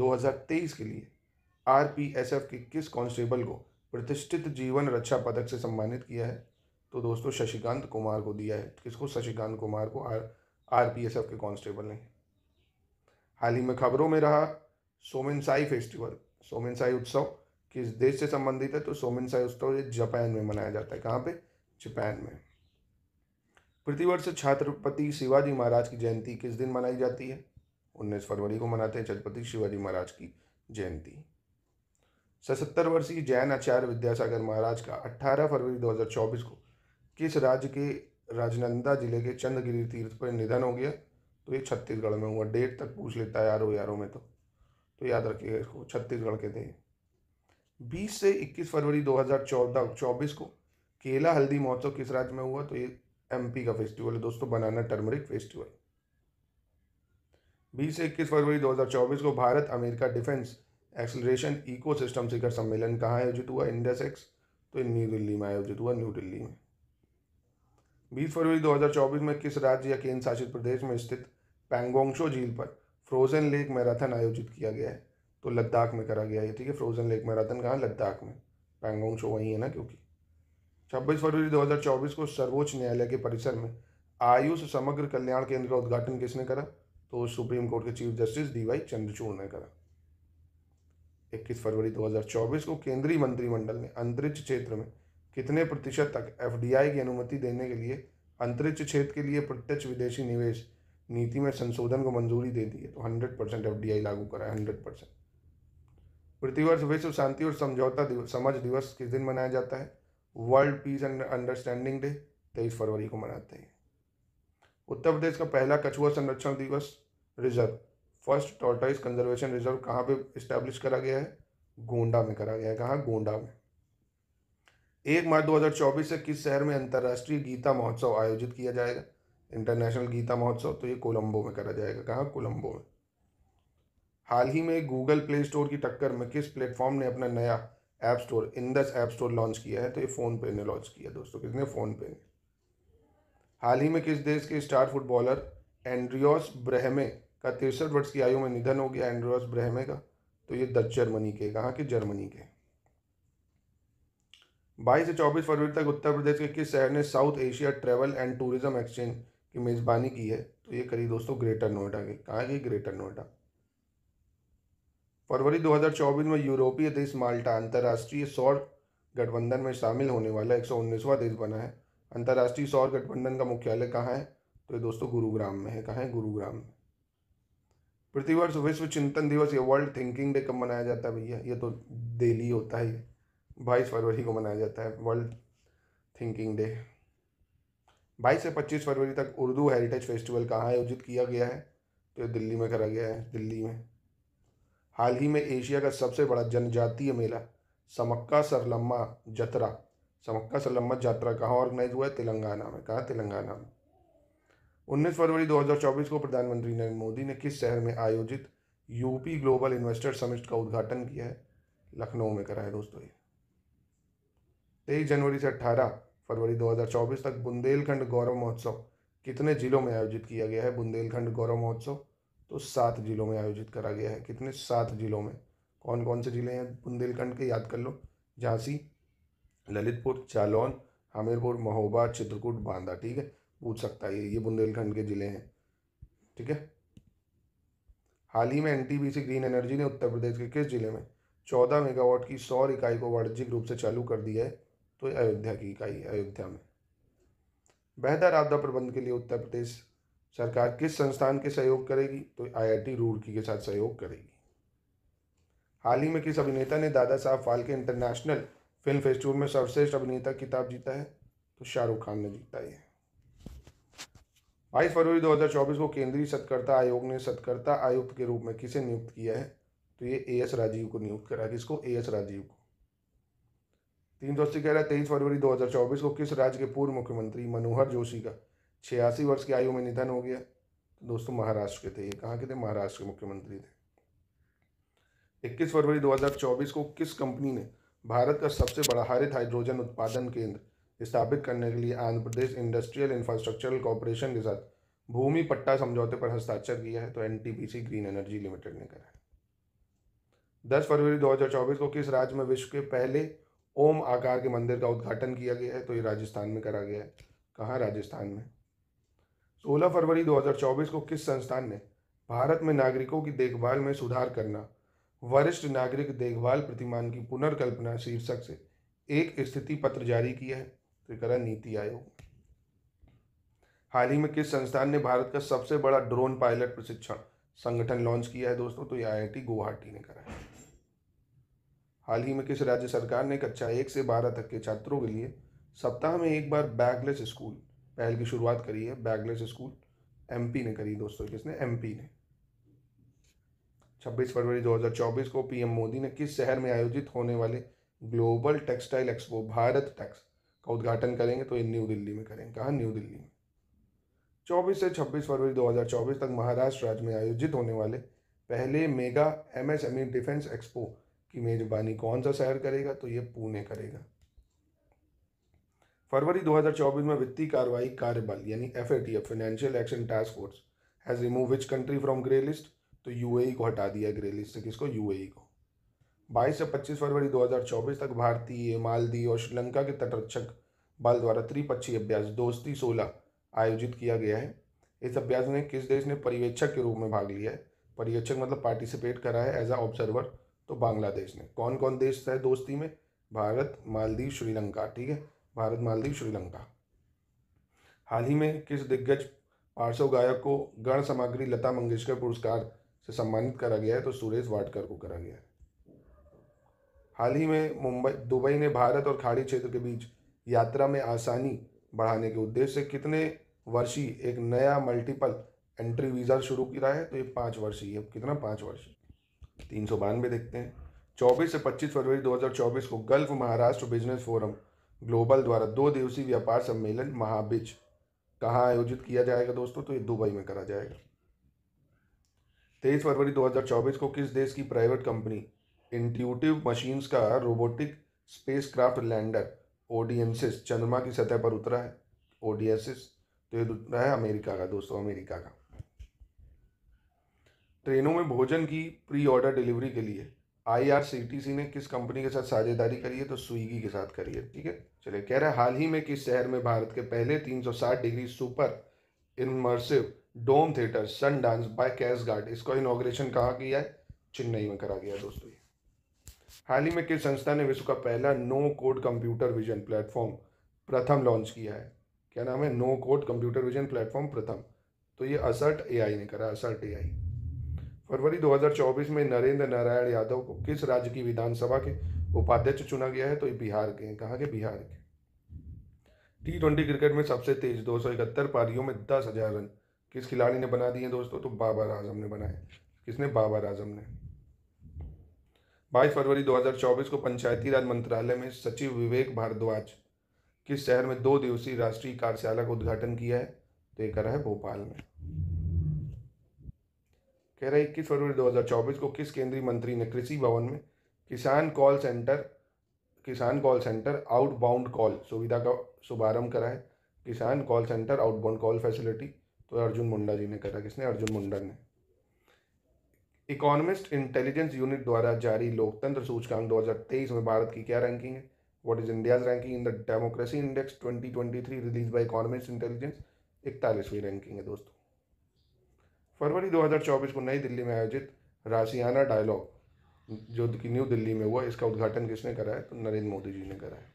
2023 के लिए एफ के किस कांस्टेबल को प्रतिष्ठित जीवन रक्षा पदक से सम्मानित किया है तो दोस्तों शशिकांत कुमार को दिया है किसको शशिकांत कुमार को आर एफ के कांस्टेबल ने हाल ही में खबरों में रहा साई फेस्टिवल साई उत्सव किस देश से संबंधित है तो साई उत्सव जापान में मनाया जाता है कहाँ पे जापान में प्रतिवर्ष छात्रपति शिवाजी महाराज की जयंती किस दिन मनाई जाती है उन्नीस फरवरी को मनाते हैं छत्रपति शिवाजी महाराज की जयंती सतहत्तर वर्षीय जैन आचार्य विद्यासागर महाराज का 18 फरवरी 2024 को किस राज्य के राजनंदा जिले के चंद्रगिरी तीर्थ पर निधन हो गया तो ये छत्तीसगढ़ में हुआ डेट तक पूछ लेता है यारों यारों में तो तो याद रखिएगा इसको छत्तीसगढ़ के थे 20 से 21 फरवरी चौदह चौबीस को केला हल्दी महोत्सव किस राज्य में हुआ तो ये एमपी का फेस्टिवल है दोस्तों बनाना टर्मरिक फेस्टिवल बीस से इक्कीस फरवरी 2024 को Bharat America defence acceleration ecosystem शिखर सम्मेलन कहाँ आयोजित हुआ इंडस एक्स तो न्यू दिल्ली में आयोजित हुआ न्यू दिल्ली में बीस फरवरी 2024 में किस राज्य या केंद्र शासित प्रदेश में स्थित पैंगोंगशो झील पर फ्रोजन लेक मैराथन आयोजित किया गया है तो लद्दाख में करा गया है ठीक है फ्रोजन लेक मैराथन कहाँ लद्दाख में पैंगोंगशो वहीं है ना क्योंकि 26 फरवरी 2024 को सर्वोच्च न्यायालय के परिसर में आयुष समग्र कल्याण केंद्र का उद्घाटन किसने करा तो सुप्रीम कोर्ट के chief justice D Y Chandrachud ने करा 21 फरवरी 2024 को केंद्रीय मंत्रिमंडल ने अंतरिक्ष क्षेत्र में कितने प्रतिशत तक एफ की अनुमति देने के लिए अंतरिक्ष क्षेत्र के लिए प्रत्यक्ष विदेशी निवेश नीति में संशोधन को मंजूरी दे दी है तो हंड्रेड परसेंट एफ लागू करा है हंड्रेड परसेंट प्रतिवर्ष विश्व शांति और समझौता दिवस समझ दिवस किस दिन मनाया जाता है world peace and understanding day तेईस फरवरी को मनाते हैं उत्तर प्रदेश का पहला कछुआ संरक्षण दिवस reserve first tortoise conservation reserve कहाँ पे इस्टेब्लिश करा गया है गोंडा में करा गया है कहाँ गोंडा में एक मार्च 2024 से किस शहर में अंतर्राष्ट्रीय गीता महोत्सव आयोजित किया जाएगा इंटरनेशनल गीता महोत्सव तो ये कोलंबो में करा जाएगा कहाँ कोलंबो में हाल ही में गूगल प्ले स्टोर की टक्कर में किस प्लेटफॉर्म ने अपना नया app store Indus app store launch किया है तो ये फ़ोनपे ने लॉन्च किया दोस्तों किसने फ़ोनपे ने हाल ही में किस देश के स्टार फुटबॉलर एंड्रियोस ब्रहमे का तिरसठ वर्ष की आयु में निधन हो गया एंड्रियोस ब्रहमे का तो ये दस जर्मनी के कहाँ के जर्मनी के बाईस से चौबीस फरवरी तक उत्तर प्रदेश के किस शहर ने south Asia travel and tourism exchange की मेज़बानी की है तो ये करी दोस्तों ग्रेटर नोएडा के कहाँ की ग्रेटर नोएडा फरवरी 2024 में यूरोपीय देश माल्टा अंतर्राष्ट्रीय सौर गठबंधन में शामिल होने वाला एक देश बना है अंतर्राष्ट्रीय सौर गठबंधन का मुख्यालय कहाँ है तो ये दोस्तों गुरुग्राम में है कहाँ है गुरुग्राम में प्रतिवर्ष विश्व चिंतन दिवस या वर्ल्ड थिंकिंग डे कब मनाया जाता है भैया ये तो डेली होता है बाईस फरवरी को मनाया जाता है वर्ल्ड थिंकिंग डे बाईस से पच्चीस फरवरी तक उर्दू हेरिटेज फेस्टिवल कहाँ आयोजित किया गया है तो ये दिल्ली में करा गया है दिल्ली में हाल ही में एशिया का सबसे बड़ा जनजातीय मेला समक्का सरलम्मा जतरा समक्का सरलम्मा जात्रा कहाँ ऑर्गेनाइज हुआ है तेलंगाना में कहाँ तेलंगाना में उन्नीस फरवरी 2024 को प्रधानमंत्री नरेंद्र मोदी ने किस शहर में आयोजित यूपी ग्लोबल इन्वेस्टर समिट का उद्घाटन किया है लखनऊ में करा है दोस्तों ये तेईस जनवरी से अट्ठारह फरवरी 2024 तक बुंदेलखंड गौरव महोत्सव कितने जिलों में आयोजित किया गया है बुंदेलखंड गौरव महोत्सव तो सात जिलों में आयोजित करा गया है कितने सात जिलों में कौन कौन से ज़िले हैं बुंदेलखंड के याद कर लो झांसी ललितपुर जालौन हमीरपुर महोबा चित्रकूट बांदा ठीक है पूछ सकता है ये ये बुंदेलखंड के ज़िले हैं ठीक है हाल ही में एन ग्रीन एनर्जी ने उत्तर प्रदेश के किस जिले में चौदह मेगावाट की सौर इकाई को वाणिज्यिक रूप से चालू कर दिया है तो अयोध्या की इकाई अयोध्या में बेहतर आपदा प्रबंध के लिए उत्तर प्रदेश सरकार किस संस्थान के सहयोग करेगी तो आईआईटी रुड़की के साथ सहयोग करेगी हाल ही में किस अभिनेता ने दादा Saheb Phalke international film festival में सर्वश्रेष्ठ अभिनेता किताब जीता है तो शाहरुख खान ने जीता है बाईस फरवरी 2024 को केंद्रीय सत्कर्ता आयोग ने सत्कर्ता आयुक्त के रूप में किसे नियुक्त किया है तो ये ए एस राजीव को नियुक्त करा किसको ए एस राजीव को तीन दोस्ती कह रहा है तेईस फरवरी 2024 को किस राज्य के पूर्व मुख्यमंत्री मनोहर जोशी का छियासी वर्ष की आयु में निधन हो गया दोस्तों महाराष्ट्र के थे ये कहाँ के थे महाराष्ट्र के मुख्यमंत्री थे 21 फरवरी 2024 को किस कंपनी ने भारत का सबसे बड़ा हरित हाइड्रोजन उत्पादन केंद्र स्थापित करने के लिए Andhra Pradesh industrial infrastructural corporation के साथ भूमि पट्टा समझौते पर हस्ताक्षर किया है तो एन ग्रीन एनर्जी लिमिटेड ने करा है दस फरवरी 2024 को किस राज्य में विश्व के पहले ओम आकार के मंदिर का उद्घाटन किया गया है तो ये राजस्थान में करा गया है कहाँ राजस्थान में सोलह फरवरी 2024 को किस संस्थान ने भारत में नागरिकों की देखभाल में सुधार करना वरिष्ठ नागरिक देखभाल प्रतिमान की पुनर्कल्पना शीर्षक से एक स्थिति पत्र जारी किया है तो करा नीति आयोग हाल ही में किस संस्थान ने भारत का सबसे बड़ा ड्रोन पायलट प्रशिक्षण संगठन लॉन्च किया है दोस्तों तो यह आईआईटी गुवाहाटी ने करा है हाल ही में किस राज्य सरकार ने कक्षा एक से बारह तक के छात्रों के लिए सप्ताह में एक बार बैगलेस स्कूल पहल की शुरुआत करी है बैगलेस स्कूल एमपी ने करी दोस्तों किसने एमपी ने 26 फरवरी 2024 को पीएम मोदी ने किस शहर में आयोजित होने वाले global textile expo Bharat Tex का उद्घाटन करेंगे तो ये न्यू दिल्ली में करेंगे कहाँ न्यू दिल्ली में 24 से 26 फरवरी 2024 तक महाराष्ट्र राज्य में आयोजित होने वाले पहले मेगा एमएसएमई डिफेंस एक्सपो की मेजबानी कौन सा शहर करेगा तो ये पुणे करेगा फरवरी 2024 में वित्तीय कार्रवाई कार्यबल यानी F financial action task force has remove which country from grey list तो यूएई e को हटा दिया ग्रे लिस्ट से किसको यूएई e को 22 से 25 फरवरी 2024 तक भारतीय मालदीव और श्रीलंका के तटरक्षक बल द्वारा त्रिपक्षीय अभ्यास दोस्ती सोलह आयोजित किया गया है इस अभ्यास में किस देश ने पर्यवेक्षक के रूप में भाग लिया है पर्यवेक्षक मतलब पार्टिसिपेट करा है एज अ ऑब्जर्वर तो बांग्लादेश ने कौन कौन देश है दोस्ती में भारत मालदीव श्रीलंका ठीक है भारत मालदीव श्रीलंका हाल ही में किस दिग्गज पार्श्व गायक को गण सामग्री लता मंगेशकर पुरस्कार से सम्मानित करा गया है तो सुरेश वाडकर को करा गया है हाल ही में मुंबई दुबई ने भारत और खाड़ी क्षेत्र के बीच यात्रा में आसानी बढ़ाने के उद्देश्य से कितने वर्षीय एक नया मल्टीपल एंट्री वीज़ा शुरू किया है तो ये पाँच वर्षीय कितना पाँच वर्ष तीन सौ बानवे देखते हैं चौबीस से पच्चीस फरवरी चौबीस को gulf Maharashtra business forum global द्वारा दो दिवसीय व्यापार सम्मेलन महाबिज कहाँ आयोजित किया जाएगा दोस्तों तो ये दुबई में करा जाएगा तेईस फरवरी 2024 को किस देश की प्राइवेट कंपनी इंट्यूटिव मशीन्स का रोबोटिक स्पेसक्राफ्ट लैंडर ओडियंसिस चंद्रमा की सतह पर उतरा है ओडियसिस तो ये उतरा है अमेरिका का दोस्तों अमेरिका का ट्रेनों में भोजन की प्री ऑर्डर डिलीवरी के लिए आईआरसीटीसी ने किस कंपनी के साथ साझेदारी करी है तो स्विगी के साथ करी है ठीक है चलिए कह रहे हैं हाल ही में किस शहर में भारत के पहले 360 degree super immersive dome theatre sun dance by cash guard इसका इनोग्रेशन कहाँ किया है चेन्नई में करा गया दोस्तों हाल ही में किस संस्था ने विश्व का पहला no code computer vision platform Pratham launch किया है क्या नाम है no code computer vision platform Pratham तो ये असर्ट एआई ने करा असर्ट एआई फरवरी 2024 में नरेंद्र नारायण यादव को किस राज्य की विधानसभा के उपाध्यक्ष चुना गया है तो बिहार के हैं कहाँ के बिहार के टी ट्वेंटी क्रिकेट में सबसे तेज दो सौ इकहत्तर पारियों में दस हजार रन किस खिलाड़ी ने बना दिए दोस्तों तो बाबर आजम ने बनाए किसने बाबर आजम ने बाईस फरवरी 2024 को पंचायती राज मंत्रालय में सचिव विवेक भारद्वाज किस शहर में दो दिवसीय राष्ट्रीय कार्यशाला का उद्घाटन किया है तो ये करा है भोपाल में कह रहा इक्कीस फरवरी 2024 को किस केंद्रीय मंत्री ने कृषि भवन में Kisan call centre Kisan call centre outbound call सुविधा का शुभारंभ करा है Kisan call centre outbound call facility तो अर्जुन मुंडा जी ने करा किसने अर्जुन मुंडा ने इकोनॉमिस्ट इंटेलिजेंस यूनिट द्वारा जारी लोकतंत्र सूचकांक 2023 में भारत की क्या रैंकिंग है what is India's ranking in the democracy index 2023 release by economist intelligence इकतालीसवीं रैंकिंग है दोस्तों फरवरी 2024 को नई दिल्ली में आयोजित राशियाना डायलॉग जो कि न्यू दिल्ली में हुआ इसका उद्घाटन किसने करा है तो नरेंद्र मोदी जी ने करा है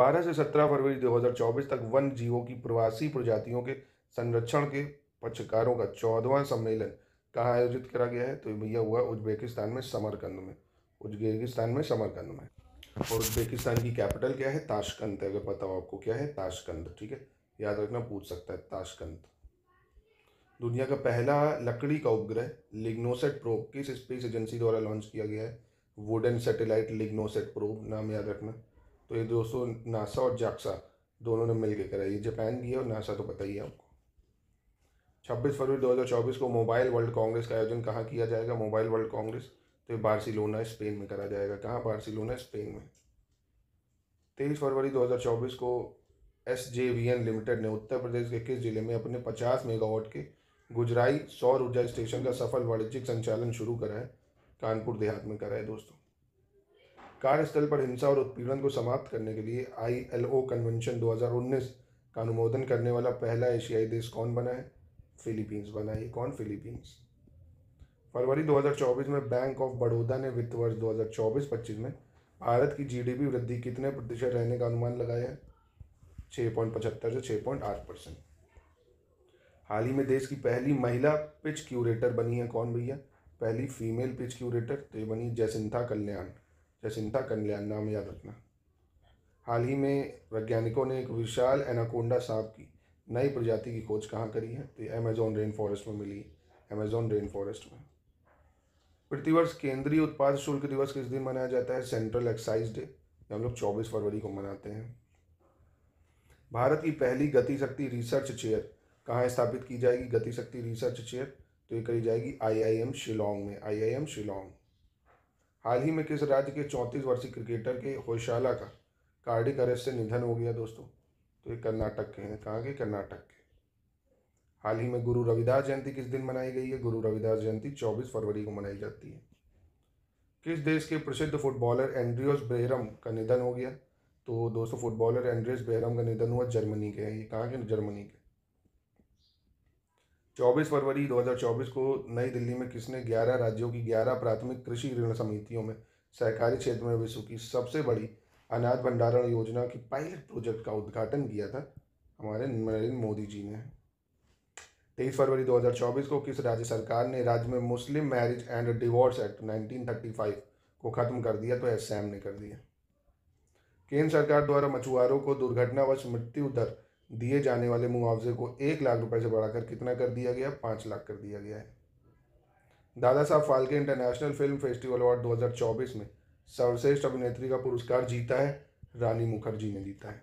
बारह से सत्रह फरवरी 2024 तक वन जीवों की प्रवासी प्रजातियों के संरक्षण के पक्षकारों का चौदवा सम्मेलन कहाँ आयोजित करा गया है तो भैया हुआ उज्बेकिस्तान में समरकंद में उज्बेकिस्तान में समरकंद में और उज्बेकिस्तान की कैपिटल क्या है ताशकंद अगर पता हो आपको क्या है ताशकंद ठीक है याद रखना पूछ सकता है ताशकंद दुनिया का पहला लकड़ी का उपग्रह लिग्नोसेट प्रोब किस स्पेस एजेंसी द्वारा लॉन्च किया गया है वुडन सैटेलाइट लिग्नोसेट प्रोब नाम याद रखना तो ये दोस्तों नासा और जाक्सा दोनों ने मिलकर करा ये जापान भी है और नासा तो पता ही है आपको छब्बीस फरवरी 2024 को मोबाइल वर्ल्ड कांग्रेस का आयोजन कहाँ किया जाएगा मोबाइल वर्ल्ड कांग्रेस तो ये बार्सिलोना स्पेन में करा जाएगा कहाँ बार्सिलोना स्पेन में तेईस फरवरी 2024 को S J V N limited ने उत्तर प्रदेश के किस जिले में अपने पचास मेगावाट के गुजराई सौर ऊर्जा स्टेशन का सफल वाणिज्यिक संचालन शुरू कराए कानपुर देहात में कराए दोस्तों कार्यस्थल पर हिंसा और उत्पीड़न को समाप्त करने के लिए आई एल ओ कन्वेंशन दो हज़ार उन्नीस का अनुमोदन करने वाला पहला एशियाई देश कौन बना है फिलीपींस बना है कौन फिलीपींस फरवरी 2024 में बैंक ऑफ बड़ौदा ने वित्त वर्ष 2024-25 में भारत की जीडीपी वृद्धि कितने प्रतिशत रहने का अनुमान लगाया है छः पॉइंट पचहत्तर से छः पॉइंट आठ परसेंट हाल ही में देश की पहली महिला पिच क्यूरेटर बनी है कौन भैया पहली फीमेल पिच क्यूरेटर तो ये बनी जैसिंथा कल्याण जैसिंथा कल्याण नाम याद रखना हाल ही में वैज्ञानिकों ने एक विशाल एनाकोंडा सांप की नई प्रजाति की खोज कहाँ करी है तो अमेजोन रेन फॉरेस्ट में मिली अमेजोन रेन फॉरेस्ट में प्रतिवर्ष केंद्रीय उत्पाद शुल्क दिवस किस दिन मनाया जाता है सेंट्रल एक्साइज डे हम लोग चौबीस फरवरी को मनाते हैं भारत की पहली गति शक्ति रिसर्च चेयर कहाँ स्थापित की जाएगी गतिशक्ति रिसर्च चेयर तो ये करी जाएगी आईआईएम शिलोंग में आईआईएम शिलोंग हाल ही में किस राज्य के चौंतीस वर्षीय क्रिकेटर के होशाला का कार्डिक अरेस्ट से निधन हो गया दोस्तों तो ये कर्नाटक के हैं कहाँ के कर्नाटक के हाल ही में गुरु रविदास जयंती किस दिन मनाई गई है गुरु रविदास जयंती 24 फरवरी को मनाई जाती है किस देश के प्रसिद्ध फुटबॉलर एंड्रियोस बेहरम का निधन हो गया तो दोस्तों फुटबॉलर एंड्रियस बेहरम का निधन हुआ जर्मनी के हैं ये कहाँ के जर्मनी के 24 फरवरी 2024 को नई दिल्ली में किसने 11 राज्यों की 11 प्राथमिक कृषि ऋण समितियों में सहकारी क्षेत्र में विश्व की सबसे बड़ी अनाज भंडारण योजना की पायलट प्रोजेक्ट का उद्घाटन किया था हमारे नरेंद्र मोदी जी ने तेईस फरवरी 2024 को किस राज्य सरकार ने राज्य में Muslim marriage and divorce act 1935 को ख़त्म कर दिया तो एस ने कर दिया केंद्र सरकार द्वारा मछुआरों को दुर्घटनावश मृत्यु दर दिए जाने वाले मुआवजे को एक लाख रुपए से बढ़ाकर कितना कर दिया गया पाँच लाख कर दिया गया है Dada Saheb Phalke international film festival award 2024 में सर्वश्रेष्ठ अभिनेत्री का पुरस्कार जीता है रानी मुखर्जी ने जीता है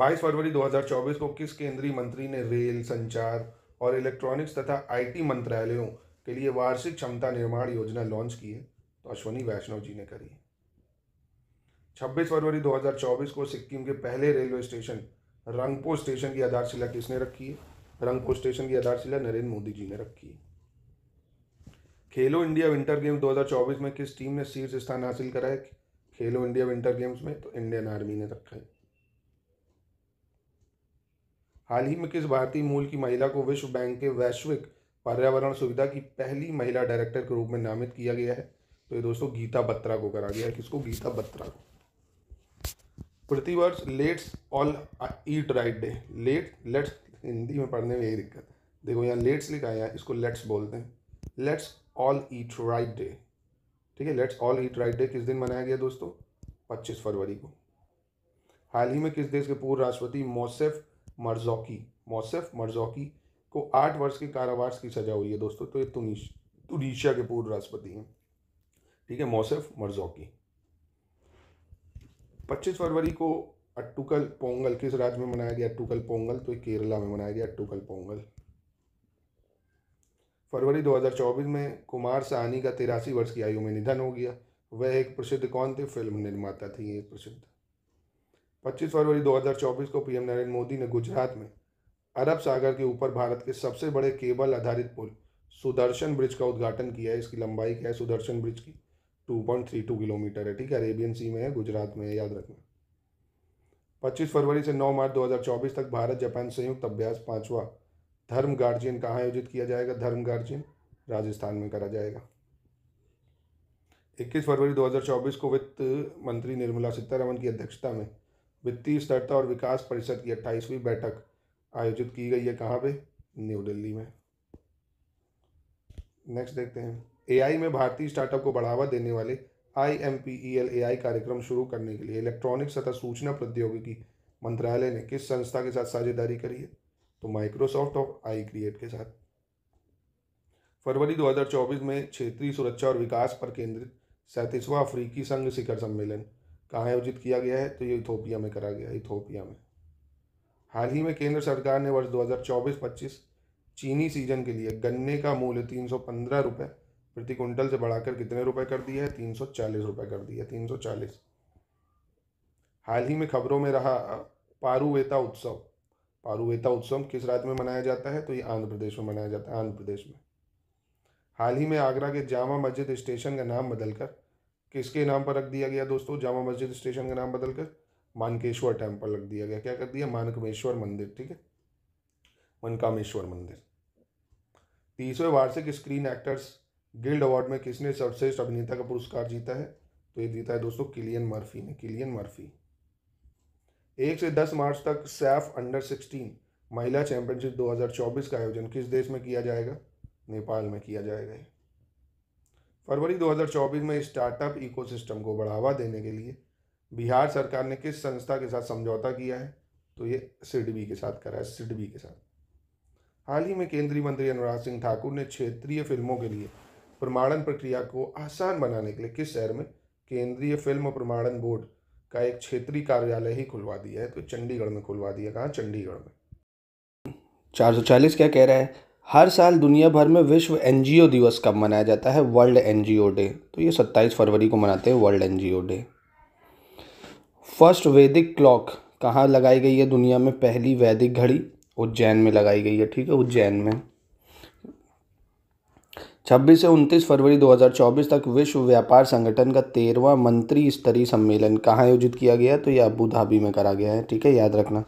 22 फरवरी 2024 को किस केंद्रीय मंत्री ने रेल संचार और इलेक्ट्रॉनिक्स तथा आईटी मंत्रालयों के लिए वार्षिक क्षमता निर्माण योजना लॉन्च की है तो अश्वनी वैष्णव जी ने करी है 26 फरवरी 2024 को सिक्किम के पहले रेलवे स्टेशन रंगपो स्टेशन की आधारशिला किसने रखी है रंगपो स्टेशन की आधारशिला नरेंद्र मोदी जी ने रखी है खेलो इंडिया विंटर गेम 2024 में किस टीम ने शीर्ष स्थान हासिल करा है खेलो इंडिया विंटर गेम्स में तो इंडियन आर्मी ने रखा है हाल ही में किस भारतीय मूल की महिला को विश्व बैंक के वैश्विक पर्यावरण सुविधा की पहली महिला डायरेक्टर के रूप में नामित किया गया है तो ये दोस्तों गीता बत्रा को करा गया है किसको गीता बत्रा को प्रतिवर्ष let's all eat right day let let's Hindi में पढ़ने में यही दिक्कत देखो यहाँ लेट्स लिखा है इसको लेट्स बोलते हैं let's all eat right day ठीक है let's all eat right day किस दिन मनाया गया दोस्तों पच्चीस फरवरी को हाल ही में किस देश के पूर्व राष्ट्रपति मोसेफ मर्जोकी मोसेफ मर्जोकी को आठ वर्ष के कारावास की सजा हुई है दोस्तों तो ये तुनिश तुनिशिया के पूर्व राष्ट्रपति हैं ठीक है मोसेफ मर्जोकी 25 फरवरी को अट्टुकल पोंगल किस राज्य में मनाया गया अट्टुकल पोंगल तो केरला में मनाया गया अट्टुकल पोंगल फरवरी 2024 में कुमार सहनी का तिरासी वर्ष की आयु में निधन हो गया वह एक प्रसिद्ध कौन थे फिल्म निर्माता थी ये प्रसिद्ध 25 फरवरी 2024 को पीएम नरेंद्र मोदी ने गुजरात में अरब सागर के ऊपर भारत के सबसे बड़े केबल आधारित पुल सुदर्शन ब्रिज का उद्घाटन किया है इसकी लंबाई क्या है सुदर्शन ब्रिज की two point three two kilometre है ठीक है अरेबियन सी में है गुजरात में है याद रखना पच्चीस फरवरी से नौ मार्च 2024 तक भारत जापान संयुक्त अभ्यास पांचवा धर्म गार्जियन कहाँ आयोजित किया जाएगा धर्म गार्जियन राजस्थान में करा जाएगा 21 फरवरी 2024 को वित्त मंत्री निर्मला सीतारमन की अध्यक्षता में वित्तीय स्थिरता और विकास परिषद की अट्ठाईसवीं बैठक आयोजित की गई है कहाँ पे न्यू दिल्ली में नेक्स्ट देखते हैं एआई में भारतीय स्टार्टअप को बढ़ावा देने वाले I M P E L A I कार्यक्रम शुरू करने के लिए इलेक्ट्रॉनिक्स तथा सूचना प्रौद्योगिकी मंत्रालय ने किस संस्था के साथ साझेदारी करी है तो माइक्रोसॉफ्ट और आई क्रिएट के साथ फरवरी 2024 में क्षेत्रीय सुरक्षा और विकास पर केंद्रित सैंतीसवां अफ्रीकी संघ शिखर सम्मेलन कहाँ आयोजित किया गया है तो ये इथोपिया में करा गया इथोपिया में हाल ही में केंद्र सरकार ने वर्ष 2024-25 चीनी सीजन के लिए गन्ने का मूल्य तीन सौ पंद्रह रुपये प्रति क्विंटल से बढ़ाकर कितने रुपए कर दिया है तीन सौ चालीस रुपये कर दिया तीन सौ चालीस हाल ही में खबरों में रहा पारुवेता उत्सव पारुवेता उत्सव किस राज्य में मनाया जाता है तो ये आंध्र प्रदेश में मनाया जाता है आंध्र प्रदेश में हाल ही में आगरा के जामा मस्जिद स्टेशन का नाम बदलकर किसके नाम पर रख दिया गया दोस्तों जामा मस्जिद स्टेशन का नाम बदलकर मानकेश्वर टेम्पल रख दिया गया क्या कर दिया मानकमेश्वर मंदिर ठीक है मनकामेश्वर मंदिर तीसवें वार्षिक स्क्रीन एक्टर्स गिल्ड अवार्ड में किसने सर्वश्रेष्ठ अभिनेता का पुरस्कार जीता है तो ये जीता है दोस्तों किलियन मर्फी ने किलियन मर्फी एक से दस मार्च तक सैफ अंडर सिक्सटीन महिला चैंपियनशिप 2024 का आयोजन किस देश में किया जाएगा नेपाल में किया जाएगा फरवरी 2024 में स्टार्टअप इकोसिस्टम को बढ़ावा देने के लिए बिहार सरकार ने किस संस्था के साथ समझौता किया है तो ये सिडबी के साथ करा है सिडबी के साथ हाल ही में केंद्रीय मंत्री अनुराग सिंह ठाकुर ने क्षेत्रीय फिल्मों के लिए प्रमाणन प्रक्रिया को आसान बनाने के लिए किस शहर में केंद्रीय फिल्म प्रमाणन बोर्ड का एक क्षेत्रीय कार्यालय ही खुलवा दिया है तो चंडीगढ़ में खुलवा दिया कहाँ चंडीगढ़ में चालीस क्या कह रहा है हर साल दुनिया भर में विश्व एन दिवस कब मनाया जाता है वर्ल्ड एन डे तो ये सत्ताईस फरवरी को मनाते हैं वर्ल्ड एन डे फर्स्ट वैदिक क्लॉक कहाँ लगाई गई है दुनिया में पहली वैदिक घड़ी उज्जैन में लगाई गई है ठीक है उज्जैन में 26 से 29 फरवरी 2024 तक विश्व व्यापार संगठन का तेरहवा मंत्री स्तरीय सम्मेलन कहाँ आयोजित किया गया तो यह अबू धाबी में करा गया है ठीक है याद रखना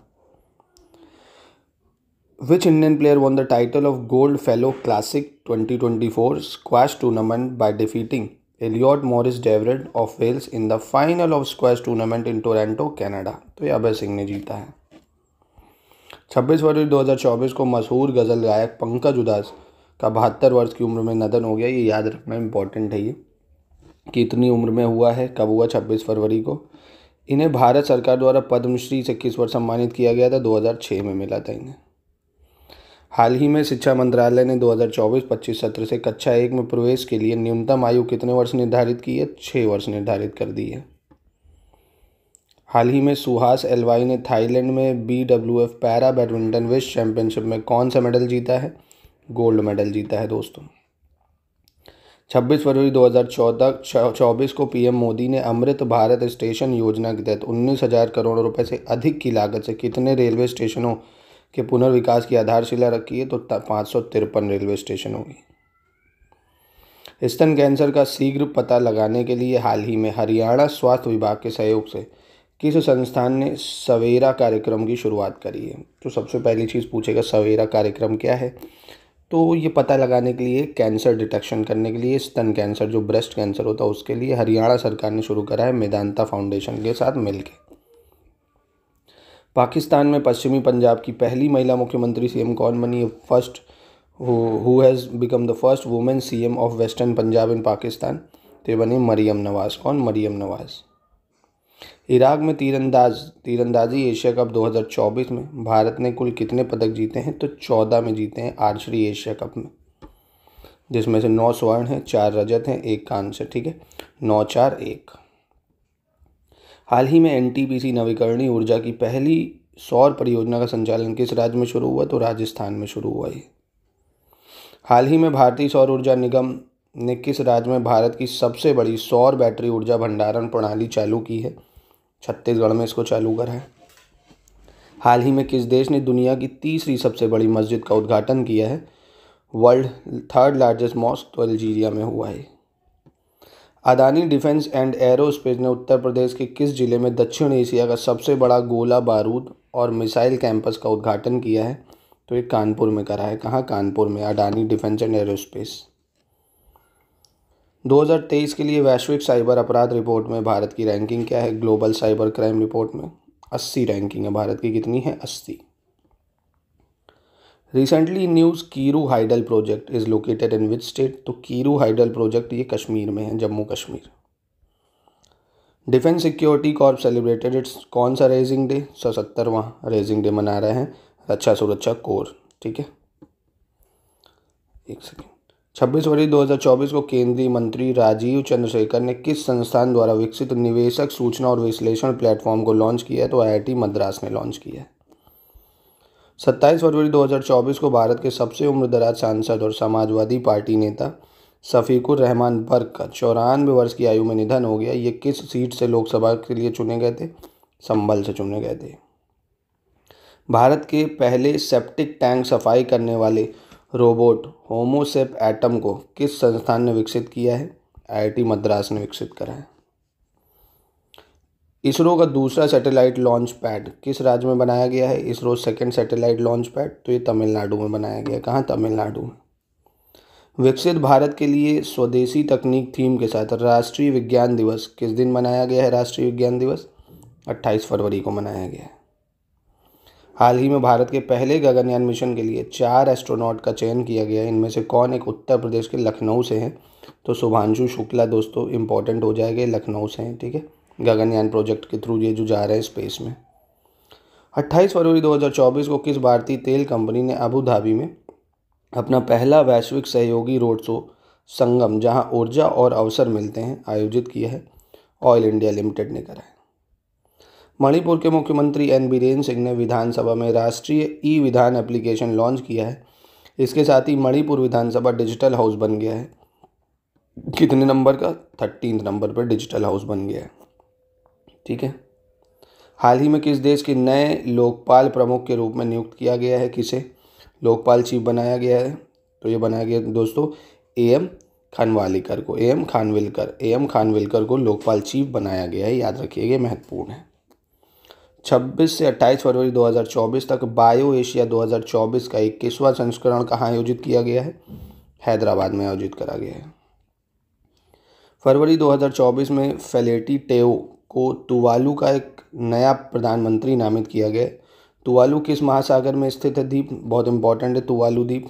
which Indian player won the title of gold fellow classic 2024 squash tournament by defeating Elliot Morris Devred of Wales in the final of squash tournament in Toronto Canada तो यह अभय सिंह ने जीता है 26 फरवरी 2024 को मशहूर गज़ल गायक पंकज उदास का बहत्तर वर्ष की उम्र में निधन हो गया ये याद रखना इम्पॉर्टेंट है ये कि इतनी उम्र में हुआ है कब हुआ छब्बीस फरवरी को इन्हें भारत सरकार द्वारा पद्मश्री से किस वर्ष सम्मानित किया गया था 2006 में मिला था इन्हें हाल ही में शिक्षा मंत्रालय ने 2024-25 सत्र से कक्षा एक में प्रवेश के लिए न्यूनतम आयु कितने वर्ष निर्धारित की है छः वर्ष निर्धारित कर दी है हाल ही में सुहास एलवाई ने थाईलैंड में B W F para badminton विश्व चैंपियनशिप में कौन सा मेडल जीता है गोल्ड मेडल जीता है दोस्तों 26 फरवरी 2024 चौबीस को पीएम मोदी ने अमृत भारत स्टेशन योजना के तहत उन्नीस हजार करोड़ रुपए से अधिक की लागत से कितने रेलवे स्टेशनों के पुनर्विकास की आधारशिला रखी है तो पाँच सौ तिरपन रेलवे स्टेशन होगी स्तन कैंसर का शीघ्र पता लगाने के लिए हाल ही में हरियाणा स्वास्थ्य विभाग के सहयोग से किस संस्थान ने सवेरा कार्यक्रम की शुरुआत करी है तो सबसे पहली चीज़ पूछेगा सवेरा कार्यक्रम क्या है तो ये पता लगाने के लिए कैंसर डिटेक्शन करने के लिए स्तन कैंसर जो ब्रेस्ट कैंसर होता है उसके लिए हरियाणा सरकार ने शुरू करा है मेदांता फाउंडेशन के साथ मिलकर पाकिस्तान में पश्चिमी पंजाब की पहली महिला मुख्यमंत्री सीएम कौन बनी first who has become the first women CM of western Punjab in Pakistan तो ये बनी मरियम नवाज़ कौन मरियम नवाज़ इराक में तीरंदाज तीरंदाजी एशिया कप 2024 में भारत ने कुल कितने पदक जीते हैं तो 14 में जीते हैं आर्चरी एशिया कप में जिसमें से नौ स्वर्ण हैं चार रजत हैं एक कांस्य ठीक है नौ चार एक हाल ही में एनटीपीसी नवीकरणीय ऊर्जा की पहली सौर परियोजना का संचालन किस राज्य में शुरू हुआ तो राजस्थान में शुरू हुआ ये हाल ही में भारतीय सौर ऊर्जा निगम ने किस राज्य में भारत की सबसे बड़ी सौर बैटरी ऊर्जा भंडारण प्रणाली चालू की है छत्तीसगढ़ में इसको चालू करा है हाल ही में किस देश ने दुनिया की तीसरी सबसे बड़ी मस्जिद का उद्घाटन किया है वर्ल्ड थर्ड लार्जेस्ट मॉस्क तो अल्जीरिया में हुआ है अदानी डिफेंस एंड एरोस्पेस ने उत्तर प्रदेश के किस जिले में दक्षिण एशिया का सबसे बड़ा गोला बारूद और मिसाइल कैंपस का उद्घाटन किया है तो ये कानपुर में करा है कहाँ कानपुर में अडानी डिफेंस एंड एरोस्पेस 2023 के लिए वैश्विक साइबर अपराध रिपोर्ट में भारत की रैंकिंग क्या है ग्लोबल साइबर क्राइम रिपोर्ट में 80 रैंकिंग है भारत की कितनी है 80 recently news Kiru hydel project is located in which state तो कीरू हाइडल प्रोजेक्ट ये कश्मीर में है Jammu Kashmir defence security corp celebrated its कौन सा रेजिंग डे सतहत्तरवा रेजिंग डे मना रहे हैं रक्षा सुरक्षा कोर ठीक है एक सेकेंड छब्बीस फरवरी 2024 को केंद्रीय मंत्री राजीव चंद्रशेखर ने किस संस्थान द्वारा विकसित निवेशक सूचना और विश्लेषण प्लेटफॉर्म को लॉन्च किया है तो आई मद्रास ने लॉन्च किया है सत्ताईस फरवरी 2024 को भारत के सबसे उम्रदराज सांसद और समाजवादी पार्टी नेता शफीकुर रहमान बर्क का चौरानवे वर्ष की आयु में निधन हो गया ये किस सीट से लोकसभा के लिए चुने गए थे संबल से चुने गए थे भारत के पहले सेप्टिक टैंक सफाई करने वाले रोबोट होमोसेप एटम को किस संस्थान ने विकसित किया है आईआईटी मद्रास ने विकसित करा है इसरो का दूसरा सैटेलाइट लॉन्च पैड किस राज्य में बनाया गया है ISRO second satellite launch pad तो ये तमिलनाडु में बनाया गया कहाँ तमिलनाडु में विकसित भारत के लिए स्वदेशी तकनीक थीम के साथ राष्ट्रीय विज्ञान दिवस किस दिन मनाया गया है राष्ट्रीय विज्ञान दिवस 28 फरवरी को मनाया गया है हाल ही में भारत के पहले गगनयान मिशन के लिए चार एस्ट्रोनॉट का चयन किया गया इनमें से कौन एक उत्तर प्रदेश के लखनऊ से हैं तो शुभांशु शुक्ला दोस्तों इंपॉर्टेंट हो जाएगा लखनऊ से हैं ठीक है गगनयान प्रोजेक्ट के थ्रू ये जो जा रहे हैं स्पेस में 28 फरवरी 2024 को किस भारतीय तेल कंपनी ने अबू धाबी में अपना पहला वैश्विक सहयोगी रोड शो संगम जहां ऊर्जा और अवसर मिलते हैं आयोजित किया है ऑयल इंडिया लिमिटेड ने करा है मणिपुर के मुख्यमंत्री एन बीरेन सिंह ने विधानसभा में राष्ट्रीय ई विधान एप्लीकेशन लॉन्च किया है इसके साथ ही मणिपुर विधानसभा डिजिटल हाउस बन गया है कितने नंबर का थर्टीन नंबर पर डिजिटल हाउस बन गया है ठीक है हाल ही में किस देश के नए लोकपाल प्रमुख के रूप में नियुक्त किया गया है किसे लोकपाल चीफ बनाया गया है तो ये बनाया गया दोस्तों ए एम खानवालिकर को A M Khanwilkar A M Khanwilkar को लोकपाल चीफ बनाया गया है याद रखिएगा महत्वपूर्ण है 26 से 28 फरवरी 2024 तक बायो एशिया 2024 का इक्कीसवां संस्करण कहाँ आयोजित किया गया है हैदराबाद में आयोजित करा गया है फरवरी 2024 में फेलेटी टेओ को तुवालू का एक नया प्रधानमंत्री नामित किया गया तुवालू किस महासागर में स्थित है द्वीप बहुत इंपॉर्टेंट है तुवालू द्वीप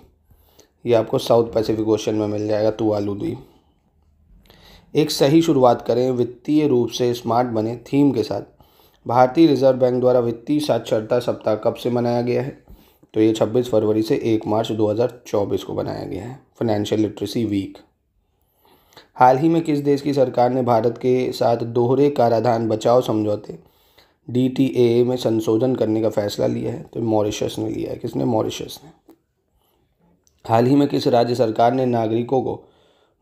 ये आपको साउथ पैसिफिक ओशन में मिल जाएगा तुवालू द्वीप एक सही शुरुआत करें वित्तीय रूप से स्मार्ट बने थीम के साथ भारतीय रिजर्व बैंक द्वारा वित्तीय साक्षरता सप्ताह कब से मनाया गया है तो ये 26 फरवरी से 1 मार्च 2024 को बनाया गया है फाइनेंशियल लिटरेसी वीक हाल ही में किस देश की सरकार ने भारत के साथ दोहरे कराधान बचाव समझौते डी में संशोधन करने का फैसला लिया है तो मॉरिशस ने लिया है किसने मॉरिशस ने हाल ही में किस राज्य सरकार ने नागरिकों को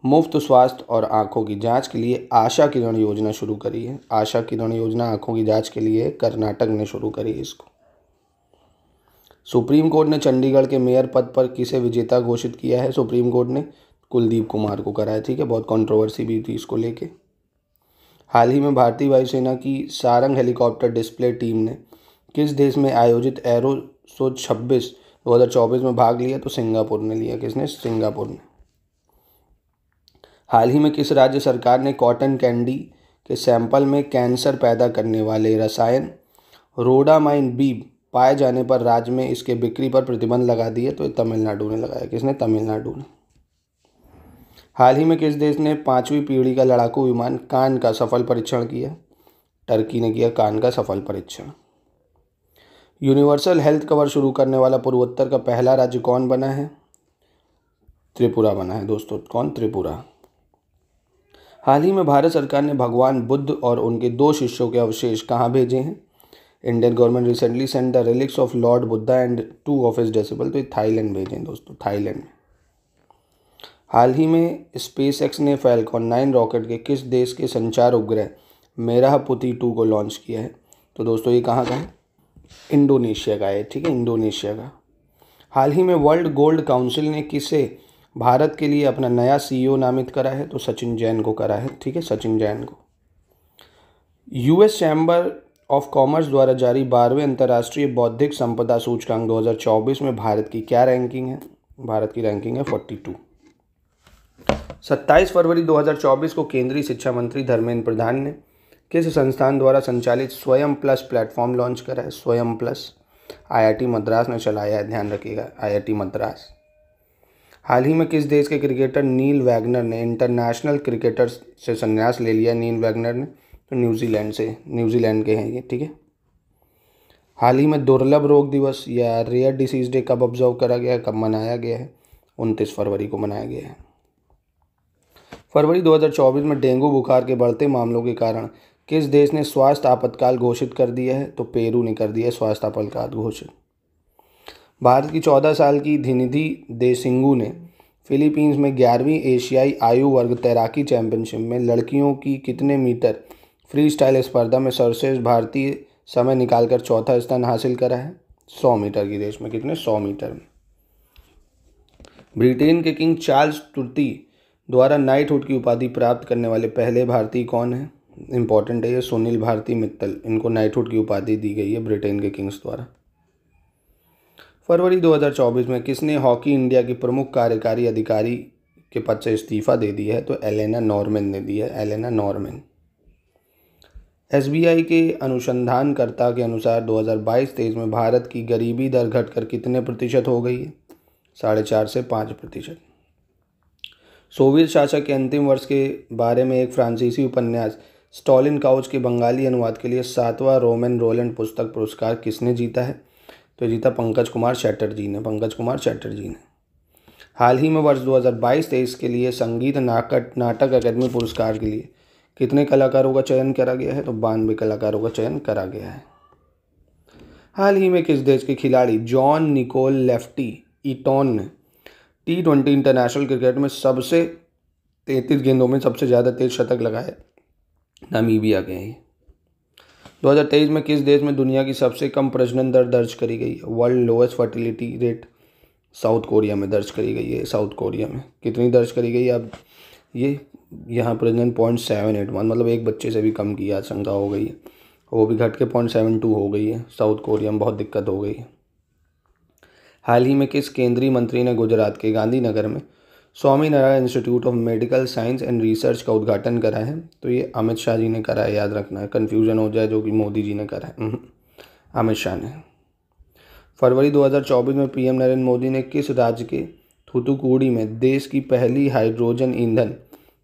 मुफ्त स्वास्थ्य और आँखों की जांच के लिए आशा किरण योजना शुरू करी है आशा किरण योजना आँखों की जांच के लिए कर्नाटक ने शुरू करी इसको सुप्रीम कोर्ट ने चंडीगढ़ के मेयर पद पर किसे विजेता घोषित किया है सुप्रीम कोर्ट ने कुलदीप कुमार को कराया ठीक है बहुत कंट्रोवर्सी भी थी इसको लेके हाल ही में भारतीय वायुसेना की सारंग हेलीकॉप्टर डिस्प्ले टीम ने किस देश में आयोजित एरो सो छब्बीस दो हज़ार चौबीस में भाग लिया तो सिंगापुर ने लिया किसने सिंगापुर ने हाल ही में किस राज्य सरकार ने कॉटन कैंडी के सैंपल में कैंसर पैदा करने वाले रसायन रोडामाइन बी पाए जाने पर राज्य में इसके बिक्री पर प्रतिबंध लगा दिए तो तमिलनाडु ने लगाया किसने तमिलनाडु ने हाल ही में किस देश ने पाँचवीं पीढ़ी का लड़ाकू विमान कान का सफल परीक्षण किया टर्की ने किया कान का सफल परीक्षण यूनिवर्सल हेल्थ कवर शुरू करने वाला पूर्वोत्तर का पहला राज्य कौन बना है त्रिपुरा बना है दोस्तों कौन त्रिपुरा हाल ही में भारत सरकार ने भगवान बुद्ध और उनके दो शिष्यों के अवशेष कहाँ भेजे हैं Indian government recently send the relics of lord Buddha and two of his disciples तो ये थाईलैंड भेजे हैं दोस्तों थाईलैंड में हाल ही में स्पेस एक्स ने फैलकॉन नाइन रॉकेट के किस देश के संचार उपग्रह मेरा पुति टू को लॉन्च किया है तो दोस्तों ये कहाँ का है इंडोनेशिया का है ठीक है इंडोनेशिया का हाल ही में वर्ल्ड गोल्ड काउंसिल ने किसे भारत के लिए अपना नया सीईओ e नामित करा है तो सचिन जैन को करा है ठीक है सचिन जैन को यूएस चैम्बर ऑफ कॉमर्स द्वारा जारी बारहवें अंतर्राष्ट्रीय बौद्धिक संपदा सूचकांक 2024 में भारत की क्या रैंकिंग है भारत की रैंकिंग है 42 27 फरवरी 2024 को केंद्रीय शिक्षा मंत्री धर्मेंद्र प्रधान ने किस संस्थान द्वारा संचालित स्वयं प्लस प्लेटफॉर्म लॉन्च करा है स्वयं प्लस आईआईटी मद्रास ने चलाया है ध्यान रखिएगा आईआईटी मद्रास हाल ही में किस देश के क्रिकेटर नील वैगनर ने इंटरनेशनल क्रिकेटर से संन्यास ले लिया नील वैगनर ने तो न्यूजीलैंड से न्यूजीलैंड के हैं ये ठीक है हाल ही में दुर्लभ रोग दिवस या रेयर डिसीज डे कब ऑब्जर्व करा गया कब मनाया गया है उनतीस फरवरी को मनाया गया है फरवरी 2024 में डेंगू बुखार के बढ़ते मामलों के कारण किस देश ने स्वास्थ्य आपातकाल घोषित कर दिया है तो पेरू ने कर दिया है स्वास्थ्य आपातकाल घोषित भारत की चौदह साल की धिनिधि देसिंगू ने फिलीपींस में ग्यारहवीं एशियाई आयु वर्ग तैराकी चैंपियनशिप में लड़कियों की कितने मीटर फ्री स्टाइल स्पर्धा में सर्वश्रेष्ठ भारतीय समय निकालकर चौथा स्थान हासिल करा है सौ मीटर की रेस में कितने सौ मीटर में ब्रिटेन के किंग चार्ल्स तुर्ती द्वारा नाइटहुड की उपाधि प्राप्त करने वाले पहले भारतीय कौन है इंपॉर्टेंट है ये सुनील भारती मित्तल इनको नाइटहुड की उपाधि दी गई है ब्रिटेन के किंग्स द्वारा फरवरी 2024 में किसने हॉकी इंडिया की प्रमुख कार्यकारी अधिकारी के पद से इस्तीफा दे दिया है तो एलेना नॉर्मेन ने दिया है एलेना नॉर्मेन एस के अनुसंधानकर्ता के अनुसार 2022 हज़ार में भारत की गरीबी दर घटकर कितने प्रतिशत हो गई है साढ़े चार से पाँच प्रतिशत सोवियत शासक के अंतिम वर्ष के बारे में एक फ्रांसीसी उपन्यास स्टॉलिन काउच के बंगाली अनुवाद के लिए सातवां रोमन रोलेंड पुस्तक पुरस्कार किसने जीता है तो जीता पंकज कुमार चैटर्जी ने पंकज कुमार चैटर्जी ने हाल ही में वर्ष 2022-23 के लिए संगीत नाटक नाटक अकेदमी पुरस्कार के लिए कितने कलाकारों का चयन करा गया है तो बानवे कलाकारों का चयन करा गया है हाल ही में किस देश के खिलाड़ी जॉन निकोल लेफ्टी ईटोन ने टी ट्वेंटी इंटरनेशनल क्रिकेट में सबसे तैंतीस गेंदों में सबसे ज़्यादा तेज शतक लगाए नामीबिया के हैं 2023 में किस देश में दुनिया की सबसे कम प्रजनन दर दर्ज करी गई है world lowest fertility rate South Korea में दर्ज करी गई है साउथ कोरिया में कितनी दर्ज करी गई है अब ये यहाँ प्रजनन पॉइंट सेवन एट वन मतलब एक बच्चे से भी कम की आशंका हो गई है वो भी घट के पॉइंट सेवन टू हो गई है साउथ कोरिया में बहुत दिक्कत हो गई है हाल ही में किस केंद्रीय मंत्री ने गुजरात के गांधीनगर में Swami Narayan institute of medical science and research का उद्घाटन करा है तो ये अमित शाह जी ने करा है याद रखना है कन्फ्यूजन हो जाए जो कि मोदी जी ने करा है हम्म। अमित शाह ने फरवरी 2024 में पीएम नरेंद्र मोदी ने किस राज्य के थुतुकुड़ी में देश की पहली हाइड्रोजन ईंधन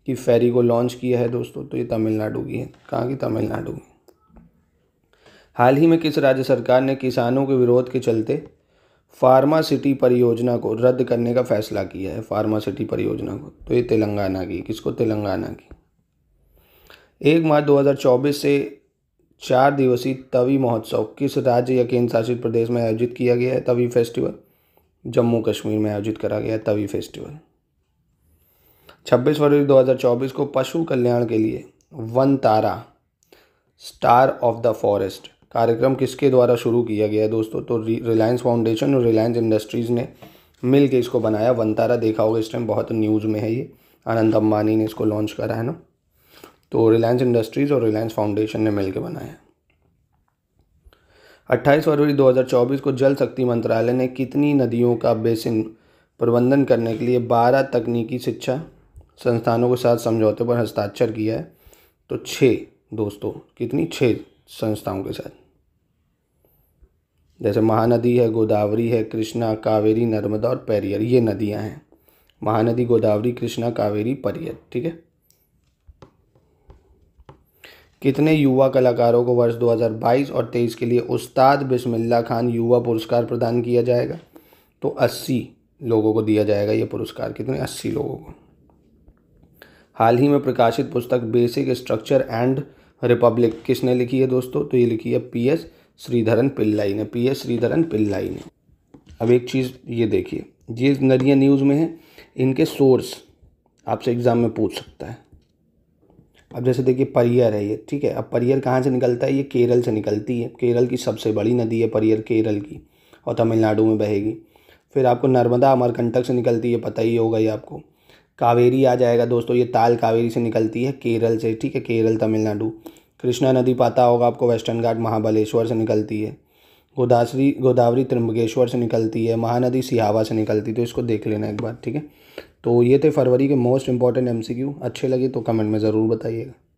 की फेरी को लॉन्च किया है दोस्तों तो ये तमिलनाडु की है कहाँ की तमिलनाडु की हाल ही में किस राज्य सरकार ने किसानों के विरोध के चलते फार्मा सिटी परियोजना को रद्द करने का फैसला किया है फार्मा सिटी परियोजना को तो ये तेलंगाना की किसको तेलंगाना की एक मार्च 2024 से चार दिवसीय तवी महोत्सव किस राज्य या केंद्र शासित प्रदेश में आयोजित किया गया है तवी फेस्टिवल जम्मू कश्मीर में आयोजित करा गया है तवी फेस्टिवल 26 फरवरी 2024 को पशु कल्याण के लिए Vantara star of the forest कार्यक्रम किसके द्वारा शुरू किया गया है दोस्तों तो रिलायंस फाउंडेशन और रिलायंस इंडस्ट्रीज़ ने मिल के इसको बनाया वंतारा देखा होगा इस टाइम बहुत न्यूज़ में है ये आनंद अम्बानी ने इसको लॉन्च करा है ना तो रिलायंस इंडस्ट्रीज़ और रिलायंस फाउंडेशन ने मिल के बनाया 28 फरवरी 2024 को जल शक्ति मंत्रालय ने कितनी नदियों का बेसिन प्रबंधन करने के लिए 12 तकनीकी शिक्षा संस्थानों के साथ समझौते पर हस्ताक्षर किया है तो छः दोस्तों कितनी छः संस्थाओं के साथ जैसे महानदी है गोदावरी है कृष्णा कावेरी नर्मदा और पैरियर ये नदियाँ हैं महानदी गोदावरी कृष्णा कावेरी परियर ठीक है कितने युवा कलाकारों को वर्ष 2022 और 23 के लिए उस्ताद बिस्मिल्ला खान युवा पुरस्कार प्रदान किया जाएगा तो 80 लोगों को दिया जाएगा ये पुरस्कार कितने 80 लोगों को हाल ही में प्रकाशित पुस्तक बेसिक स्ट्रक्चर एंड रिपब्लिक किसने लिखी है दोस्तों तो ये लिखी है पी एस श्रीधरन पिल्लाई ने पी एस श्रीधरन पिल्लाई ने अब एक चीज़ ये देखिए ये नदिया न्यूज़ में है इनके सोर्स आपसे एग्ज़ाम में पूछ सकता है अब जैसे देखिए परियर है ये ठीक है अब परियर कहाँ से निकलता है ये केरल से निकलती है केरल की सबसे बड़ी नदी है परियर केरल की और तमिलनाडु में बहेगी फिर आपको नर्मदा अमरकंटक से निकलती है पता ही होगा ये आपको कावेरी आ जाएगा दोस्तों ये ताल कावेरी से निकलती है केरल से ठीक है केरल तमिलनाडु कृष्णा नदी पाता होगा आपको वेस्टर्न घाट महाबलेश्वर से निकलती है गोदावरी गोदावरी त्रिम्बकेश्वर से निकलती है महानदी सिहावा से निकलती है तो इसको देख लेना एक बार ठीक है तो ये थे फरवरी के मोस्ट इंपॉर्टेंट एम अच्छे लगे तो कमेंट में ज़रूर बताइएगा